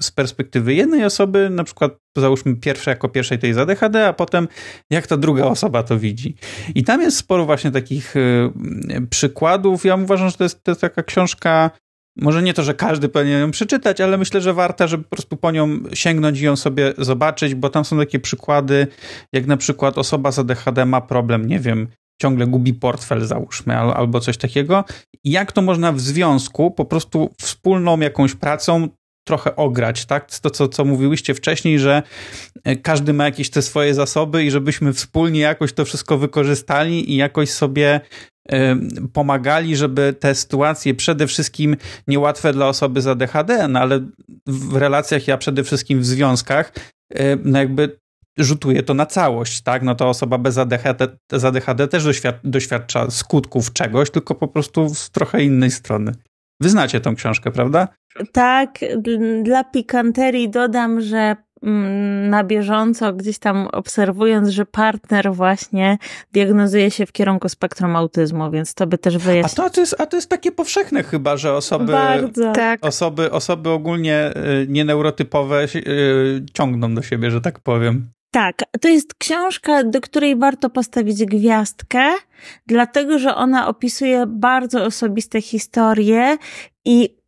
A: z perspektywy jednej jednej osoby, na przykład załóżmy pierwsze jako pierwszej tej za ADHD, a potem jak ta druga osoba to widzi. I tam jest sporo właśnie takich y, przykładów. Ja uważam, że to jest, to jest taka książka, może nie to, że każdy powinien ją przeczytać, ale myślę, że warta, żeby po prostu po nią sięgnąć i ją sobie zobaczyć, bo tam są takie przykłady, jak na przykład osoba z ADHD ma problem, nie wiem, ciągle gubi portfel, załóżmy, albo coś takiego. Jak to można w związku po prostu wspólną jakąś pracą trochę ograć, tak? To, co, co mówiłyście wcześniej, że e, każdy ma jakieś te swoje zasoby i żebyśmy wspólnie jakoś to wszystko wykorzystali i jakoś sobie e, pomagali, żeby te sytuacje przede wszystkim niełatwe dla osoby z ADHD, no ale w relacjach, ja przede wszystkim w związkach, e, no jakby rzutuje to na całość, tak? No to osoba bez ADHD, z ADHD też doświadcza skutków czegoś, tylko po prostu z trochę innej strony. Wy znacie tą książkę, prawda?
B: Tak, dla pikanterii dodam, że mm, na bieżąco, gdzieś tam obserwując, że partner właśnie diagnozuje się w kierunku spektrum autyzmu, więc to by też wyjaśnić.
A: A to, to, jest, a to jest takie powszechne chyba, że osoby, tak. osoby, osoby ogólnie y, nieneurotypowe y, ciągną do siebie, że tak powiem.
B: Tak, to jest książka, do której warto postawić gwiazdkę, dlatego że ona opisuje bardzo osobiste historie i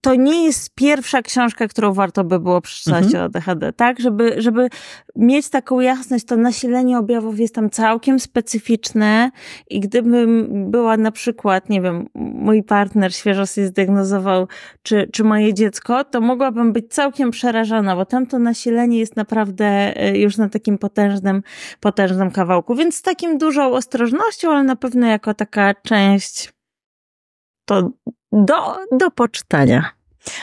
B: to nie jest pierwsza książka, którą warto by było przeczytać mhm. o ADHD, tak? Żeby, żeby mieć taką jasność, to nasilenie objawów jest tam całkiem specyficzne i gdybym była na przykład, nie wiem, mój partner świeżo się zdiagnozował, czy, czy moje dziecko, to mogłabym być całkiem przerażona, bo tamto nasilenie jest naprawdę e, już na takim potężnym, potężnym kawałku. Więc z takim dużą ostrożnością, ale na pewno jako taka część to do, do poczytania.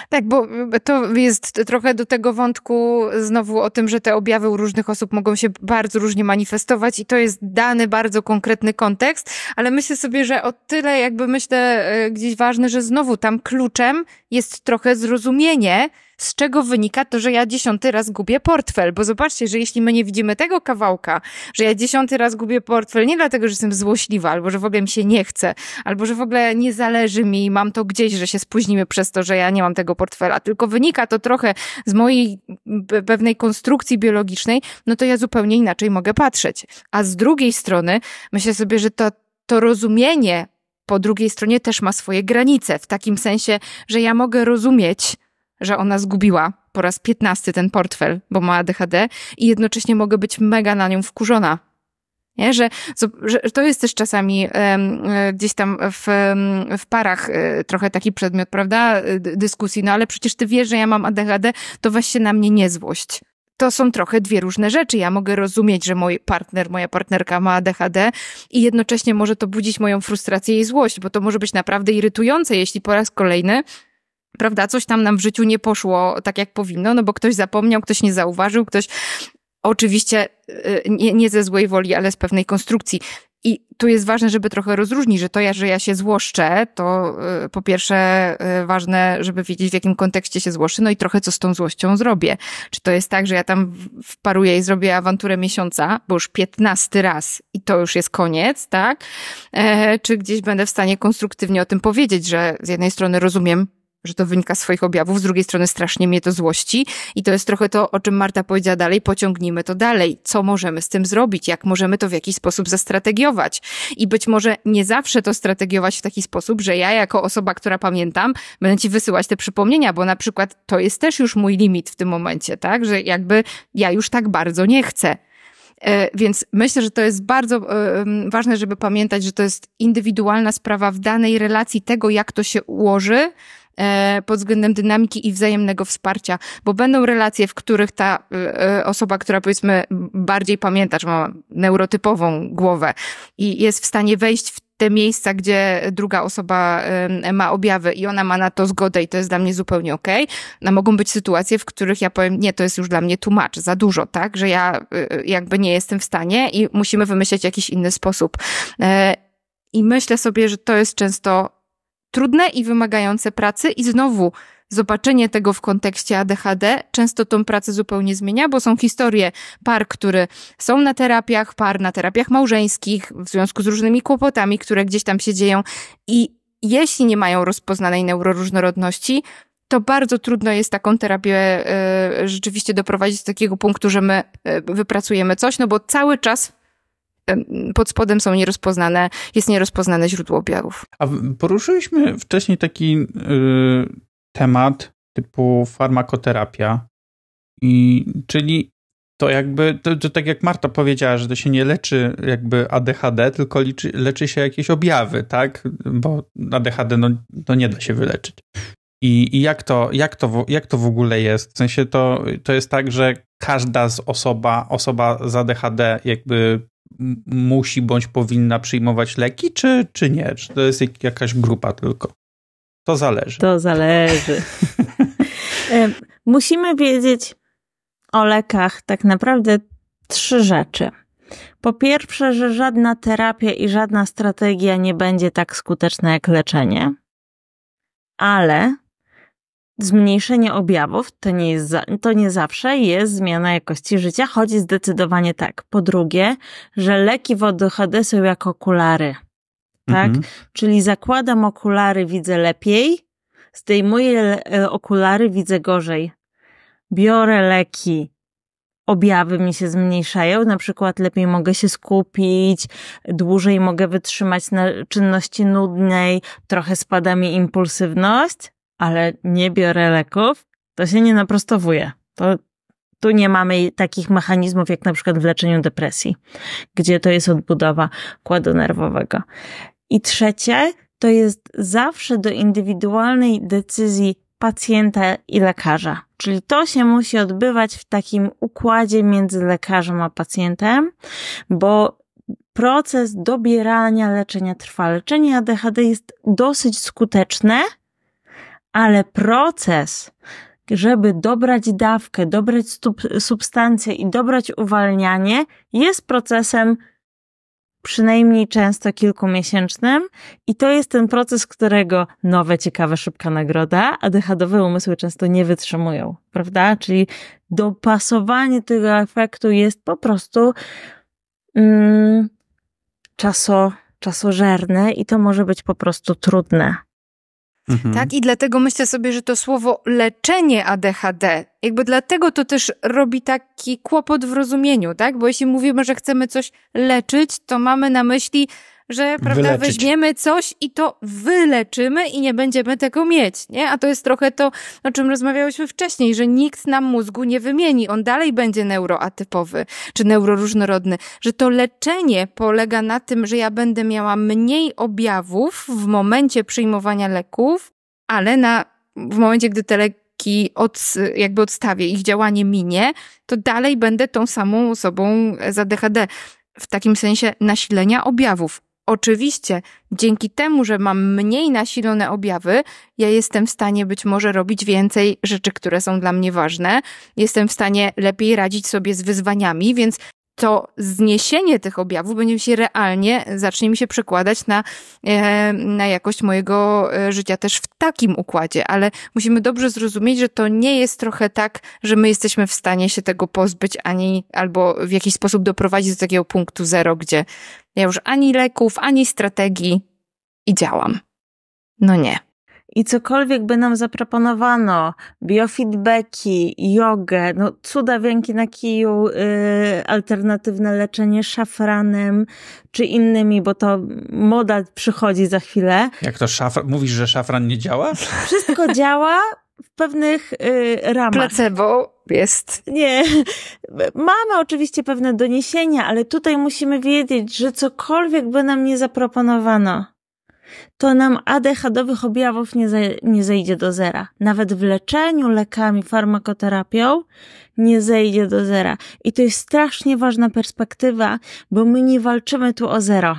C: Tak, bo to jest trochę do tego wątku znowu o tym, że te objawy u różnych osób mogą się bardzo różnie manifestować i to jest dany bardzo konkretny kontekst, ale myślę sobie, że o tyle jakby myślę e, gdzieś ważne, że znowu tam kluczem jest trochę zrozumienie, z czego wynika to, że ja dziesiąty raz gubię portfel. Bo zobaczcie, że jeśli my nie widzimy tego kawałka, że ja dziesiąty raz gubię portfel nie dlatego, że jestem złośliwa, albo że w ogóle mi się nie chce, albo że w ogóle nie zależy mi i mam to gdzieś, że się spóźnimy przez to, że ja nie mam tego portfela, tylko wynika to trochę z mojej pewnej konstrukcji biologicznej, no to ja zupełnie inaczej mogę patrzeć. A z drugiej strony myślę sobie, że to, to rozumienie po drugiej stronie też ma swoje granice, w takim sensie, że ja mogę rozumieć, że ona zgubiła po raz piętnasty ten portfel, bo ma ADHD i jednocześnie mogę być mega na nią wkurzona. Nie? Że, że to jest też czasami um, gdzieś tam w, w parach e, trochę taki przedmiot, prawda, e, dyskusji, no ale przecież ty wiesz, że ja mam ADHD, to weź się na mnie nie złość to są trochę dwie różne rzeczy. Ja mogę rozumieć, że mój partner, moja partnerka ma ADHD i jednocześnie może to budzić moją frustrację i złość, bo to może być naprawdę irytujące, jeśli po raz kolejny prawda, coś tam nam w życiu nie poszło tak, jak powinno, no bo ktoś zapomniał, ktoś nie zauważył, ktoś oczywiście y, nie, nie ze złej woli, ale z pewnej konstrukcji. I tu jest ważne, żeby trochę rozróżnić, że to ja, że ja się złoszczę, to y, po pierwsze y, ważne, żeby wiedzieć, w jakim kontekście się złoszczę, no i trochę co z tą złością zrobię. Czy to jest tak, że ja tam wparuję i zrobię awanturę miesiąca, bo już piętnasty raz i to już jest koniec, tak? E, czy gdzieś będę w stanie konstruktywnie o tym powiedzieć, że z jednej strony rozumiem, że to wynika z swoich objawów, z drugiej strony strasznie mnie to złości i to jest trochę to, o czym Marta powiedziała dalej, pociągnijmy to dalej, co możemy z tym zrobić, jak możemy to w jakiś sposób zastrategiować i być może nie zawsze to strategiować w taki sposób, że ja jako osoba, która pamiętam, będę ci wysyłać te przypomnienia, bo na przykład to jest też już mój limit w tym momencie, tak, że jakby ja już tak bardzo nie chcę. E, więc myślę, że to jest bardzo e, ważne, żeby pamiętać, że to jest indywidualna sprawa w danej relacji tego, jak to się ułoży, E, pod względem dynamiki i wzajemnego wsparcia, bo będą relacje, w których ta e, e, osoba, która powiedzmy bardziej pamięta, że ma neurotypową głowę i jest w stanie wejść w te miejsca, gdzie druga osoba ma objawy i ona ma na to zgodę i to jest dla mnie zupełnie okej. Okay. No, mogą być sytuacje, w których ja powiem, nie, to jest już dla mnie tłumacz, za dużo, tak, że ja jakby nie jestem w stanie i musimy wymyśleć jakiś inny sposób. I myślę sobie, że to jest często trudne i wymagające pracy i znowu zobaczenie tego w kontekście ADHD często tą pracę zupełnie zmienia, bo są historie par, które są na terapiach, par na terapiach małżeńskich w związku z różnymi kłopotami, które gdzieś tam się dzieją i jeśli nie mają rozpoznanej neuroróżnorodności, to bardzo trudno jest taką terapię y, rzeczywiście doprowadzić do takiego punktu, że my y, wypracujemy coś, no bo cały czas pod spodem są nierozpoznane, jest nierozpoznane źródło objawów.
A: A poruszyliśmy wcześniej taki y, temat typu farmakoterapia, i, czyli to jakby, to, to, tak jak Marta powiedziała, że to się nie leczy jakby ADHD, tylko liczy, leczy się jakieś objawy, tak? Bo ADHD no, to no nie da się wyleczyć. I, i jak, to, jak, to, jak to w ogóle jest? W sensie to, to jest tak, że każda z osoba, osoba z ADHD jakby musi bądź powinna przyjmować leki, czy, czy nie? Czy to jest jakaś grupa tylko? To zależy.
B: To zależy. Musimy wiedzieć o lekach tak naprawdę trzy rzeczy. Po pierwsze, że żadna terapia i żadna strategia nie będzie tak skuteczna jak leczenie, ale zmniejszenie objawów to nie, jest za, to nie zawsze jest zmiana jakości życia, choć zdecydowanie tak. Po drugie, że leki wodochody są jak okulary. Tak? Mhm. Czyli zakładam okulary, widzę lepiej, zdejmuję e, okulary, widzę gorzej. Biorę leki, objawy mi się zmniejszają, na przykład lepiej mogę się skupić, dłużej mogę wytrzymać na czynności nudnej, trochę spada mi impulsywność, ale nie biorę leków, to się nie naprostowuje. To, tu nie mamy takich mechanizmów jak na przykład w leczeniu depresji, gdzie to jest odbudowa układu nerwowego. I trzecie, to jest zawsze do indywidualnej decyzji pacjenta i lekarza. Czyli to się musi odbywać w takim układzie między lekarzem a pacjentem, bo proces dobierania leczenia trwa. Leczenie ADHD jest dosyć skuteczne, ale proces, żeby dobrać dawkę, dobrać substancję i dobrać uwalnianie, jest procesem przynajmniej często kilkumiesięcznym i to jest ten proces, którego nowe, ciekawe, szybka nagroda, a dechadowe umysły często nie wytrzymują, prawda? Czyli dopasowanie tego efektu jest po prostu mm, czaso, czasożerne i to może być po prostu trudne.
C: Mhm. Tak? I dlatego myślę sobie, że to słowo leczenie ADHD, jakby dlatego to też robi taki kłopot w rozumieniu, tak? Bo jeśli mówimy, że chcemy coś leczyć, to mamy na myśli że prawda, Wyleczyć. weźmiemy coś i to wyleczymy i nie będziemy tego mieć, nie? A to jest trochę to, o czym rozmawiałyśmy wcześniej, że nikt nam mózgu nie wymieni, on dalej będzie neuroatypowy czy neuroróżnorodny, że to leczenie polega na tym, że ja będę miała mniej objawów w momencie przyjmowania leków, ale na, w momencie, gdy te leki od, jakby odstawię, ich działanie minie, to dalej będę tą samą osobą za DHD. W takim sensie nasilenia objawów. Oczywiście, dzięki temu, że mam mniej nasilone objawy, ja jestem w stanie być może robić więcej rzeczy, które są dla mnie ważne. Jestem w stanie lepiej radzić sobie z wyzwaniami, więc to zniesienie tych objawów będzie mi się realnie, zacznie mi się przekładać na, e, na jakość mojego e, życia też w takim układzie, ale musimy dobrze zrozumieć, że to nie jest trochę tak, że my jesteśmy w stanie się tego pozbyć ani, albo w jakiś sposób doprowadzić do takiego punktu zero, gdzie ja już ani leków, ani strategii i działam. No nie
B: i cokolwiek by nam zaproponowano, biofeedbacki, jogę, no cuda wianki na kiju, yy, alternatywne leczenie szafranem czy innymi, bo to moda przychodzi za chwilę.
A: Jak to szafran? Mówisz, że szafran nie działa?
B: Wszystko działa, w pewnych y, ramach. Placebo jest. Nie. Mamy oczywiście pewne doniesienia, ale tutaj musimy wiedzieć, że cokolwiek by nam nie zaproponowano, to nam ADHD-owych objawów nie, ze, nie zejdzie do zera. Nawet w leczeniu lekami, farmakoterapią nie zejdzie do zera. I to jest strasznie ważna perspektywa, bo my nie walczymy tu o zero.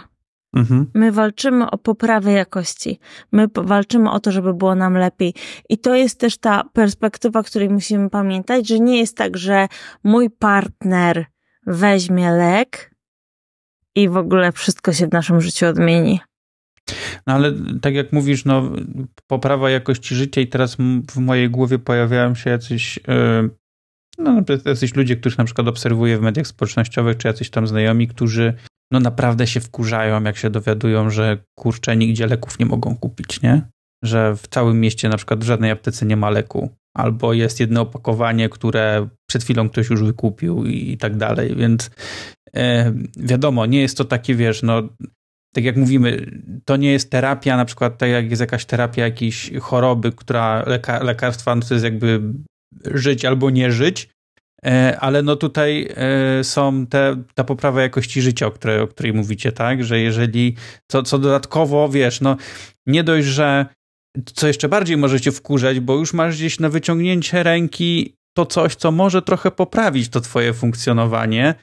B: Mhm. My walczymy o poprawę jakości. My walczymy o to, żeby było nam lepiej. I to jest też ta perspektywa, której musimy pamiętać, że nie jest tak, że mój partner weźmie lek i w ogóle wszystko się w naszym życiu odmieni.
A: No ale tak jak mówisz, no poprawa jakości życia i teraz w mojej głowie pojawiają się jacyś e, no, jacyś ludzie, których na przykład obserwuję w mediach społecznościowych, czy jacyś tam znajomi, którzy no naprawdę się wkurzają, jak się dowiadują, że kurczę, nigdzie leków nie mogą kupić, nie? Że w całym mieście na przykład w żadnej aptece nie ma leku, albo jest jedno opakowanie, które przed chwilą ktoś już wykupił i, i tak dalej, więc yy, wiadomo, nie jest to takie, wiesz, no tak jak mówimy, to nie jest terapia, na przykład tak jak jest jakaś terapia jakiejś choroby, która leka, lekarstwa, no to jest jakby żyć albo nie żyć, e, ale no tutaj e, są te, ta poprawa jakości życia, o której, o której mówicie, tak, że jeżeli, co, co dodatkowo, wiesz, no nie dość, że co jeszcze bardziej możecie wkurzać, bo już masz gdzieś na wyciągnięcie ręki to coś, co może trochę poprawić to twoje funkcjonowanie,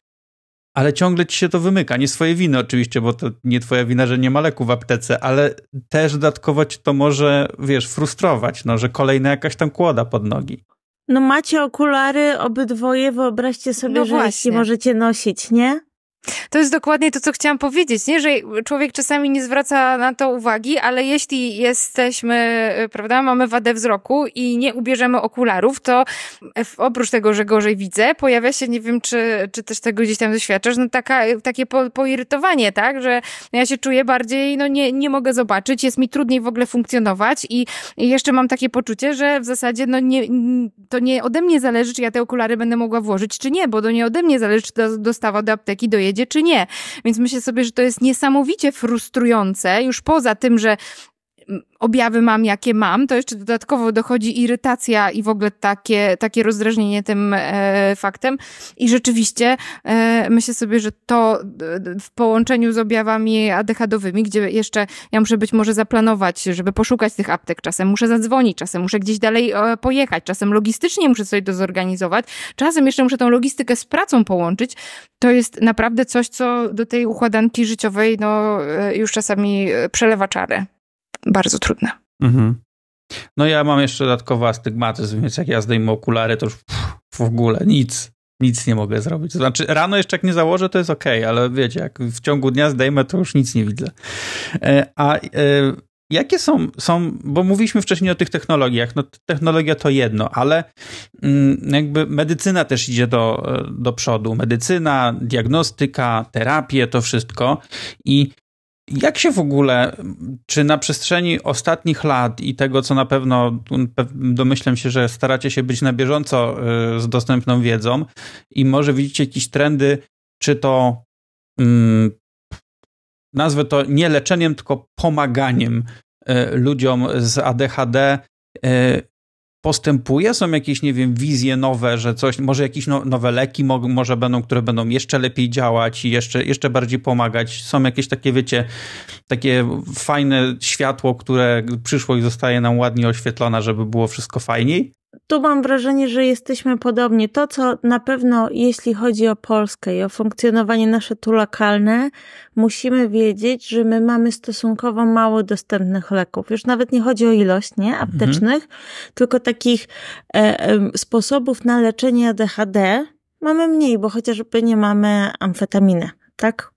A: ale ciągle ci się to wymyka. Nie swoje winy oczywiście, bo to nie twoja wina, że nie ma leku w aptece, ale też dodatkowo ci to może, wiesz, frustrować, no, że kolejna jakaś tam kłoda pod nogi.
B: No macie okulary obydwoje, wyobraźcie sobie, no że właśnie. jeśli możecie nosić, nie? To jest dokładnie to, co chciałam powiedzieć, nie? że człowiek czasami nie zwraca
C: na to uwagi, ale jeśli jesteśmy, y, prawda, mamy wadę wzroku i nie ubierzemy okularów, to oprócz tego, że gorzej widzę, pojawia się, nie wiem, czy, czy też tego gdzieś tam doświadczasz, no taka, takie po, poirytowanie, tak, że ja się czuję bardziej, no nie, nie mogę zobaczyć, jest mi trudniej w ogóle funkcjonować i, jeszcze mam takie poczucie, że w zasadzie no nie, to nie ode mnie zależy, czy ja te okulary będę mogła włożyć, czy nie, bo to nie ode mnie zależy, czy dostawa do apteki dojedzie wypowiedzie, czy nie. Więc myślę sobie, że to jest niesamowicie frustrujące, już poza tym, że objawy mam, jakie mam, to jeszcze dodatkowo dochodzi irytacja i w ogóle takie, takie rozdrażnienie tym e, faktem. I rzeczywiście e, myślę sobie, że to e, w połączeniu z objawami adechadowymi, gdzie jeszcze ja muszę być może zaplanować, żeby poszukać tych aptek, czasem muszę zadzwonić, czasem muszę gdzieś dalej e, pojechać, czasem logistycznie muszę sobie to zorganizować, czasem jeszcze muszę tą logistykę z pracą połączyć. To jest naprawdę coś, co do tej układanki życiowej no, e, już czasami e, przelewa czarę
A: bardzo trudne. Mhm. No ja mam jeszcze dodatkowy astygmatyzm, więc jak ja zdejmę okulary, to już pff, w ogóle nic, nic nie mogę zrobić. To znaczy rano jeszcze jak nie założę, to jest ok, ale wiecie, jak w ciągu dnia zdejmę, to już nic nie widzę. E, a e, jakie są, są, bo mówiliśmy wcześniej o tych technologiach, no technologia to jedno, ale mm, jakby medycyna też idzie do, do przodu. Medycyna, diagnostyka, terapie, to wszystko i jak się w ogóle, czy na przestrzeni ostatnich lat i tego, co na pewno domyślam się, że staracie się być na bieżąco y, z dostępną wiedzą i może widzicie jakieś trendy, czy to mm, nazwę to nie leczeniem, tylko pomaganiem y, ludziom z ADHD postępuje? Są jakieś, nie wiem, wizje nowe, że coś, może jakieś no, nowe leki mogą, może będą, które będą jeszcze lepiej działać i jeszcze, jeszcze bardziej pomagać? Są jakieś takie, wiecie, takie fajne światło, które przyszło i zostaje nam ładnie oświetlone, żeby było wszystko fajniej?
B: tu mam wrażenie, że jesteśmy podobnie. To, co na pewno, jeśli chodzi o Polskę i o funkcjonowanie nasze tu lokalne, musimy wiedzieć, że my mamy stosunkowo mało dostępnych leków. Już nawet nie chodzi o ilość, nie? Mhm. Aptecznych, mhm. tylko takich e, e, sposobów na leczenie ADHD mamy mniej, bo chociażby nie mamy amfetaminy, tak?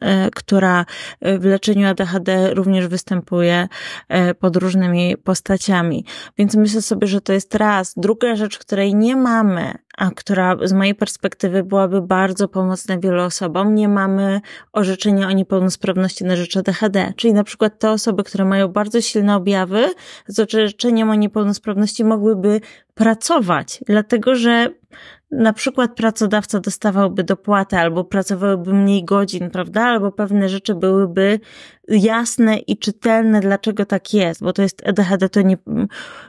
B: E, która e, w leczeniu ADHD również występuje e, pod różnymi postaciami. Więc myślę sobie, że to jest raz. Druga rzecz, której nie mamy, a która z mojej perspektywy byłaby bardzo pomocna wielu osobom, nie mamy orzeczenia o niepełnosprawności na rzecz ADHD. Czyli na przykład te osoby, które mają bardzo silne objawy, z orzeczeniem o niepełnosprawności mogłyby pracować, dlatego że na przykład pracodawca dostawałby dopłatę, albo pracowałby mniej godzin, prawda? Albo pewne rzeczy byłyby jasne i czytelne, dlaczego tak jest, bo to jest ADHD, e to nie,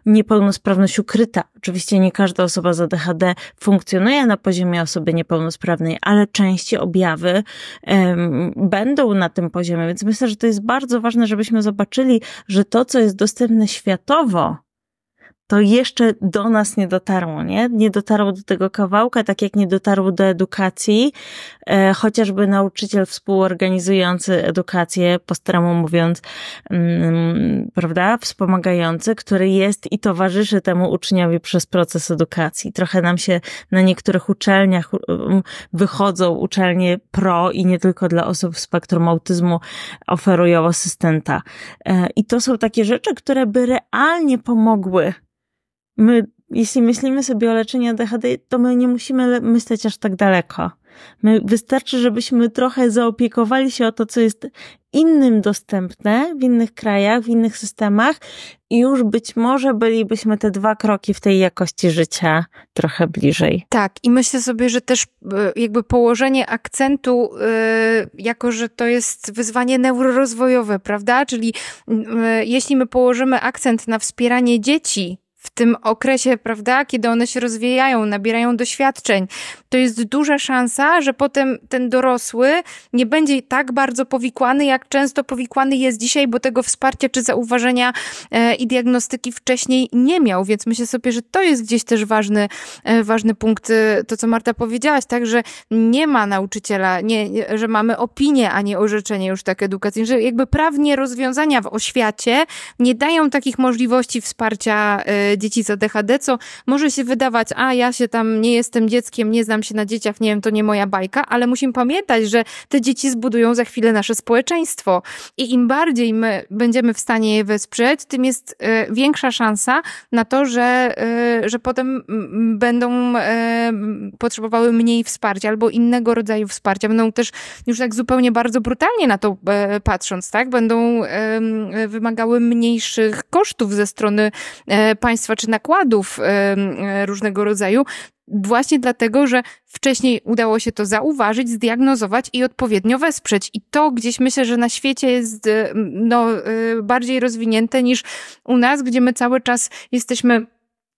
B: niepełnosprawność ukryta. Oczywiście nie każda osoba z ADHD e funkcjonuje na poziomie osoby niepełnosprawnej, ale części objawy um, będą na tym poziomie, więc myślę, że to jest bardzo ważne, żebyśmy zobaczyli, że to, co jest dostępne światowo, to jeszcze do nas nie dotarło, nie? Nie dotarło do tego kawałka, tak jak nie dotarło do edukacji, e, chociażby nauczyciel współorganizujący edukację, po staremu mówiąc, mm, prawda, wspomagający, który jest i towarzyszy temu uczniowi przez proces edukacji. Trochę nam się na niektórych uczelniach um, wychodzą uczelnie pro i nie tylko dla osób z spektrum autyzmu oferują asystenta. E, I to są takie rzeczy, które by realnie pomogły My, jeśli myślimy sobie o leczeniu ADHD, to my nie musimy myśleć aż tak daleko. My, wystarczy, żebyśmy trochę zaopiekowali się o to, co jest innym dostępne w innych krajach, w innych systemach i już być może bylibyśmy te dwa kroki w tej jakości życia trochę bliżej.
C: Tak, i myślę sobie, że
B: też e, jakby
C: położenie akcentu, e, jako że to jest wyzwanie neurorozwojowe, prawda? Czyli e, jeśli my położymy akcent na wspieranie dzieci, w tym okresie, prawda, kiedy one się rozwijają, nabierają doświadczeń, to jest duża szansa, że potem ten dorosły nie będzie tak bardzo powikłany, jak często powikłany jest dzisiaj, bo tego wsparcia czy zauważenia e, i diagnostyki wcześniej nie miał. Więc myślę sobie, że to jest gdzieś też ważny, e, ważny punkt, e, to co Marta powiedziałaś, tak, że nie ma nauczyciela, nie, że mamy opinię, a nie orzeczenie już tak edukacyjne, że jakby prawnie rozwiązania w oświacie nie dają takich możliwości wsparcia dzieci z ADHD, co może się wydawać, a ja się tam nie jestem dzieckiem, nie znam nam się na dzieciach, nie wiem, to nie moja bajka, ale musimy pamiętać, że te dzieci zbudują za chwilę nasze społeczeństwo i im bardziej my będziemy w stanie je wesprzeć, tym jest e, większa szansa na to, że, e, że potem mm, mm, będą e, potrzebowały mniej wsparcia albo innego rodzaju wsparcia. Będą też już tak zupełnie bardzo brutalnie na to patrząc, tak? Będą wymagały mniejszych kosztów ze strony państwa czy nakładów różnego rodzaju, właśnie dlatego, że wcześniej udało się to zauważyć, zdiagnozować i odpowiednio wesprzeć. I to gdzieś myślę, że na świecie jest y, no, y, bardziej rozwinięte niż u nas, gdzie my cały czas jesteśmy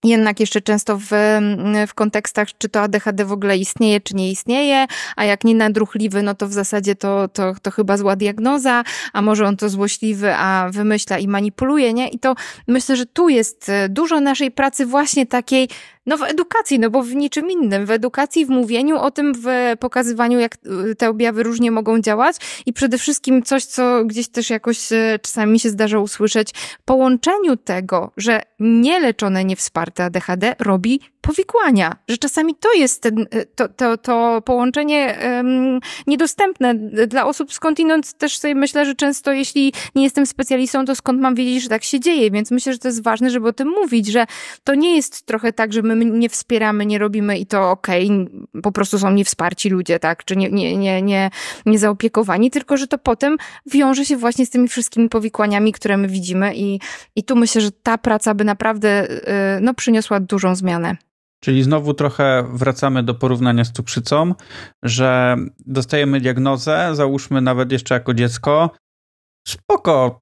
C: jednak jeszcze często w, mm, w kontekstach, czy to ADHD w ogóle istnieje, czy nie istnieje, a jak nie nadruchliwy, no to w zasadzie to, to, to chyba zła diagnoza, a może on to złośliwy, a wymyśla i manipuluje, nie? I to myślę, że tu jest e, dużo naszej pracy właśnie takiej, no w edukacji, no bo w niczym innym, w edukacji, w mówieniu o tym, w pokazywaniu, jak e, te objawy różnie mogą działać i przede wszystkim coś, co gdzieś też jakoś e, czasami mi się zdarza usłyszeć, połączeniu tego, że nieleczone, niewsparcie, DHD robi powikłania, że czasami to jest ten, y, to, to, to połączenie um, niedostępne dla osób skądinąd. Też sobie myślę, że często jeśli nie jestem specjalistą, to skąd mam wiedzieć, że tak się dzieje, więc myślę, że to jest ważne, żeby o tym mówić, że to nie jest trochę tak, że my nie wspieramy, nie robimy i to okej, okay, po prostu są niewsparci ludzie, tak, czy nie, nie, nie, nie, nie zaopiekowani, tylko że to potem wiąże się właśnie z tymi wszystkimi powikłaniami, które my widzimy i, i tu myślę, że ta praca by naprawdę y, no, przyniosła dużą zmianę.
A: Czyli znowu trochę wracamy do porównania z cukrzycą, że dostajemy diagnozę, załóżmy nawet jeszcze jako dziecko, spoko,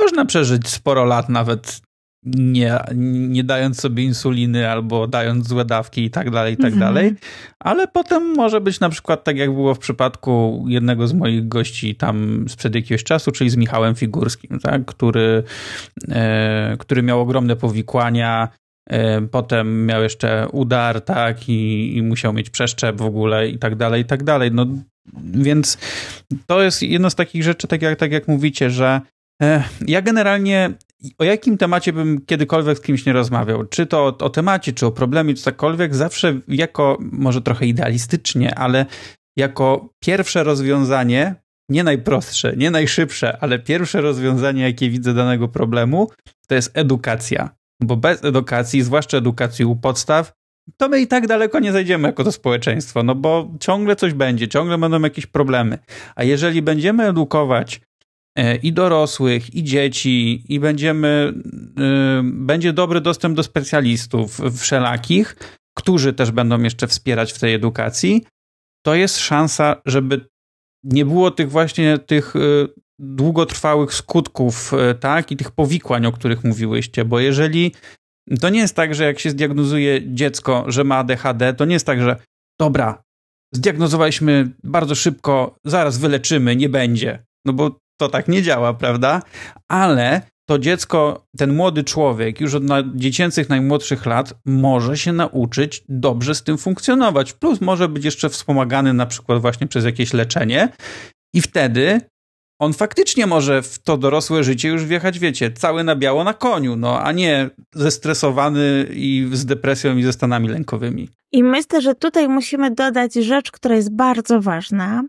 A: można przeżyć sporo lat nawet nie, nie dając sobie insuliny albo dając złe dawki i tak dalej, i tak mhm. dalej. Ale potem może być na przykład tak, jak było w przypadku jednego z moich gości tam sprzed jakiegoś czasu, czyli z Michałem Figurskim, tak? który, yy, który miał ogromne powikłania, E, potem miał jeszcze udar, tak, i, i, musiał mieć przeszczep w ogóle i tak dalej, i tak dalej. No, więc to jest jedna z takich rzeczy, tak jak, tak jak mówicie, że e, ja generalnie o jakim temacie bym kiedykolwiek z kimś nie rozmawiał, czy to o, o temacie, czy o problemie, czy cokolwiek, zawsze jako, może trochę idealistycznie, ale jako pierwsze rozwiązanie, nie najprostsze, nie najszybsze, ale pierwsze rozwiązanie, jakie widzę danego problemu, to jest edukacja. Bo bez edukacji, zwłaszcza edukacji u podstaw, to my i tak daleko nie zajdziemy jako to społeczeństwo, no bo ciągle coś będzie, ciągle będą jakieś problemy. A jeżeli będziemy edukować e, i dorosłych, i dzieci, i będziemy, e, będzie dobry dostęp do specjalistów wszelakich, którzy też będą jeszcze wspierać w tej edukacji, to jest szansa, żeby nie było tych właśnie tych e, długotrwałych skutków, e, tak, i tych powikłań, o których mówiłyście, bo jeżeli to nie jest tak, że jak się zdiagnozuje dziecko, że ma ADHD, to nie jest tak, że dobra, zdiagnozowaliśmy bardzo szybko, zaraz wyleczymy, nie będzie. No bo to tak nie działa, prawda? Ale to dziecko, ten młody człowiek już od dziecięcych, najmłodszych lat może się nauczyć dobrze z tym funkcjonować. Plus może być jeszcze wspomagany na przykład właśnie przez jakieś leczenie i wtedy on faktycznie może w to dorosłe życie już wjechać, wiecie, cały na biało na koniu, no a nie zestresowany i z depresją i ze stanami lękowymi.
B: I myślę, że tutaj musimy dodać rzecz, która jest bardzo ważna,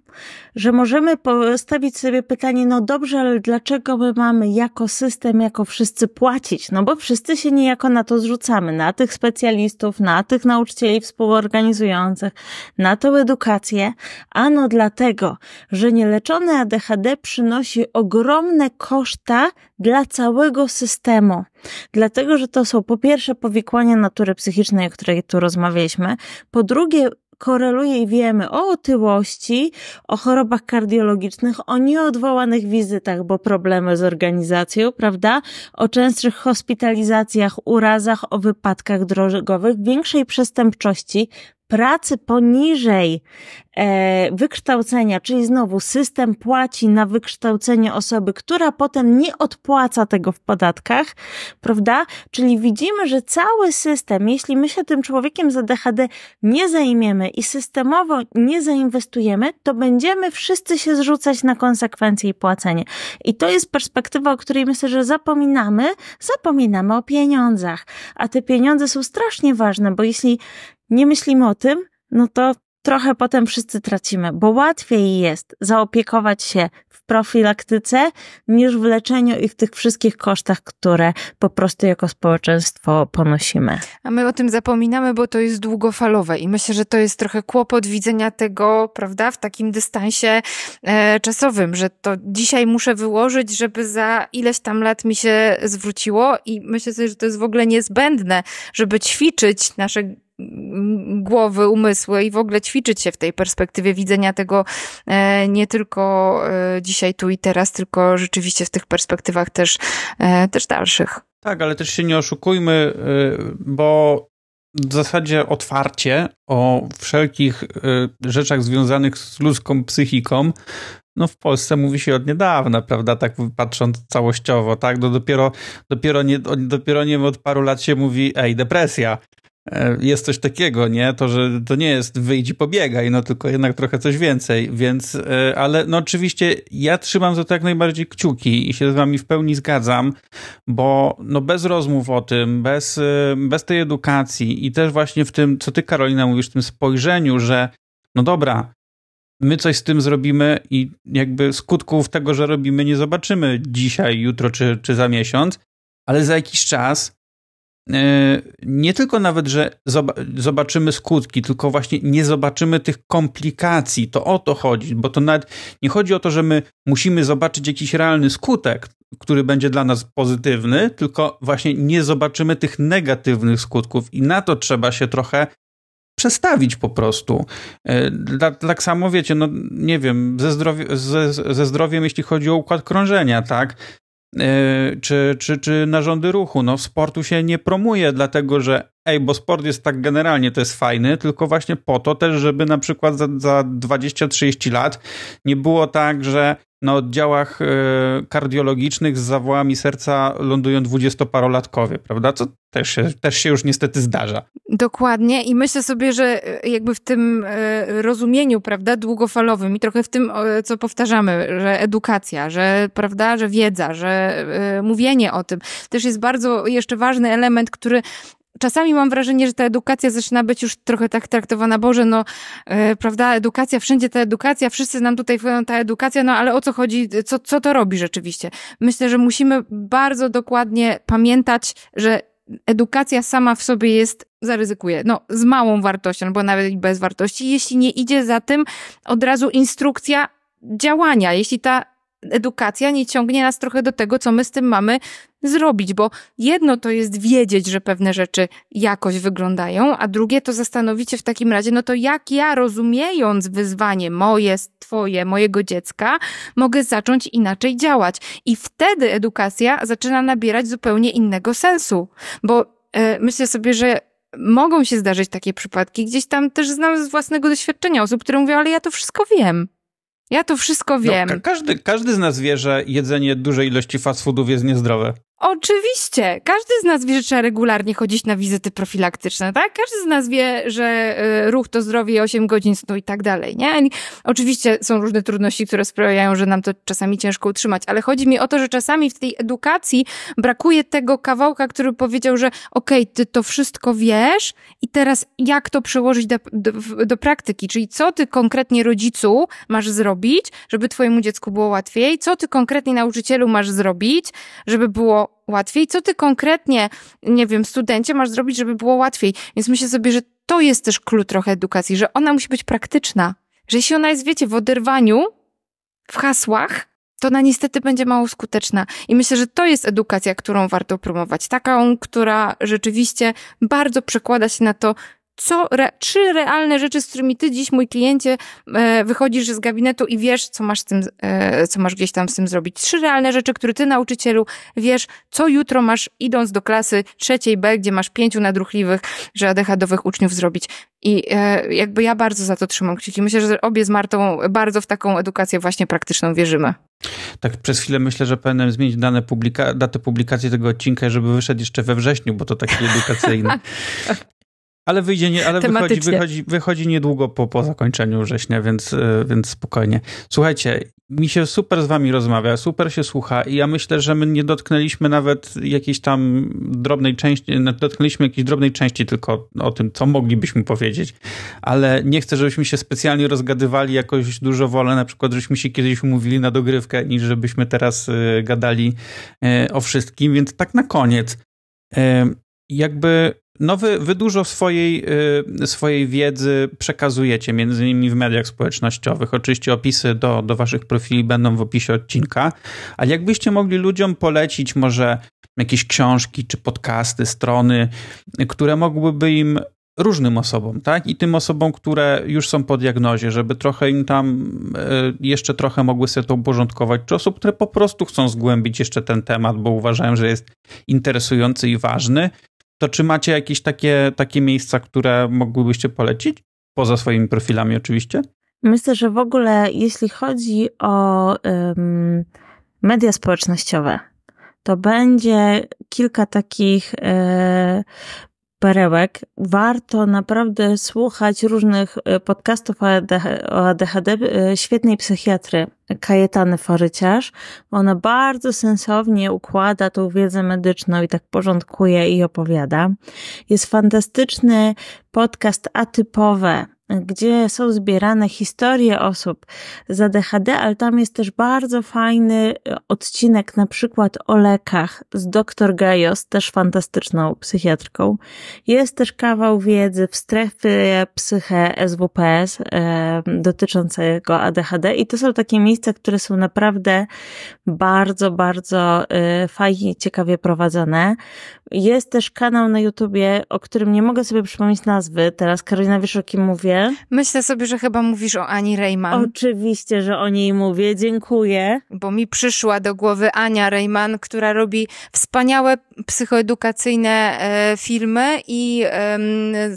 B: że możemy postawić sobie pytanie, no dobrze, ale dlaczego my mamy jako system, jako wszyscy płacić? No bo wszyscy się niejako na to zrzucamy, na tych specjalistów, na tych nauczycieli współorganizujących, na tą edukację. Ano dlatego, że nieleczone ADHD przynosi ogromne koszta dla całego systemu. Dlatego, że to są po pierwsze powikłania natury psychicznej, o której tu rozmawialiśmy, po drugie koreluje i wiemy o otyłości, o chorobach kardiologicznych, o nieodwołanych wizytach, bo problemy z organizacją, prawda? O częstszych hospitalizacjach, urazach, o wypadkach drogowych, większej przestępczości, pracy poniżej e, wykształcenia, czyli znowu system płaci na wykształcenie osoby, która potem nie odpłaca tego w podatkach, prawda? Czyli widzimy, że cały system, jeśli my się tym człowiekiem za DHD nie zajmiemy i systemowo nie zainwestujemy, to będziemy wszyscy się zrzucać na konsekwencje i płacenie. I to jest perspektywa, o której myślę, że zapominamy, zapominamy o pieniądzach. A te pieniądze są strasznie ważne, bo jeśli nie myślimy o tym, no to trochę potem wszyscy tracimy, bo łatwiej jest zaopiekować się w profilaktyce niż w leczeniu i w tych wszystkich kosztach, które po prostu jako społeczeństwo ponosimy.
C: A my o tym zapominamy, bo to jest długofalowe i myślę, że to jest trochę kłopot widzenia tego, prawda, w takim dystansie e, czasowym, że to dzisiaj muszę wyłożyć, żeby za ileś tam lat mi się zwróciło i myślę sobie, że to jest w ogóle niezbędne, żeby ćwiczyć nasze głowy, umysły i w ogóle ćwiczyć się w tej perspektywie widzenia tego e, nie tylko e, dzisiaj, tu i teraz, tylko rzeczywiście w tych perspektywach też, e, też dalszych.
A: Tak, ale też się nie oszukujmy, bo w zasadzie otwarcie o wszelkich rzeczach związanych z ludzką psychiką no w Polsce mówi się od niedawna, prawda, tak patrząc całościowo, tak, no dopiero, dopiero, nie, dopiero nie od paru lat się mówi, ej, depresja, E, jest coś takiego, nie? To, że to nie jest wyjdź i pobiegaj, no tylko jednak trochę coś więcej, więc, e, ale no oczywiście ja trzymam za to jak najbardziej kciuki i się z wami w pełni zgadzam, bo no bez rozmów o tym, bez, e, bez tej edukacji i też właśnie w tym, co ty Karolina mówisz, w tym spojrzeniu, że no dobra, my coś z tym zrobimy i jakby skutków tego, że robimy nie zobaczymy dzisiaj, jutro czy, czy za miesiąc, ale za jakiś czas E, nie tylko nawet, że zobaczymy skutki, tylko właśnie nie zobaczymy tych komplikacji. To o to chodzi, bo to nawet nie chodzi o to, że my musimy zobaczyć jakiś realny skutek, który będzie dla nas pozytywny, tylko właśnie nie zobaczymy tych negatywnych skutków i na to trzeba się trochę przestawić po prostu. E, tak, samo wiecie, no nie wiem, ze, zdrowie, ze, ze zdrowiem, jeśli chodzi o układ krążenia, tak? E, czy, czy, czy narządy ruchu. No, sportu się nie promuje, dlatego że ej, bo sport jest tak generalnie, to jest fajny, tylko właśnie po to też, żeby na przykład za, za 20-30 lat nie było tak, że na oddziałach e, kardiologicznych z zawołami serca lądują dwudziestoparolatkowie, prawda? Co też się, też się już niestety zdarza.
C: Dokładnie i myślę sobie, że e, jakby w tym e, rozumieniu, prawda, długofalowym i trochę w tym, co powtarzamy, że edukacja, że, prawda, że wiedza, że mówienie o tym też jest bardzo jeszcze ważny element, który czasami mam wrażenie, że ta edukacja zaczyna być już trochę tak traktowana, Boże, no, e, prawda, edukacja, wszędzie ta edukacja, wszyscy nam tutaj mówią ta edukacja, no ale o co chodzi, co, co to robi rzeczywiście? Myślę, że musimy bardzo dokładnie pamiętać, że edukacja sama w sobie jest, zaryzykuje, no z małą wartością, albo nawet bez wartości. Jeśli nie idzie za tym od razu instrukcja działania, jeśli ta edukacja nie ciągnie nas trochę do tego, co my z tym mamy zrobić, bo jedno to jest wiedzieć, że pewne rzeczy jakoś wyglądają, a drugie to zastanowić się w takim razie, no to jak ja rozumiejąc wyzwanie moje, twoje, mojego dziecka, mogę zacząć inaczej działać. I wtedy edukacja zaczyna nabierać zupełnie innego sensu, bo e, myślę sobie, że mogą się zdarzyć takie przypadki. Gdzieś tam też znam z własnego doświadczenia osób, które mówią, ale ja to wszystko wiem. Ja to wszystko no, wiem. No, ka każdy,
A: każdy z nas wie, że jedzenie dużej ilości fast foodów jest niezdrowe.
C: Oczywiście. Każdy z nas wie, że trzeba regularnie chodzić na wizyty profilaktyczne, tak? Każdy z nas wie, że y, ruch to zdrowie, 8 godzin snu i tak dalej, nie? Oczywiście są różne trudności, które sprawiają, że nam to czasami ciężko utrzymać, ale chodzi mi o to, że czasami w tej edukacji brakuje tego kawałka, który powiedział, że okej, okay, ty to wszystko wiesz i teraz jak to przełożyć do, do, do praktyki? Czyli co ty konkretnie rodzicu masz zrobić, żeby twojemu dziecku było łatwiej? Co ty konkretnie nauczycielu masz zrobić, żeby było łatwiej, co ty konkretnie, nie wiem, studencie masz zrobić, żeby było łatwiej. Więc myślę sobie, że to jest też klucz trochę edukacji, że ona musi być praktyczna. Że jeśli ona jest, wiecie, w oderwaniu, w hasłach, to ona niestety będzie mało skuteczna. I myślę, że to jest edukacja, którą warto promować. Taką, która rzeczywiście bardzo przekłada się na to, co, re, trzy realne rzeczy, z którymi ty dziś, mój kliencie, e, wychodzisz z gabinetu i wiesz, co masz, z tym, e, co masz gdzieś tam z tym zrobić. Trzy realne rzeczy, które ty, nauczycielu, wiesz, co jutro masz, idąc do klasy trzeciej B, gdzie masz pięciu nadruchliwych, że adechadowych uczniów zrobić. I e, jakby ja bardzo za to trzymam kciuki. Myślę, że obie z Martą bardzo w taką edukację właśnie praktyczną wierzymy.
A: Tak, przez chwilę myślę, że powinienem zmienić dane publika datę publikacji tego odcinka, żeby wyszedł jeszcze we wrześniu, bo to taki edukacyjny. Tak, tak. Ale wyjdzie, nie, ale wychodzi, wychodzi, wychodzi niedługo po, po zakończeniu września, więc, e, więc spokojnie. Słuchajcie, mi się super z wami rozmawia, super się słucha i ja myślę, że my nie dotknęliśmy nawet jakiejś tam drobnej części, no, dotknęliśmy jakiejś drobnej części tylko o tym, co moglibyśmy powiedzieć, ale nie chcę, żebyśmy się specjalnie rozgadywali jakoś dużo wolę, na przykład, żebyśmy się kiedyś umówili na dogrywkę, niż żebyśmy teraz e, gadali e, o wszystkim, więc tak na koniec. Jakby no wy, wy dużo swojej, y, swojej wiedzy przekazujecie, między innymi w mediach społecznościowych. Oczywiście opisy do, do waszych profili będą w opisie odcinka, ale jakbyście mogli ludziom polecić może jakieś książki czy podcasty, strony, które mogłyby im różnym osobom, tak? I tym osobom, które już są po diagnozie, żeby trochę im tam y, jeszcze trochę mogły sobie to uporządkować, czy osób, które po prostu chcą zgłębić jeszcze ten temat, bo uważają, że jest interesujący i ważny to czy macie jakieś takie, takie miejsca, które mogłybyście polecić? Poza swoimi profilami oczywiście.
B: Myślę, że w ogóle jeśli chodzi o ym, media społecznościowe, to będzie kilka takich y, perełek. Warto naprawdę słuchać różnych e, podcastów o ADHD, e, świetnej psychiatry Kajetany Foryciarz, ona bardzo sensownie układa tą wiedzę medyczną i tak porządkuje i opowiada. Jest fantastyczny podcast Atypowe, gdzie są zbierane historie osób z ADHD, ale tam jest też bardzo fajny e, odcinek na przykład o lekach z dr Gajos, też fantastyczną psychiatrką. Jest też kawał wiedzy w strefie psyche SWPS e, dotyczącego ADHD i to są takie miejsca, które są naprawdę bardzo, bardzo e, fajnie, ciekawie prowadzone. Jest też kanał na YouTubie, o którym nie mogę sobie przypomnieć nazwy, teraz Karolina wiesz o mówię,
C: Myślę sobie, że chyba mówisz o Ani Rejman. Oczywiście, że o niej mówię, dziękuję. Bo mi przyszła do głowy Ania Rejman, która robi wspaniałe psychoedukacyjne e, filmy i e,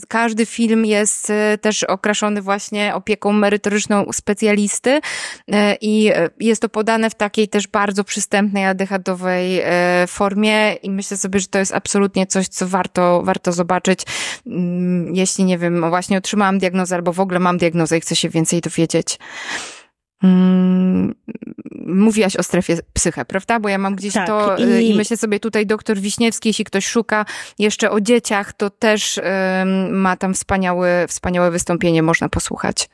C: każdy film jest e, też okraszony właśnie opieką merytoryczną specjalisty e, i e, jest to podane w takiej też bardzo przystępnej, adechadowej e, formie i myślę sobie, że to jest absolutnie coś, co warto, warto zobaczyć. Mm, jeśli, nie wiem, właśnie otrzymałam diagnozę diagnozę, albo w ogóle mam diagnozę i chcę się więcej dowiedzieć. Mm, mówiłaś o strefie psyche, prawda? Bo ja mam gdzieś tak, to i... Y, i... myślę sobie tutaj doktor Wiśniewski, jeśli ktoś szuka jeszcze o dzieciach, to też ma tam wspaniałe, wspaniałe wystąpienie, można posłuchać.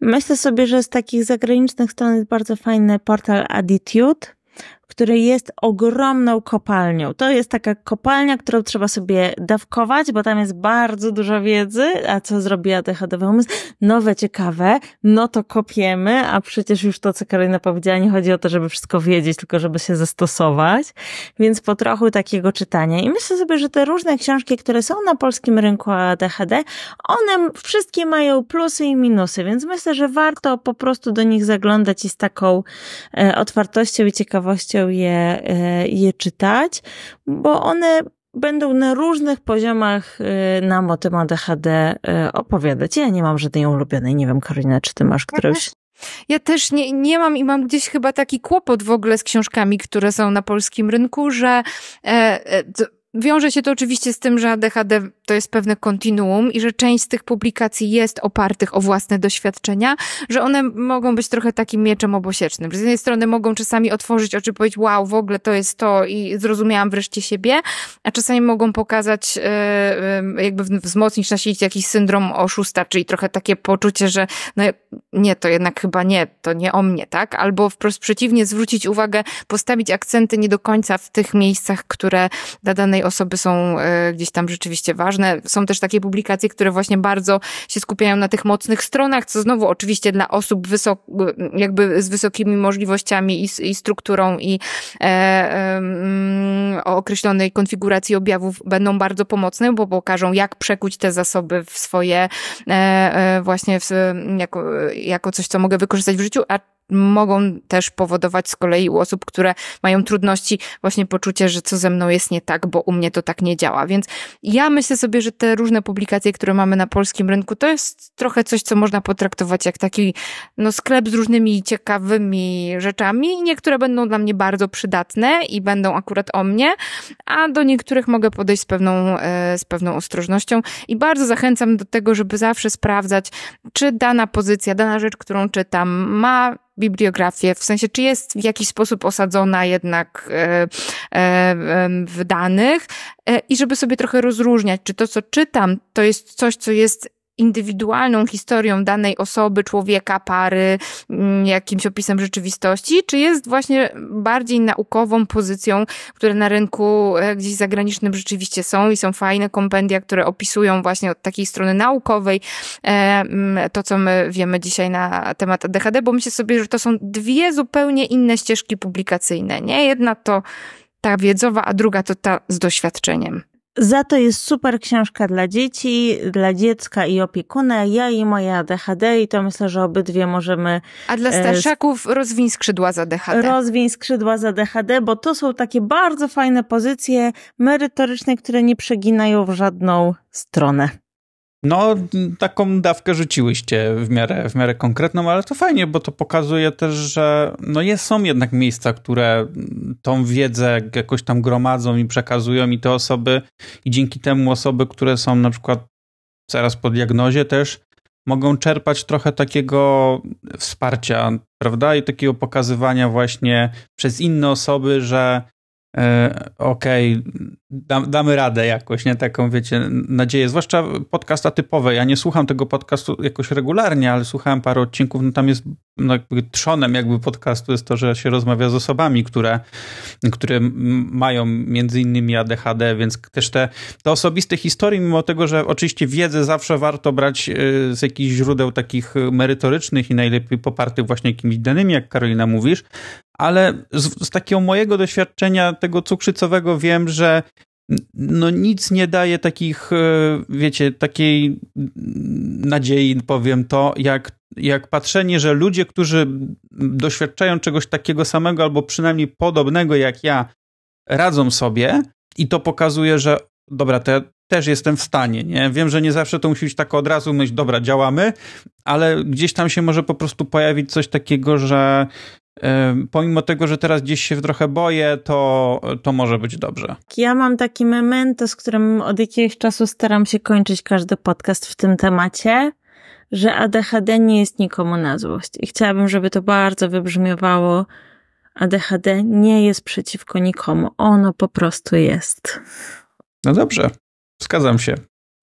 B: Myślę sobie, że z takich zagranicznych stron jest bardzo fajny portal Attitude, który jest ogromną kopalnią. To jest taka kopalnia, którą trzeba sobie dawkować, bo tam jest bardzo dużo wiedzy, a co zrobiła DHDW umysł? Nowe, ciekawe, no to kopiemy, a przecież już to, co Karolina powiedziała, nie chodzi o to, żeby wszystko wiedzieć, tylko żeby się zastosować, więc po trochu takiego czytania. I myślę sobie, że te różne książki, które są na polskim rynku ADHD, one wszystkie mają plusy i minusy, więc myślę, że warto po prostu do nich zaglądać i z taką e, otwartością i ciekawością chciał je, e, je czytać, bo one będą na różnych poziomach e, nam o tym ADHD e, opowiadać. Ja nie mam żadnej ulubionej. Nie wiem, Karolina, czy ty masz którąś?
C: Ja też nie, nie mam i mam gdzieś chyba taki kłopot w ogóle z książkami, które są na polskim rynku, że e, Wiąże się to oczywiście z tym, że ADHD to jest pewne kontinuum i że część z tych publikacji jest opartych o własne doświadczenia, że one mogą być trochę takim mieczem obosiecznym. Z jednej strony mogą czasami otworzyć oczy i powiedzieć, wow, w ogóle to jest to i zrozumiałam wreszcie siebie, a czasami mogą pokazać, e, e, jakby wzmocnić, nasilić jakiś syndrom oszusta, czyli trochę takie poczucie, że no nie, to jednak chyba nie, to nie o mnie, tak? Albo wprost przeciwnie, zwrócić uwagę, postawić akcenty nie do końca w tych miejscach, które dla danej osoby są e, gdzieś tam rzeczywiście ważne. Są też takie publikacje, które właśnie bardzo się skupiają na tych mocnych stronach, co znowu oczywiście dla osób wysok, jakby z wysokimi możliwościami i, i strukturą i e, e, o określonej konfiguracji objawów będą bardzo pomocne, bo pokażą jak przekuć te zasoby w swoje e, e właśnie w, jako, jako coś, co mogę wykorzystać w życiu, a mogą też powodować z kolei u osób, które mają trudności, właśnie poczucie, że co ze mną jest nie tak, bo u mnie to tak nie działa. Więc ja myślę sobie, że te różne publikacje, które mamy na polskim rynku, to jest trochę coś, co można potraktować jak taki no, sklep z różnymi ciekawymi rzeczami. Niektóre będą dla mnie bardzo przydatne i będą akurat o mnie, a do niektórych mogę podejść z pewną, e, z pewną ostrożnością i bardzo zachęcam do tego, żeby zawsze sprawdzać, czy dana pozycja, dana rzecz, którą czytam, ma bibliografię? W sensie, czy jest w jakiś sposób osadzona jednak e, e, w danych? E, I żeby sobie trochę rozróżniać, czy to, co czytam, to jest coś, co jest indywidualną historią danej osoby, człowieka, pary, mm, jakimś opisem rzeczywistości, czy jest właśnie bardziej naukową pozycją, które na rynku e, gdzieś zagranicznym rzeczywiście są i są fajne kompendia, które opisują właśnie od takiej strony naukowej e, mm, to, co my wiemy dzisiaj na temat ADHD, bo myślę sobie, że to są dwie zupełnie inne ścieżki publikacyjne, nie? Jedna to ta wiedzowa, a druga to ta z doświadczeniem.
B: Za to jest super książka dla dzieci, dla dziecka i opiekuna. Ja i moja DHD, i to myślę, że obydwie możemy... A dla e, starszaków e, rozwiń skrzydła za DHD. Rozwiń skrzydła za DHD, bo to są takie bardzo fajne pozycje merytoryczne, które nie przeginają w żadną stronę.
A: No, taką dawkę rzuciłyście w miarę, w miarę konkretną, ale to fajnie, bo to pokazuje też, że no jest, są jednak miejsca, które tą wiedzę jakoś tam gromadzą i przekazują i te osoby, i dzięki temu osoby, które są na przykład zaraz po diagnozie też mogą czerpać trochę takiego wsparcia, prawda? I takiego pokazywania właśnie przez inne osoby, że E, okej, okay, damy radę jakoś, nie? Taką, wiecie, nadzieję. Zwłaszcza podcasta typowe. Ja nie słucham tego podcastu jakoś regularnie, ale słuchałem paru odcinków, no tam jest no jakby trzonem jakby podcastu jest to, że się rozmawia z osobami, które, które mają między innymi ADHD, więc też te, te osobiste historie, mimo tego, że oczywiście wiedzę zawsze warto brać e, z jakichś źródeł takich merytorycznych i najlepiej popartych właśnie jakimiś danymi, jak Karolina mówisz, ale z, z takiego mojego doświadczenia tego cukrzycowego wiem, że no nic nie daje takich, e, wiecie, takiej nadziei, powiem to, jak, jak patrzenie, że ludzie, którzy doświadczają czegoś takiego samego albo przynajmniej podobnego jak ja, radzą sobie i to pokazuje, że dobra, też jestem w stanie, nie? Wiem, że nie zawsze to musi być tak od razu myśl, dobra, działamy, ale gdzieś tam się może po prostu pojawić coś takiego, że pomimo tego, że teraz gdzieś się trochę boję, to, to może być dobrze.
B: Ja mam taki moment, z którym od jakiegoś czasu staram się kończyć każdy podcast w tym temacie, że ADHD nie jest nikomu na złość. I chciałabym, żeby to bardzo wybrzmiewało. ADHD nie jest przeciwko nikomu. Ono po prostu jest.
A: No dobrze. Zgadzam się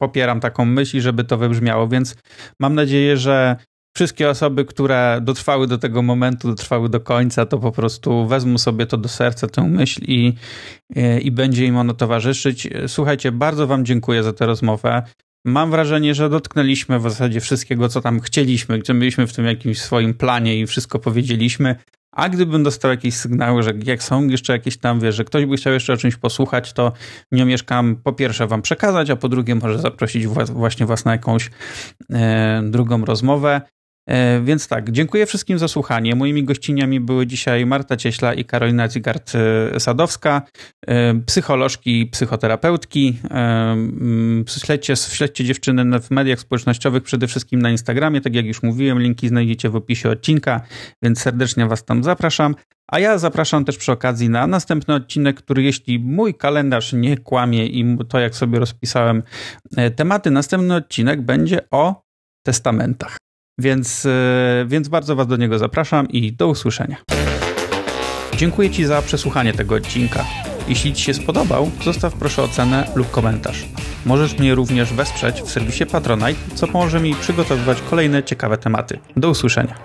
A: popieram taką myśl, żeby to wybrzmiało, więc mam nadzieję, że wszystkie osoby, które dotrwały do tego momentu, dotrwały do końca, to po prostu wezmą sobie to do serca, tę myśl i, i będzie im ono towarzyszyć. Słuchajcie, bardzo Wam dziękuję za tę rozmowę. Mam wrażenie, że dotknęliśmy w zasadzie wszystkiego, co tam chcieliśmy, gdzie byliśmy w tym jakimś swoim planie i wszystko powiedzieliśmy. A gdybym dostał jakieś sygnały, że jak są jeszcze jakieś tam, wiesz, że ktoś by chciał jeszcze o czymś posłuchać, to nie mieszkam po pierwsze wam przekazać, a po drugie może zaprosić właśnie was na jakąś e, drugą rozmowę. E, więc tak, dziękuję wszystkim za słuchanie. Moimi gościniami były dzisiaj Marta Cieśla i Karolina Zigart-Sadowska, e, psycholożki, psychoterapeutki. E, mm, śledźcie, śledźcie dziewczyny w mediach społecznościowych, przede wszystkim na Instagramie, tak jak już mówiłem, linki znajdziecie w opisie odcinka, więc serdecznie Was tam zapraszam. A ja zapraszam też przy okazji na następny odcinek, który jeśli mój kalendarz nie kłamie i to jak sobie rozpisałem tematy, następny odcinek będzie o testamentach. Więc, e, więc bardzo Was do niego zapraszam i do usłyszenia. Dziękuję Ci za przesłuchanie tego odcinka. Jeśli Ci się spodobał, zostaw proszę ocenę lub komentarz. Możesz mnie również wesprzeć w serwisie Patronite, co pomoże mi przygotowywać kolejne ciekawe tematy. Do usłyszenia.